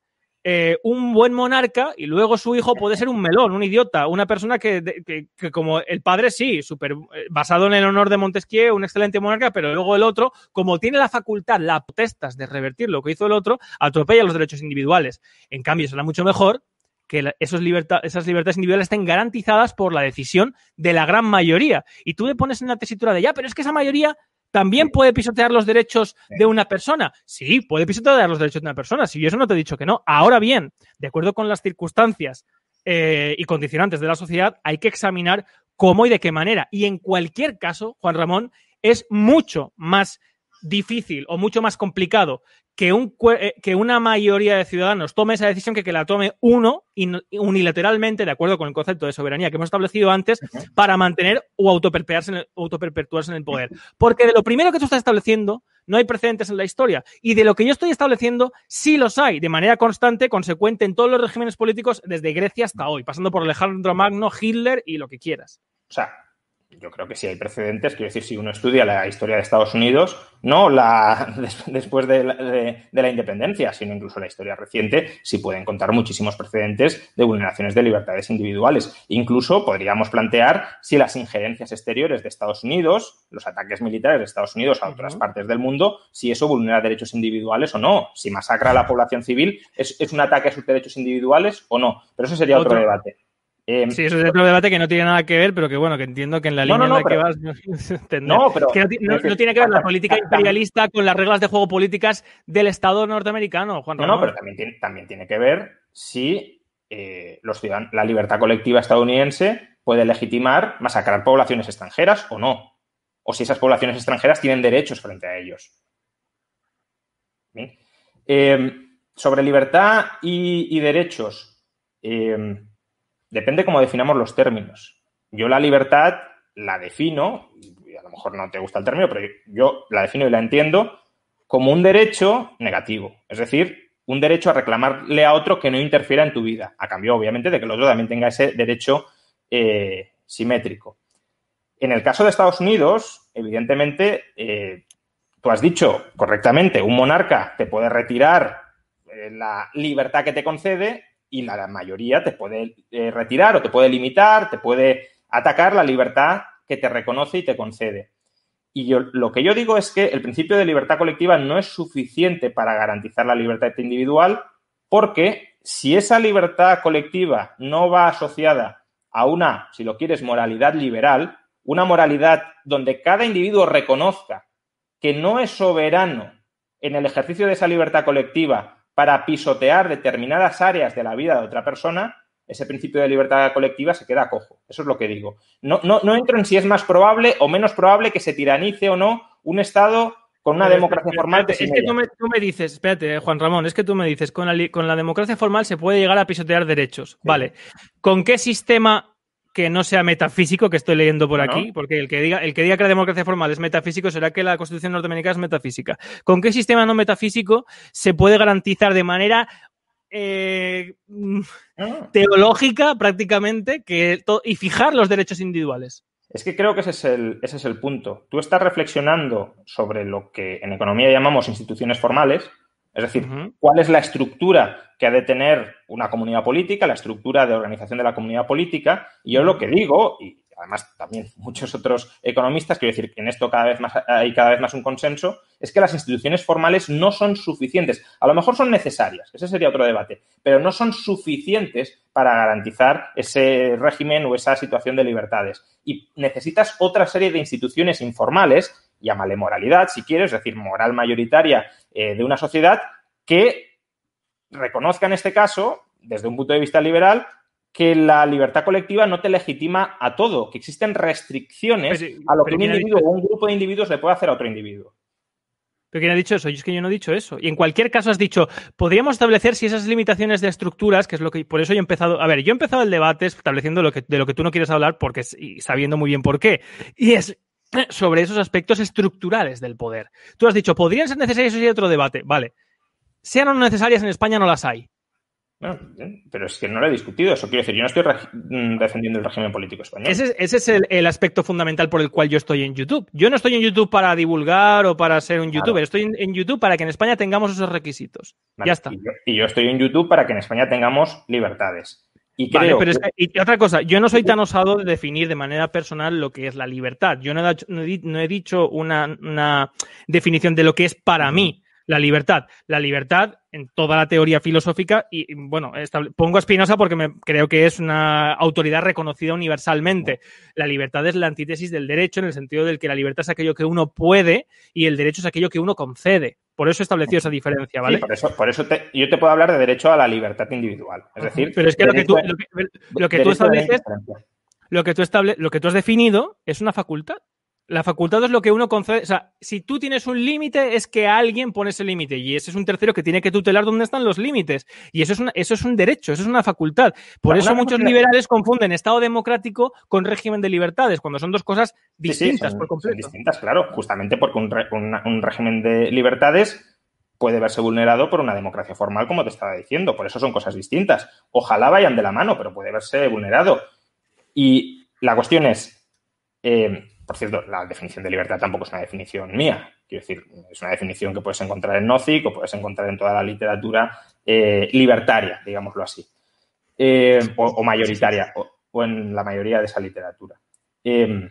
eh, un buen monarca y luego su hijo puede ser un melón, un idiota, una persona que, como el padre sí, super, eh, basado en el honor de Montesquieu, un excelente monarca, pero luego el otro, como tiene la facultad, la potestas de revertir lo que hizo el otro, atropella los derechos individuales. En cambio, será mucho mejor que esos esas libertades individuales estén garantizadas por la decisión de la gran mayoría. Y tú le pones en la tesitura de, ya, pero es que esa mayoría también puede pisotear los derechos de una persona. Sí, puede pisotear los derechos de una persona. Si yo eso no te he dicho que no. Ahora bien, de acuerdo con las circunstancias eh, y condicionantes de la sociedad, hay que examinar cómo y de qué manera. Y en cualquier caso, Juan Ramón, es mucho más difícil o mucho más complicado que, un, eh, que una mayoría de ciudadanos tome esa decisión que que la tome uno unilateralmente, de acuerdo con el concepto de soberanía que hemos establecido antes, para mantener o autoperpetuarse en el, en el poder. Porque de lo primero que tú estás estableciendo, no hay precedentes en la historia. Y de lo que yo estoy estableciendo, sí los hay, de manera constante, consecuente en todos los regímenes políticos, desde Grecia hasta hoy, pasando por Alejandro Magno, Hitler y lo que quieras. O sea, yo creo que sí hay precedentes. Quiero decir, si uno estudia la historia de Estados Unidos, no la después de la, independencia, sino incluso la historia reciente, sí pueden contar muchísimos precedentes de vulneraciones de libertades individuales. Incluso podríamos plantear si las injerencias exteriores de Estados Unidos, los ataques militares de Estados Unidos a otras partes del mundo, si eso vulnera derechos individuales o no, si masacra a la población civil, es, un ataque a sus derechos individuales o no. Pero eso sería otro debate. Em, sí, eso es otro debate que no tiene nada que ver, pero que bueno, que entiendo que en la línea en la que vas No, no, tiene que ver la política imperialista con las reglas de juego políticas del Estado norteamericano, Juan No, no, pero también tiene, también tiene que ver si eh, la libertad colectiva estadounidense puede legitimar masacrar poblaciones extranjeras o no. O si esas poblaciones extranjeras tienen derechos frente a ellos. Em, sobre libertad y, derechos. Em, depende cómo definamos los términos. Yo la libertad la defino, y a lo mejor no te gusta el término, pero yo la defino y la entiendo como un derecho negativo, es decir, un derecho a reclamarle a otro que no interfiera en tu vida, a cambio, obviamente, de que el otro también tenga ese derecho eh, simétrico. En el caso de Estados Unidos, evidentemente, eh, tú has dicho correctamente, un monarca te puede retirar eh, la libertad que te concede y la mayoría te puede eh, retirar o te puede limitar, te puede atacar la libertad que te reconoce y te concede. Y yo, lo que yo digo es que el principio de libertad colectiva no es suficiente para garantizar la libertad individual porque si esa libertad colectiva no va asociada a una, si lo quieres, moralidad liberal, una moralidad donde cada individuo reconozca que no es soberano en el ejercicio de esa libertad colectiva para pisotear determinadas áreas de la vida de otra persona, ese principio de libertad colectiva se queda cojo. Eso es lo que digo. No, no, entro en si es más probable o menos probable que se tiranice o no un Estado con una democracia formal. es que tú me, dices, espérate, eh, Juan Ramón, es que tú me dices, con la, con la democracia formal se puede llegar a pisotear derechos. Vale. ¿Con qué sistema que no sea metafísico, que estoy leyendo por aquí, porque el que, diga, el que diga que la democracia formal es metafísico será que la Constitución norteamericana es metafísica. ¿Con qué sistema no metafísico se puede garantizar de manera eh, mm, ah. teológica prácticamente que y fijar los derechos individuales? Es que creo que ese es, ese es el punto. Tú estás reflexionando sobre lo que en economía llamamos instituciones formales, es decir, ¿cuál es la estructura que ha de tener una comunidad política, la estructura de organización de la comunidad política? Y yo lo que digo, y además también muchos otros economistas, quiero decir que en esto cada vez más hay cada vez más un consenso, es que las instituciones formales no son suficientes. A lo mejor son necesarias, ese sería otro debate, pero no son suficientes para garantizar ese régimen o esa situación de libertades. Y necesitas otra serie de instituciones informales llámale moralidad si quieres, es decir, moral mayoritaria eh, de una sociedad que reconozca en este caso, desde un punto de vista liberal, que la libertad colectiva no te legitima a todo, que existen restricciones a lo que un individuo o un grupo de individuos le puede hacer a otro individuo. ¿Pero quién ha dicho eso? Yo es que yo no he dicho eso. Y en cualquier caso has dicho, podríamos establecer si esas limitaciones de estructuras, que es lo que... Por eso yo he empezado... A ver, yo he empezado el debate estableciendo lo que, de lo que tú no quieres hablar porque y sabiendo muy bien por qué. Y es, sobre esos aspectos estructurales del poder. Tú has dicho, podrían ser necesarias, eso hay otro debate. Vale. Sean o no necesarias, en España no las hay. Eh, pero es que no lo he discutido. Eso quiero decir, yo no estoy mm, defendiendo el régimen político español. Ese, es el, aspecto fundamental por el cual yo estoy en YouTube. Yo no estoy en YouTube para divulgar o para ser un youtuber. Estoy en, YouTube para que en España tengamos esos requisitos. ya está. y yo, estoy en YouTube para que en España tengamos libertades. Y, otra cosa, yo no soy tan osado de definir de manera personal lo que es la libertad. Yo no he, dicho una, definición de lo que es para mí la libertad. La libertad en toda la teoría filosófica y, bueno, pongo a Spinoza porque me, creo que es una autoridad reconocida universalmente. La libertad es la antítesis del derecho en el sentido del que la libertad es aquello que uno puede y el derecho es aquello que uno concede. Por eso he establecido esa diferencia, ¿vale? por eso, por eso yo te puedo hablar de derecho a la libertad individual. Es decir, pero es que lo que tú, estableces, estable, lo que tú has definido es una facultad la facultad es lo que uno concede. O sea, si tú tienes un límite, es que alguien pone ese límite. Y ese es un tercero que tiene que tutelar dónde están los límites. Y eso es, eso es un derecho, eso es una facultad. Por eso muchos liberales confunden Estado democrático con régimen de libertades, cuando son dos cosas distintas por completo. distintas, claro, justamente porque un, régimen de libertades puede verse vulnerado por una democracia formal, como te estaba diciendo. Por eso son cosas distintas. Ojalá vayan de la mano, pero puede verse vulnerado. Y la cuestión es. Eh, por cierto, la definición de libertad tampoco es una definición mía. Quiero decir, es una definición que puedes encontrar en Nozick o puedes encontrar en toda la literatura eh, libertaria, digámoslo así, eh, o, mayoritaria, o, en la mayoría de esa literatura. Eh,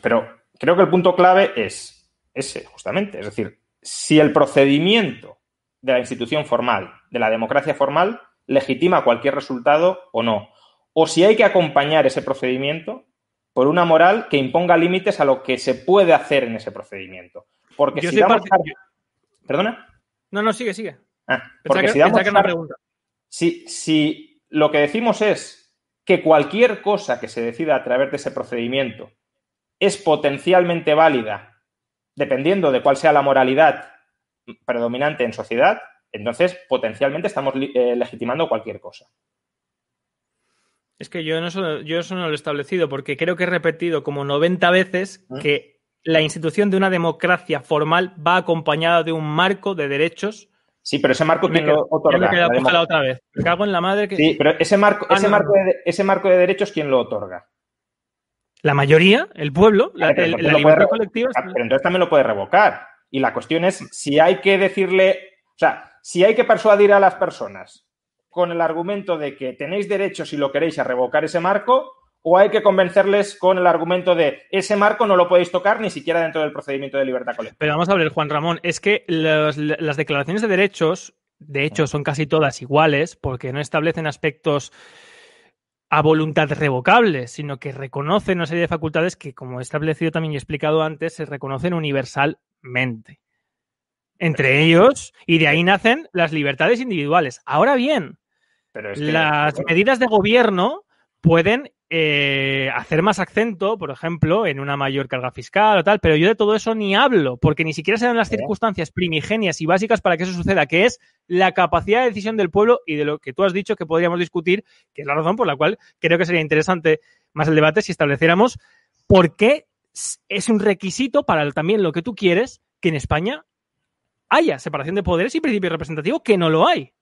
pero creo que el punto clave es ese, justamente. Es decir, si el procedimiento de la institución formal, de la democracia formal, legitima cualquier resultado o no. O si hay que acompañar ese procedimiento por una moral que imponga límites a lo que se puede hacer en ese procedimiento. Porque si damos... ¿Perdona? No, no, sigue, sigue. Ah, porque si lo que decimos es que cualquier cosa que se decida a través de ese procedimiento es potencialmente válida, dependiendo de cuál sea la moralidad predominante en sociedad, entonces potencialmente estamos eh, legitimando cualquier cosa. Es que yo, no, yo eso no lo he establecido porque creo que he repetido como 90 veces ah. que la institución de una democracia formal va acompañada de un marco de derechos. Sí, pero ese marco quien lo otorga. la, otra vez. cago en la madre Sí, pero ese marco, ah, ese, marco De, ese marco de derechos, ¿quién lo otorga? La mayoría, el pueblo, la, libertad colectiva. Ah, pero entonces también lo puede revocar. Y la cuestión es si hay que decirle, o sea, si hay que persuadir a las personas con el argumento de que tenéis derecho, si lo queréis, a revocar ese marco, o hay que convencerles con el argumento de ese marco no lo podéis tocar ni siquiera dentro del procedimiento de libertad colectiva. Pero vamos a ver, Juan Ramón, es que las declaraciones de derechos, de hecho, son casi todas iguales porque no establecen aspectos a voluntad revocable, sino que reconocen una serie de facultades que, como he establecido también y explicado antes, se reconocen universalmente. Entre ellos, y de ahí nacen las libertades individuales. Ahora bien, las medidas de gobierno pueden eh, hacer más acento, por ejemplo, en una mayor carga fiscal o tal, pero yo de todo eso ni hablo, porque ni siquiera se dan las circunstancias primigenias y básicas para que eso suceda, que es la capacidad de decisión del pueblo y de lo que tú has dicho que podríamos discutir, que es la razón por la cual creo que sería interesante más el debate si estableciéramos por qué es un requisito para también lo que tú quieres que en España haya separación de poderes y principio representativo, que no lo hay.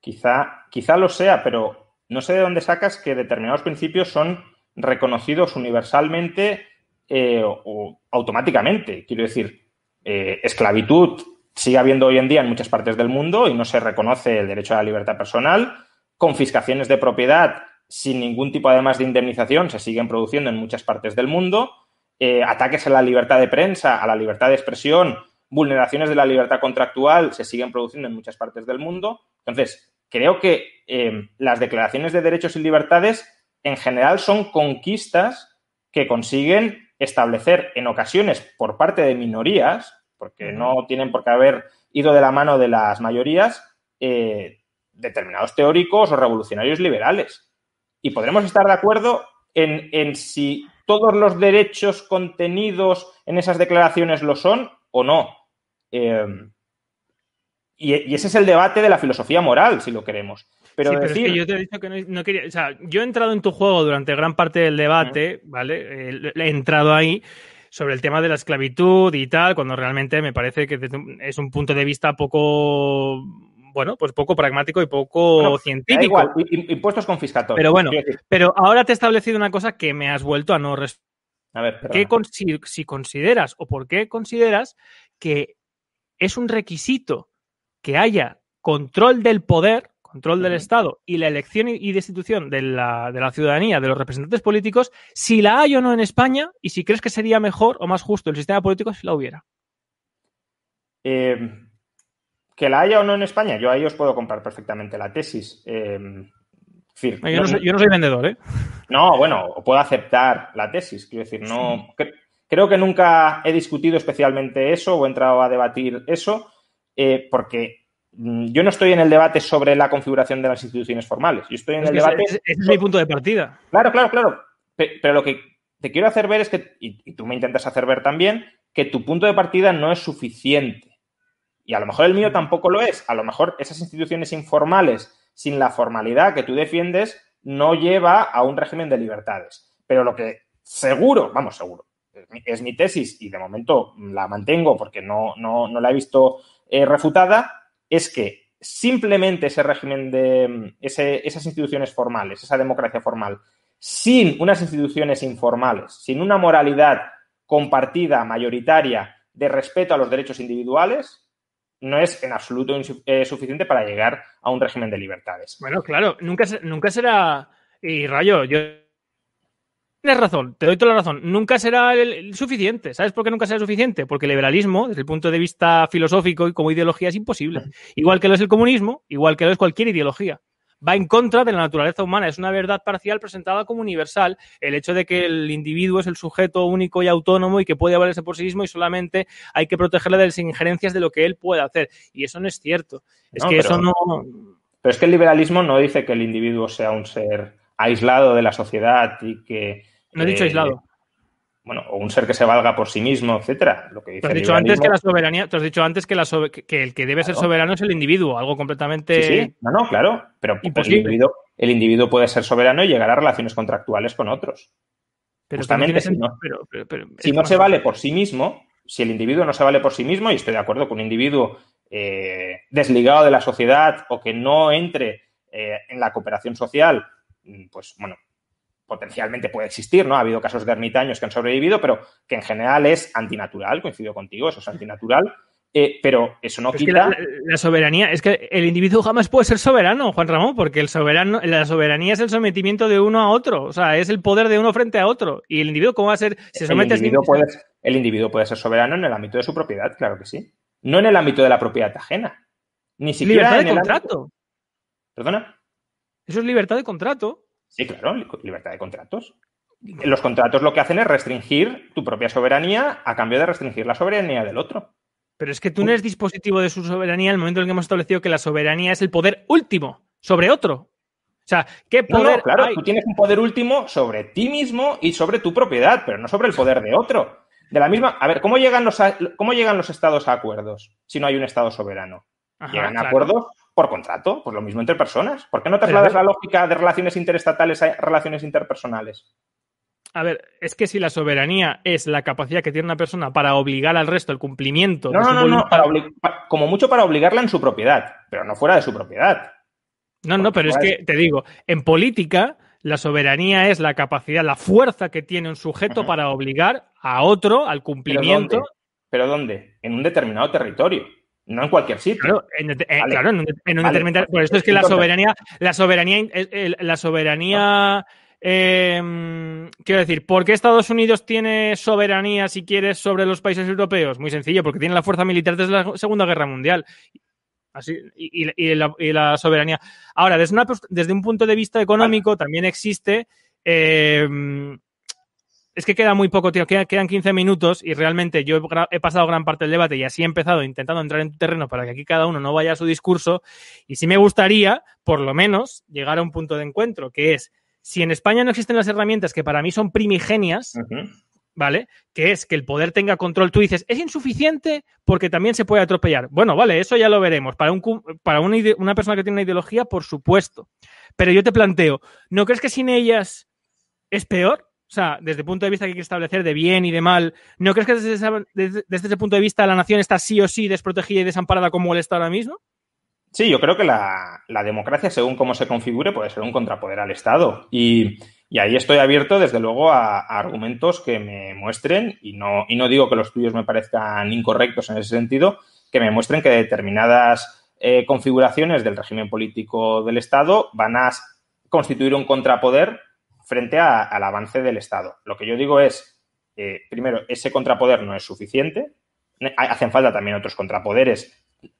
Quizá, quizá lo sea, pero no sé de dónde sacas que determinados principios son reconocidos universalmente eh, o, automáticamente. Quiero decir, eh, esclavitud sigue habiendo hoy en día en muchas partes del mundo y no se reconoce el derecho a la libertad personal. Confiscaciones de propiedad sin ningún tipo además de indemnización se siguen produciendo en muchas partes del mundo. Eh, ataques a la libertad de prensa, a la libertad de expresión, vulneraciones de la libertad contractual se siguen produciendo en muchas partes del mundo. Entonces, creo que eh, las declaraciones de derechos y libertades en general son conquistas que consiguen establecer en ocasiones por parte de minorías, porque no tienen por qué haber ido de la mano de las mayorías, eh, determinados teóricos o revolucionarios liberales. Y podremos estar de acuerdo en, si todos los derechos contenidos en esas declaraciones lo son o no. Eh, y, ese es el debate de la filosofía moral, si lo queremos. Pero, sí, es que yo te he dicho que no, quería. O sea, yo he entrado en tu juego durante gran parte del debate, ¿vale? Eh, he entrado ahí sobre el tema de la esclavitud y tal, cuando realmente me parece que es un punto de vista poco bueno, pues poco pragmático y poco científico. Igual, impuestos confiscatorios. Pero bueno, pero ahora te he establecido una cosa que me has vuelto a no responder. A ver, ¿Qué si, consideras o por qué consideras que es un requisito que haya control del poder, control del Estado y la elección y destitución de la, ciudadanía, de los representantes políticos, si la hay o no en España y si crees que sería mejor o más justo el sistema político si la hubiera. Em, que la haya o no en España, yo ahí os puedo comprar perfectamente la tesis. Em, yo, no soy, vendedor, ¿eh? No, bueno, puedo aceptar la tesis. Quiero decir, no. creo que nunca he discutido especialmente eso o he entrado a debatir eso eh, porque mm, yo no estoy en el debate sobre la configuración de las instituciones formales. Yo estoy en el debate. Ese, es mi punto de partida. Claro, claro, claro. Pero lo que te quiero hacer ver es que, y, tú me intentas hacer ver también, que tu punto de partida no es suficiente. Y a lo mejor el mío tampoco lo es. A lo mejor esas instituciones informales, sin la formalidad que tú defiendes, no lleva a un régimen de libertades. Pero lo que seguro, vamos, seguro, es mi tesis y de momento la mantengo porque no, no, no la he visto eh, refutada es que simplemente ese régimen de mm, esas instituciones formales, esa democracia formal, sin unas instituciones informales, sin una moralidad compartida, mayoritaria, de respeto a los derechos individuales, no es en absoluto eh, suficiente para llegar a un régimen de libertades. Bueno, claro, nunca, nunca será... Y Rayo, yo tienes razón, te doy toda la razón. Nunca será el, suficiente. ¿Sabes por qué nunca será suficiente? Porque el liberalismo, desde el punto de vista filosófico y como ideología, es imposible. Igual que lo es el comunismo, igual que lo es cualquier ideología. Va en contra de la naturaleza humana. Es una verdad parcial presentada como universal. El hecho de que el individuo es el sujeto único y autónomo y que puede valerse por sí mismo y solamente hay que protegerle de las injerencias de lo que él pueda hacer. Y eso no es cierto. Es que eso no. Pero es que el liberalismo no dice que el individuo sea un ser aislado de la sociedad y que... No he dicho eh, aislado. Bueno, o un ser que se valga por sí mismo, etcétera. Lo que dice has dicho antes que la soberanía, te has dicho antes que, el que debe ser soberano es el individuo, algo completamente. Sí, no, no, claro. Pero el individuo, puede ser soberano y llegar a relaciones contractuales con otros. Pero también si no, si no se vale por sí mismo, si el individuo no se vale por sí mismo, y estoy de acuerdo con un individuo eh, desligado de la sociedad o que no entre eh, en la cooperación social Mm, pues bueno, potencialmente puede existir, ¿no? Ha habido casos de ermitaños que han sobrevivido, pero que en general es antinatural, coincido contigo, eso es antinatural. Eh, pero eso no quita. la, soberanía, es que el individuo jamás puede ser soberano, Juan Ramón, porque el soberano, la soberanía es el sometimiento de uno a otro, o sea, es el poder de uno frente a otro. Y el individuo, ¿cómo va a ser? Se somete el, individuo puede, el individuo puede ser soberano en el ámbito de su propiedad, claro que sí. No en el ámbito de la propiedad ajena. Ni siquiera. en el contrato. ¿Perdona? Eso es libertad de contrato. Sí, claro, libertad de contratos. Los contratos lo que hacen es restringir tu propia soberanía a cambio de restringir la soberanía del otro. Pero es que tú no eres dispositivo de su soberanía al momento en el que hemos establecido que la soberanía es el poder último sobre otro. O sea, ¿qué poder? claro, tú tienes un poder último sobre ti mismo y sobre tu propiedad, pero no sobre el poder de otro. De la misma, a ver, ¿cómo llegan los, cómo llegan los estados a acuerdos si no hay un estado soberano? llegan a acuerdos por contrato, pues lo mismo entre personas. ¿Por qué no trasladas la lógica de relaciones interestatales a relaciones interpersonales? A ver, es que si la soberanía es la capacidad que tiene una persona para obligar al resto el cumplimiento. No, no, no, como mucho para obligarla en su propiedad, pero no fuera de su propiedad. No, no, pero es que te digo, en política la soberanía es la capacidad, la fuerza que tiene un sujeto para obligar a otro al cumplimiento. ¿Pero dónde? En un determinado territorio. No en cualquier sitio. Claro, en, eh, un, determinado. Por esto es que la soberanía, la soberanía, la soberanía. Em, quiero decir, ¿por qué Estados Unidos tiene soberanía, si quieres, sobre los países europeos? Muy sencillo, porque tiene la fuerza militar desde la Segunda Guerra Mundial. y, la, soberanía. Ahora, desde, un punto de vista económico, también existe eh, es que queda muy poco, tío. Quedan, 15 minutos y realmente yo he, pasado gran parte del debate y así he empezado intentando entrar en tu terreno para que aquí cada uno no vaya a su discurso. Y sí me gustaría, por lo menos, llegar a un punto de encuentro, que es, si en España no existen las herramientas que para mí son primigenias, ¿vale? Que es que el poder tenga control. Tú dices, es insuficiente porque también se puede atropellar. Bueno, vale, eso ya lo veremos. Para, un, para una, una persona que tiene una ideología, por supuesto. Pero yo te planteo, ¿no crees que sin ellas es peor? O sea, desde el punto de vista que hay que establecer de bien y de mal, ¿no crees que desde ese, punto de vista la nación está sí o sí desprotegida y desamparada como el Estado ahora mismo? Sí, yo creo que la, democracia, según cómo se configure, puede ser un contrapoder al Estado. Y, ahí estoy abierto, desde luego, a, argumentos que me muestren, y no, y no digo que los tuyos me parezcan incorrectos en ese sentido, que me muestren que determinadas eh, configuraciones del régimen político del Estado van a constituir un contrapoder frente al avance del Estado. Lo que yo digo es, eh, primero, ese contrapoder no es suficiente, hacen falta también otros contrapoderes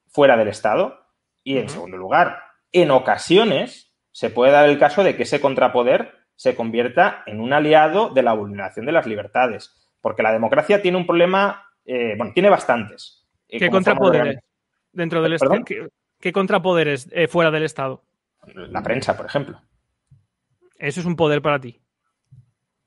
fuera del Estado, y en segundo lugar, en ocasiones se puede dar el caso de que ese contrapoder se convierta en un aliado de la vulneración de las libertades, porque la democracia tiene un problema, eh, bueno, tiene bastantes. Eh, ¿Qué contrapoderes dentro del Estado? ¿Qué, contrapoderes fuera del Estado? La prensa, por ejemplo. Eso es un poder para ti.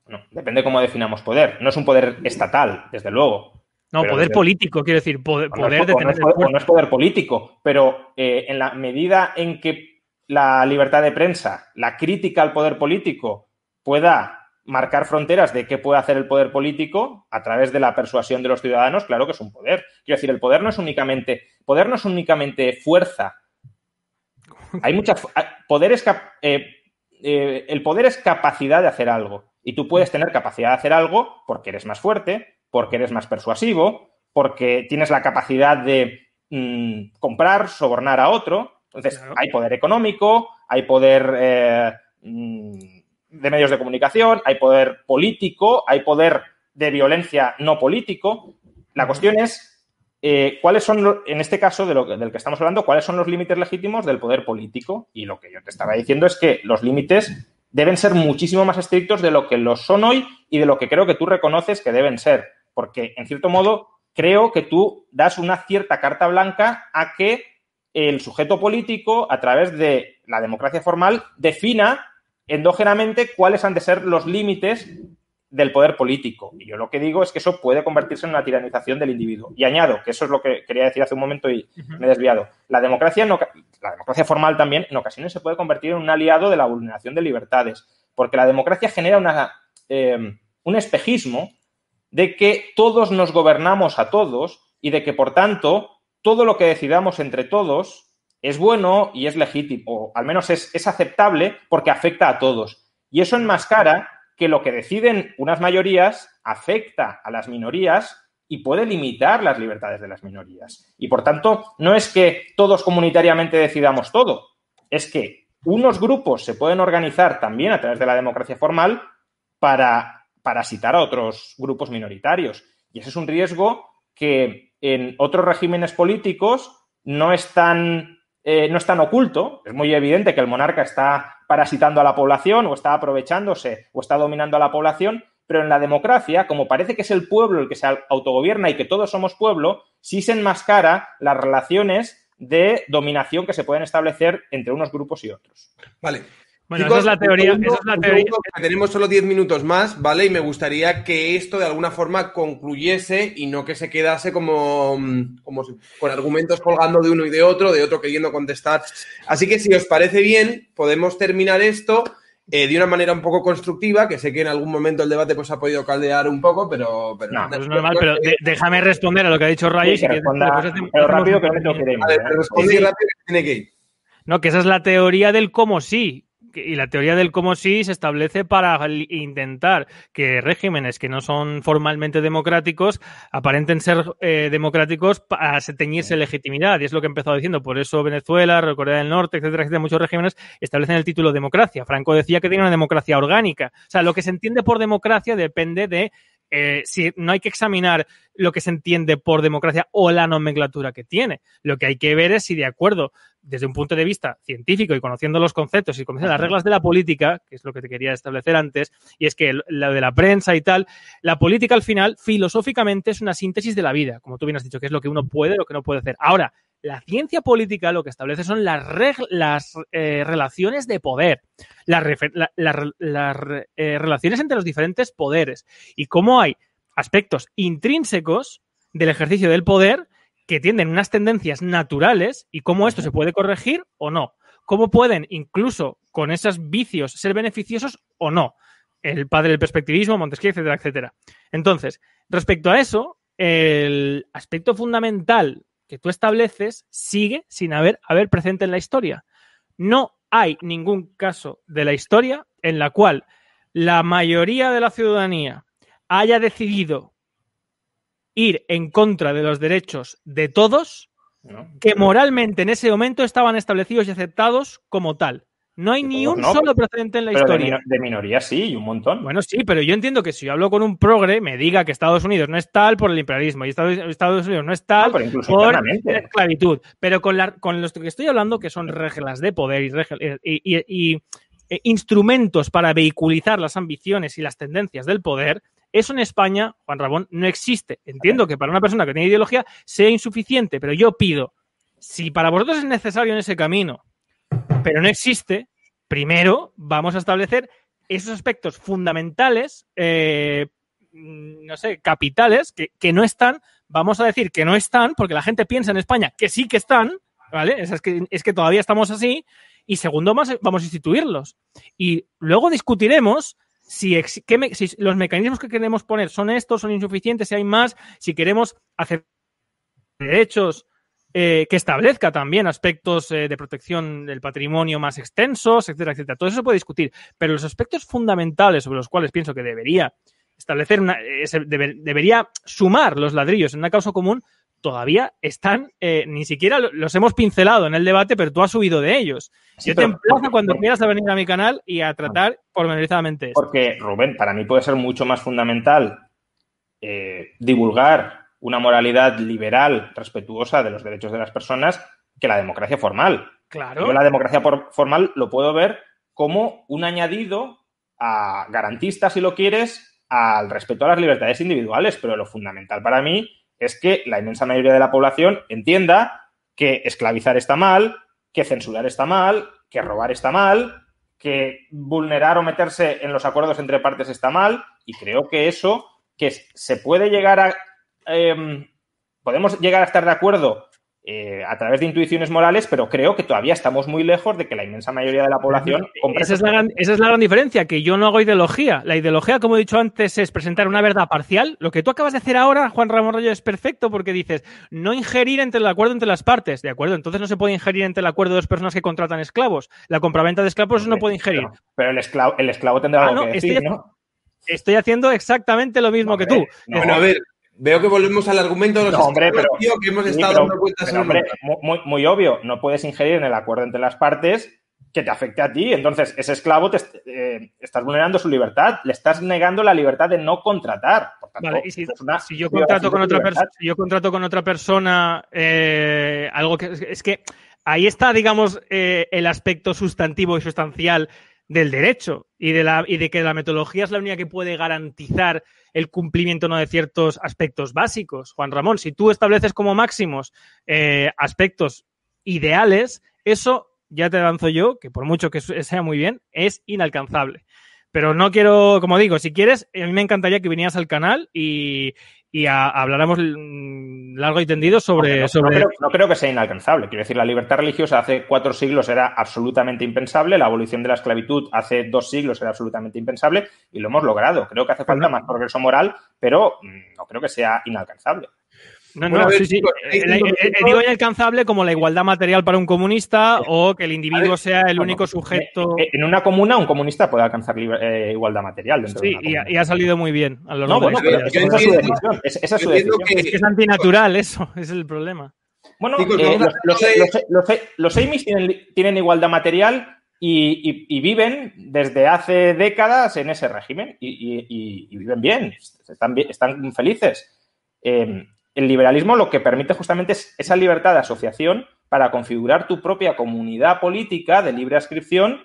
No, depende cómo definamos poder. No es un poder estatal, desde luego. No, poder político, quiero decir, poder, no de No es, poder político, pero eh, en la medida en que la libertad de prensa, la crítica al poder político, pueda marcar fronteras de qué puede hacer el poder político a través de la persuasión de los ciudadanos, claro que es un poder. Quiero decir, el poder no es únicamente, poder no es únicamente fuerza. Hay muchas poderes que, eh, eh, el poder es capacidad de hacer algo. Y tú puedes tener capacidad de hacer algo porque eres más fuerte, porque eres más persuasivo, porque tienes la capacidad de mm, comprar, sobornar a otro. Entonces, hay poder económico, hay poder eh, mm, de medios de comunicación, hay poder político, hay poder de violencia no político. La cuestión es eh, ¿cuáles son, en este caso del que estamos hablando, cuáles son los límites legítimos del poder político? Y lo que yo te estaba diciendo es que los límites deben ser muchísimo más estrictos de lo que los son hoy y de lo que creo que tú reconoces que deben ser, porque en cierto modo creo que tú das una cierta carta blanca a que el sujeto político, a través de la democracia formal, defina endógenamente cuáles han de ser los límites del poder político. Y yo lo que digo es que eso puede convertirse en una tiranización del individuo. Y añado, que eso es lo que quería decir hace un momento y me he desviado, la democracia, no, la democracia formal también en ocasiones se puede convertir en un aliado de la vulneración de libertades, porque la democracia genera una, eh, un espejismo de que todos nos gobernamos a todos y de que, por tanto, todo lo que decidamos entre todos es bueno y es legítimo, o al menos es, es aceptable porque afecta a todos. Y eso enmascara que lo que deciden unas mayorías afecta a las minorías y puede limitar las libertades de las minorías. Y por tanto, no es que todos comunitariamente decidamos todo, es que unos grupos se pueden organizar también a través de la democracia formal para parasitar a otros grupos minoritarios. Y ese es un riesgo que en otros regímenes políticos no es tan, eh, no es tan oculto. Es muy evidente que el monarca está parasitando a la población o está aprovechándose o está dominando a la población, pero en la democracia, como parece que es el pueblo el que se autogobierna y que todos somos pueblo, sí se enmascara las relaciones de dominación que se pueden establecer entre unos grupos y otros. Vale, bueno, es la teoría. tenemos solo 10 minutos más, ¿vale? Y me gustaría que esto de alguna forma concluyese y no que se quedase como, mm, como con argumentos colgando de uno y de otro, de otro queriendo contestar. Así que si os parece bien, podemos terminar esto. Eh, de una manera un poco constructiva, que sé que en algún momento el debate pues ha podido caldear un poco, pero... pero no, pues normal, pero eh, déjame responder a lo que ha dicho Ray. rápido, que queremos. ¿eh? que tiene que No, que esa es la teoría del cómo sí, y la teoría del cómo sí se establece para intentar que regímenes que no son formalmente democráticos aparenten ser eh, democráticos para teñirse legitimidad. Y es lo que he empezado diciendo. Por eso Venezuela, Corea del Norte, etcétera, etcétera, muchos regímenes establecen el título democracia. Franco decía que tiene una democracia orgánica. O sea, lo que se entiende por democracia depende de eh, si, no hay que examinar lo que se entiende por democracia o la nomenclatura que tiene. Lo que hay que ver es si, de acuerdo, desde un punto de vista científico y conociendo los conceptos y conociendo las reglas de la política, que es lo que te quería establecer antes, y es que lo de la prensa y tal, la política al final filosóficamente es una síntesis de la vida, como tú bien has dicho, que es lo que uno puede, lo que no puede hacer. Ahora, la ciencia política lo que establece son las, eh, relaciones de poder, las, eh, relaciones entre los diferentes poderes y cómo hay aspectos intrínsecos del ejercicio del poder que tienden unas tendencias naturales y cómo esto se puede corregir o no. Cómo pueden incluso con esos vicios ser beneficiosos o no. El padre del perspectivismo, Montesquieu, etcétera, etcétera. Entonces, respecto a eso, el aspecto fundamental que tú estableces sigue sin haber, haber presente en la historia. No hay ningún caso de la historia en la cual la mayoría de la ciudadanía haya decidido ir en contra de los derechos de todos que moralmente en ese momento estaban establecidos y aceptados como tal. No hay ni un solo precedente en la historia. De, minorías sí, y un montón. Bueno, sí, pero yo entiendo que si yo hablo con un progre, me diga que Estados Unidos no es tal por el imperialismo y Estados Unidos no es tal ah, por la esclavitud. Pero con, la, los que estoy hablando, que son reglas de poder y, eh, eh, instrumentos para vehiculizar las ambiciones y las tendencias del poder, eso en España, Juan Rabón, no existe. Entiendo que para una persona que tiene ideología sea insuficiente, pero yo pido, si para vosotros es necesario en ese camino pero no existe, primero vamos a establecer esos aspectos fundamentales, eh, no sé, capitales, que, no están, vamos a decir que no están, porque la gente piensa en España que sí que están, ¿vale? Es que, todavía estamos así, y segundo, más, vamos a instituirlos. Y luego discutiremos si, si los mecanismos que queremos poner son estos, son insuficientes, si hay más, si queremos hacer derechos eh, que establezca también aspectos eh, de protección del patrimonio más extensos, etcétera, etcétera. Todo eso se puede discutir, pero los aspectos fundamentales sobre los cuales pienso que debería establecer una, eh, debería sumar los ladrillos en una causa común, todavía están, ni siquiera los hemos pincelado en el debate, pero tú has subido de ellos. Yo te emplazo cuando quieras a venir a mi canal y a tratar pormenorizadamente esto. Porque, Rubén, para mí puede ser mucho más fundamental divulgar una moralidad liberal, respetuosa de los derechos de las personas, que la democracia formal. Claro. Yo la democracia formal lo puedo ver como un añadido a garantista, si lo quieres, al respeto a las libertades individuales, pero lo fundamental para mí es que la inmensa mayoría de la población entienda que esclavizar está mal, que censurar está mal, que robar está mal, que vulnerar o meterse en los acuerdos entre partes está mal, y creo que eso, que se puede llegar a Em, podemos llegar a estar de acuerdo eh, a través de intuiciones morales, pero creo que todavía estamos muy lejos de que la inmensa mayoría de la población Esa es la gran, diferencia, que yo no hago ideología. La ideología, como he dicho antes, es presentar una verdad parcial. Lo que tú acabas de hacer ahora, Juan Ramón Rollo, es perfecto porque dices no ingerir entre el acuerdo entre las partes, ¿de acuerdo? Entonces no se puede ingerir entre el acuerdo de dos personas que contratan esclavos. La compraventa de esclavos no, puede ingerir. Pero el esclavo, el esclavo tendrá ah, algo que decir, estoy, ¿no? Estoy haciendo exactamente lo mismo que tú. Bueno, a ver, Veo que volvemos al argumento de los esclavos, que hemos estado dando muy, obvio, no puedes ingerir en el acuerdo entre las partes que te afecte a ti. Entonces, ese esclavo te eh, estás vulnerando su libertad, le estás negando la libertad de no contratar. si, yo contrato con otra persona eh, algo que es que ahí está, digamos, eh, el aspecto sustantivo y sustancial del derecho y de, la, y de que la metodología es la única que puede garantizar el cumplimiento no de ciertos aspectos básicos. Juan Ramón, si tú estableces como máximos eh, aspectos ideales, eso ya te lanzo yo, que por mucho que sea muy bien, es inalcanzable. Pero no quiero, como digo, si quieres, a mí me encantaría que vinieras al canal y, y habláramos mm, largo y tendido sobre... No, No, creo, no, creo, que sea inalcanzable. Quiero decir, la libertad religiosa hace cuatro siglos era absolutamente impensable, la abolición de la esclavitud hace dos siglos era absolutamente impensable y lo hemos logrado. Creo que hace pues falta más progreso moral, pero mm, no creo que sea inalcanzable. No, no, sí, sí. Eh, eh, eh, digo inalcanzable como la igualdad material para un comunista o que el individuo sea el único sujeto. En una comuna, un comunista puede alcanzar igualdad material. sí, y, ha, salido muy bien no, es antinatural eso, es el problema. Bueno, los, los, tienen, igualdad material y, viven desde hace décadas en ese régimen y, viven bien, están, están felices. Eh, el liberalismo lo que permite justamente es esa libertad de asociación para configurar tu propia comunidad política de libre ascripción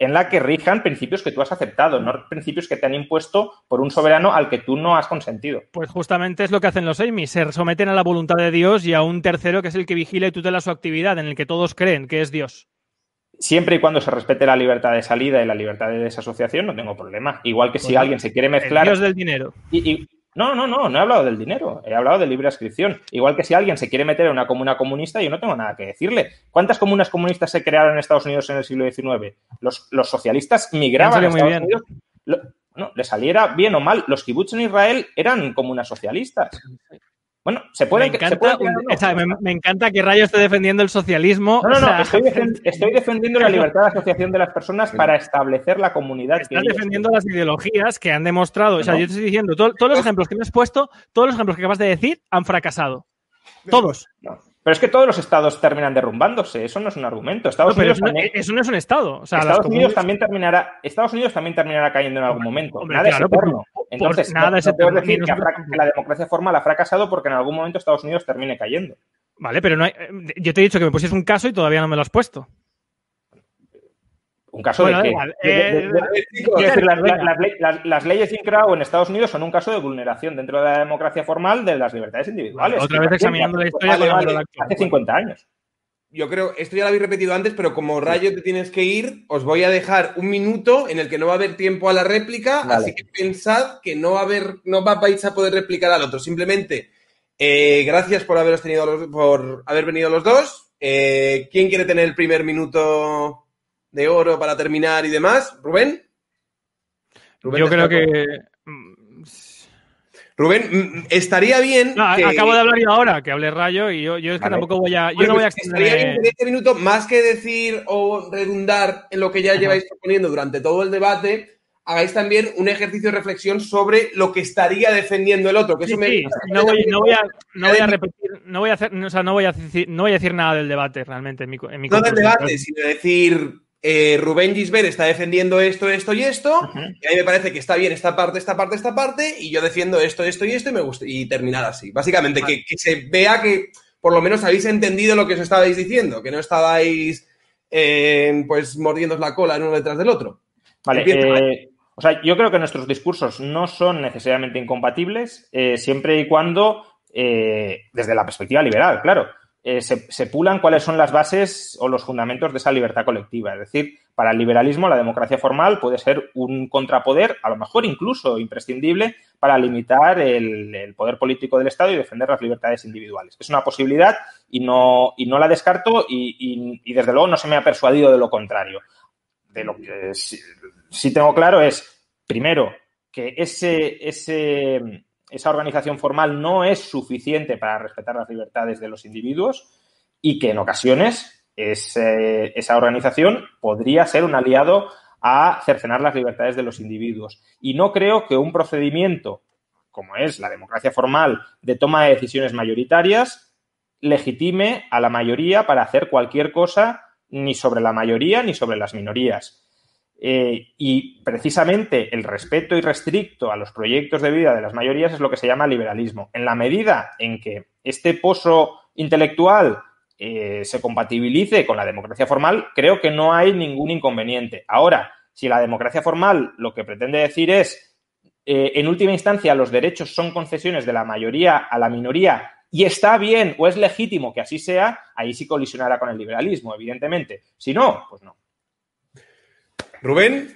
en la que rijan principios que tú has aceptado, no principios que te han impuesto por un soberano al que tú no has consentido. Pues justamente es lo que hacen los Amis, se someten a la voluntad de Dios y a un tercero que es el que vigila y tutela su actividad, en el que todos creen que es Dios. Siempre y cuando se respete la libertad de salida y la libertad de desasociación, no tengo problema. Igual que si pues alguien se quiere mezclar. del dinero. No, no, no, no he hablado del dinero, he hablado de libre ascripción. Igual que si alguien se quiere meter en una comuna comunista, yo no tengo nada que decirle. ¿Cuántas comunas comunistas se crearon en Estados Unidos en el siglo XIX? Los, los socialistas migraban a Estados Unidos. le saliera bien o mal. Los kibbutz en Israel eran comunas socialistas. Bueno, se puede. Me encanta, me, encanta que Rayo esté defendiendo el socialismo. No, no, estoy, defendiendo la libertad de asociación de las personas para establecer la comunidad. Estás defendiendo las ideologías que han demostrado. O sea, yo estoy diciendo, todos los pues ejemplos que me has puesto, todos los ejemplos que acabas de decir, han fracasado. Todos. Pero es que todos los estados terminan derrumbándose, eso no es un argumento. Estados Unidos eso, no es un estado. Estados, Unidos también terminará, Estados Unidos también terminará cayendo en algún momento. nada es eterno. Entonces, nada es decir que, la democracia formal ha fracasado porque en algún momento Estados Unidos termine cayendo. Vale, pero no hay... Eh, yo te he dicho que me pusieses un caso y todavía no me lo has puesto. Un caso de que. Las leyes o en Estados Unidos son un caso de vulneración dentro de la democracia formal de las libertades individuales. otra vez examinando la historia hace 50 años. Yo creo, esto ya lo habéis repetido antes, pero como Rayo te tienes que ir, os voy a dejar un minuto en el que no va a haber tiempo a la réplica, así que pensad que no va a haber, no vais a poder replicar al otro. Simplemente, eh, gracias por haberos tenido, por haber venido los dos. Eh, ¿Quién quiere tener el primer minuto? de oro para terminar y demás. Rubén. Yo creo que... Mm, Rubén, mm, estaría bien. Acabo de hablar yo ahora, que hable rayo y yo, es que tampoco voy a. Yo no voy a pues, Estaría bien en este minuto, más que decir o redundar en lo que ya lleváis proponiendo durante todo el debate, hagáis también un ejercicio de reflexión sobre lo que estaría defendiendo el otro. Que No, voy, a, repetir, no voy a hacer, no voy a decir, no voy a decir nada del debate realmente en mi, en No del debate, sino decir eh, Rubén Gisbert está defendiendo esto, esto y esto, y a mí me parece que está bien esta parte, esta parte, esta parte, y yo defiendo esto, esto y esto, y me gusta, y terminar así. Básicamente, que, se vea que por lo menos habéis entendido lo que os estabais diciendo, que no estabais eh, pues mordiéndos la cola en uno detrás del otro. Vale, eh, o sea, yo creo que nuestros discursos no son necesariamente incompatibles, eh, siempre y cuando, desde la perspectiva liberal, claro. Eh, se, pulan cuáles son las bases o los fundamentos de esa libertad colectiva. Es decir, para el liberalismo la democracia formal puede ser un contrapoder, a lo mejor incluso imprescindible, para limitar el, poder político del Estado y defender las libertades individuales. Es una posibilidad y no, y no la descarto y, desde luego no se me ha persuadido de lo contrario. De lo que sí, tengo claro es, primero, que ese esa organización formal no es suficiente para respetar las libertades de los individuos y que en ocasiones esa organización podría ser un aliado a cercenar las libertades de los individuos. Y no creo que un procedimiento como es la democracia formal de toma de decisiones mayoritarias legitime a la mayoría para hacer cualquier cosa ni sobre la mayoría ni sobre las minorías. Eh, y precisamente el respeto irrestricto a los proyectos de vida de las mayorías es lo que se llama liberalismo. En la medida en que este pozo intelectual eh, se compatibilice con la democracia formal, creo que no hay ningún inconveniente. Ahora, si la democracia formal lo que pretende decir es, eh, en última instancia, los derechos son concesiones de la mayoría a la minoría y está bien o es legítimo que así sea, ahí sí colisionará con el liberalismo, evidentemente. Si no, pues no. Rubén.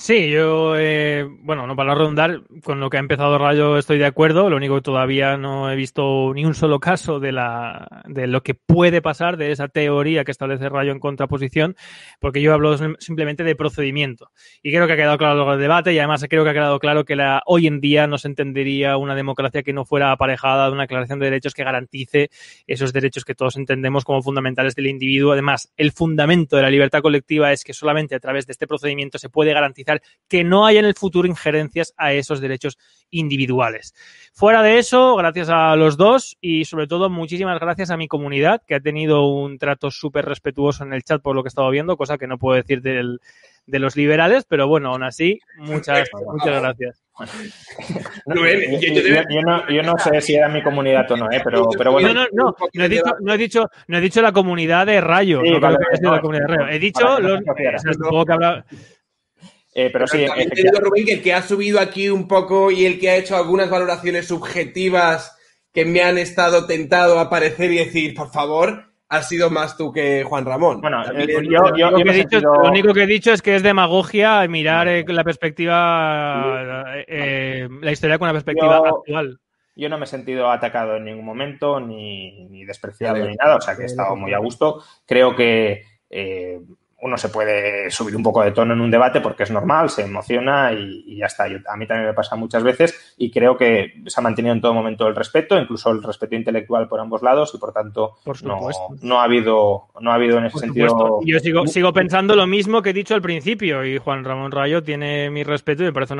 Sí, yo, eh, bueno, no para redundar, con lo que ha empezado Rayo estoy de acuerdo. Lo único que todavía no he visto ni un solo caso de, la, de lo que puede pasar de esa teoría que establece Rayo en contraposición, porque yo hablo simplemente de procedimiento. Y creo que ha quedado claro el debate y además creo que ha quedado claro que la, hoy en día no se entendería una democracia que no fuera aparejada de una declaración de derechos que garantice esos derechos que todos entendemos como fundamentales del individuo. Además, el fundamento de la libertad colectiva es que solamente a través de este procedimiento se puede garantizar que no haya en el futuro injerencias a esos derechos individuales. Fuera de eso, gracias a los dos y sobre todo muchísimas gracias a mi comunidad que ha tenido un trato súper respetuoso en el chat por lo que he estado viendo, cosa que no puedo decir de los liberales, pero bueno, aún así, muchas, muchas gracias. Eh, yo, no, sé si era mi comunidad o no, eh, pero, pero bueno. No, no, no, he dicho, no, he dicho, no he dicho la comunidad de Rayo. he, dicho eh, pero, sí, que el que ha subido aquí un poco y el que ha hecho algunas valoraciones subjetivas que me han estado tentado a aparecer y decir, por favor, ha sido más tú que Juan Ramón. Bueno, eh, yo, lo, único que he dicho es que es demagogia mirar eh, la perspectiva, la historia con la perspectiva actual. Yo no me he sentido atacado en ningún momento, ni, despreciado, ni nada, o sea que he estado muy a gusto. Creo que uno se puede subir un poco de tono en un debate porque es normal, se emociona y, ya está. a mí también me pasa muchas veces y creo que se ha mantenido en todo momento el respeto, incluso el respeto intelectual por ambos lados y por tanto no, no, ha habido no ha habido en ese sentido. Yo sigo, sigo, pensando lo mismo que he dicho al principio y Juan Ramón Rayo tiene mi respeto y me parece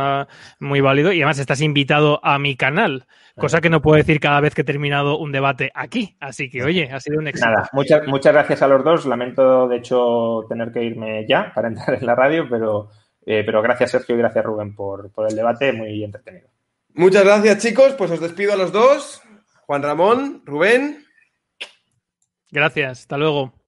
muy válido y además estás invitado a mi canal, cosa que no puedo decir cada vez que he terminado un debate aquí. Así que oye, ha sido un éxito. Nada, muchas, muchas gracias a los dos. Lamento de hecho tener que irme ya para entrar en la radio, pero, eh, pero gracias Sergio y gracias Rubén por, por el debate, muy entretenido. Muchas gracias chicos, pues os despido a los dos. Juan Ramón, Rubén. Gracias, hasta luego.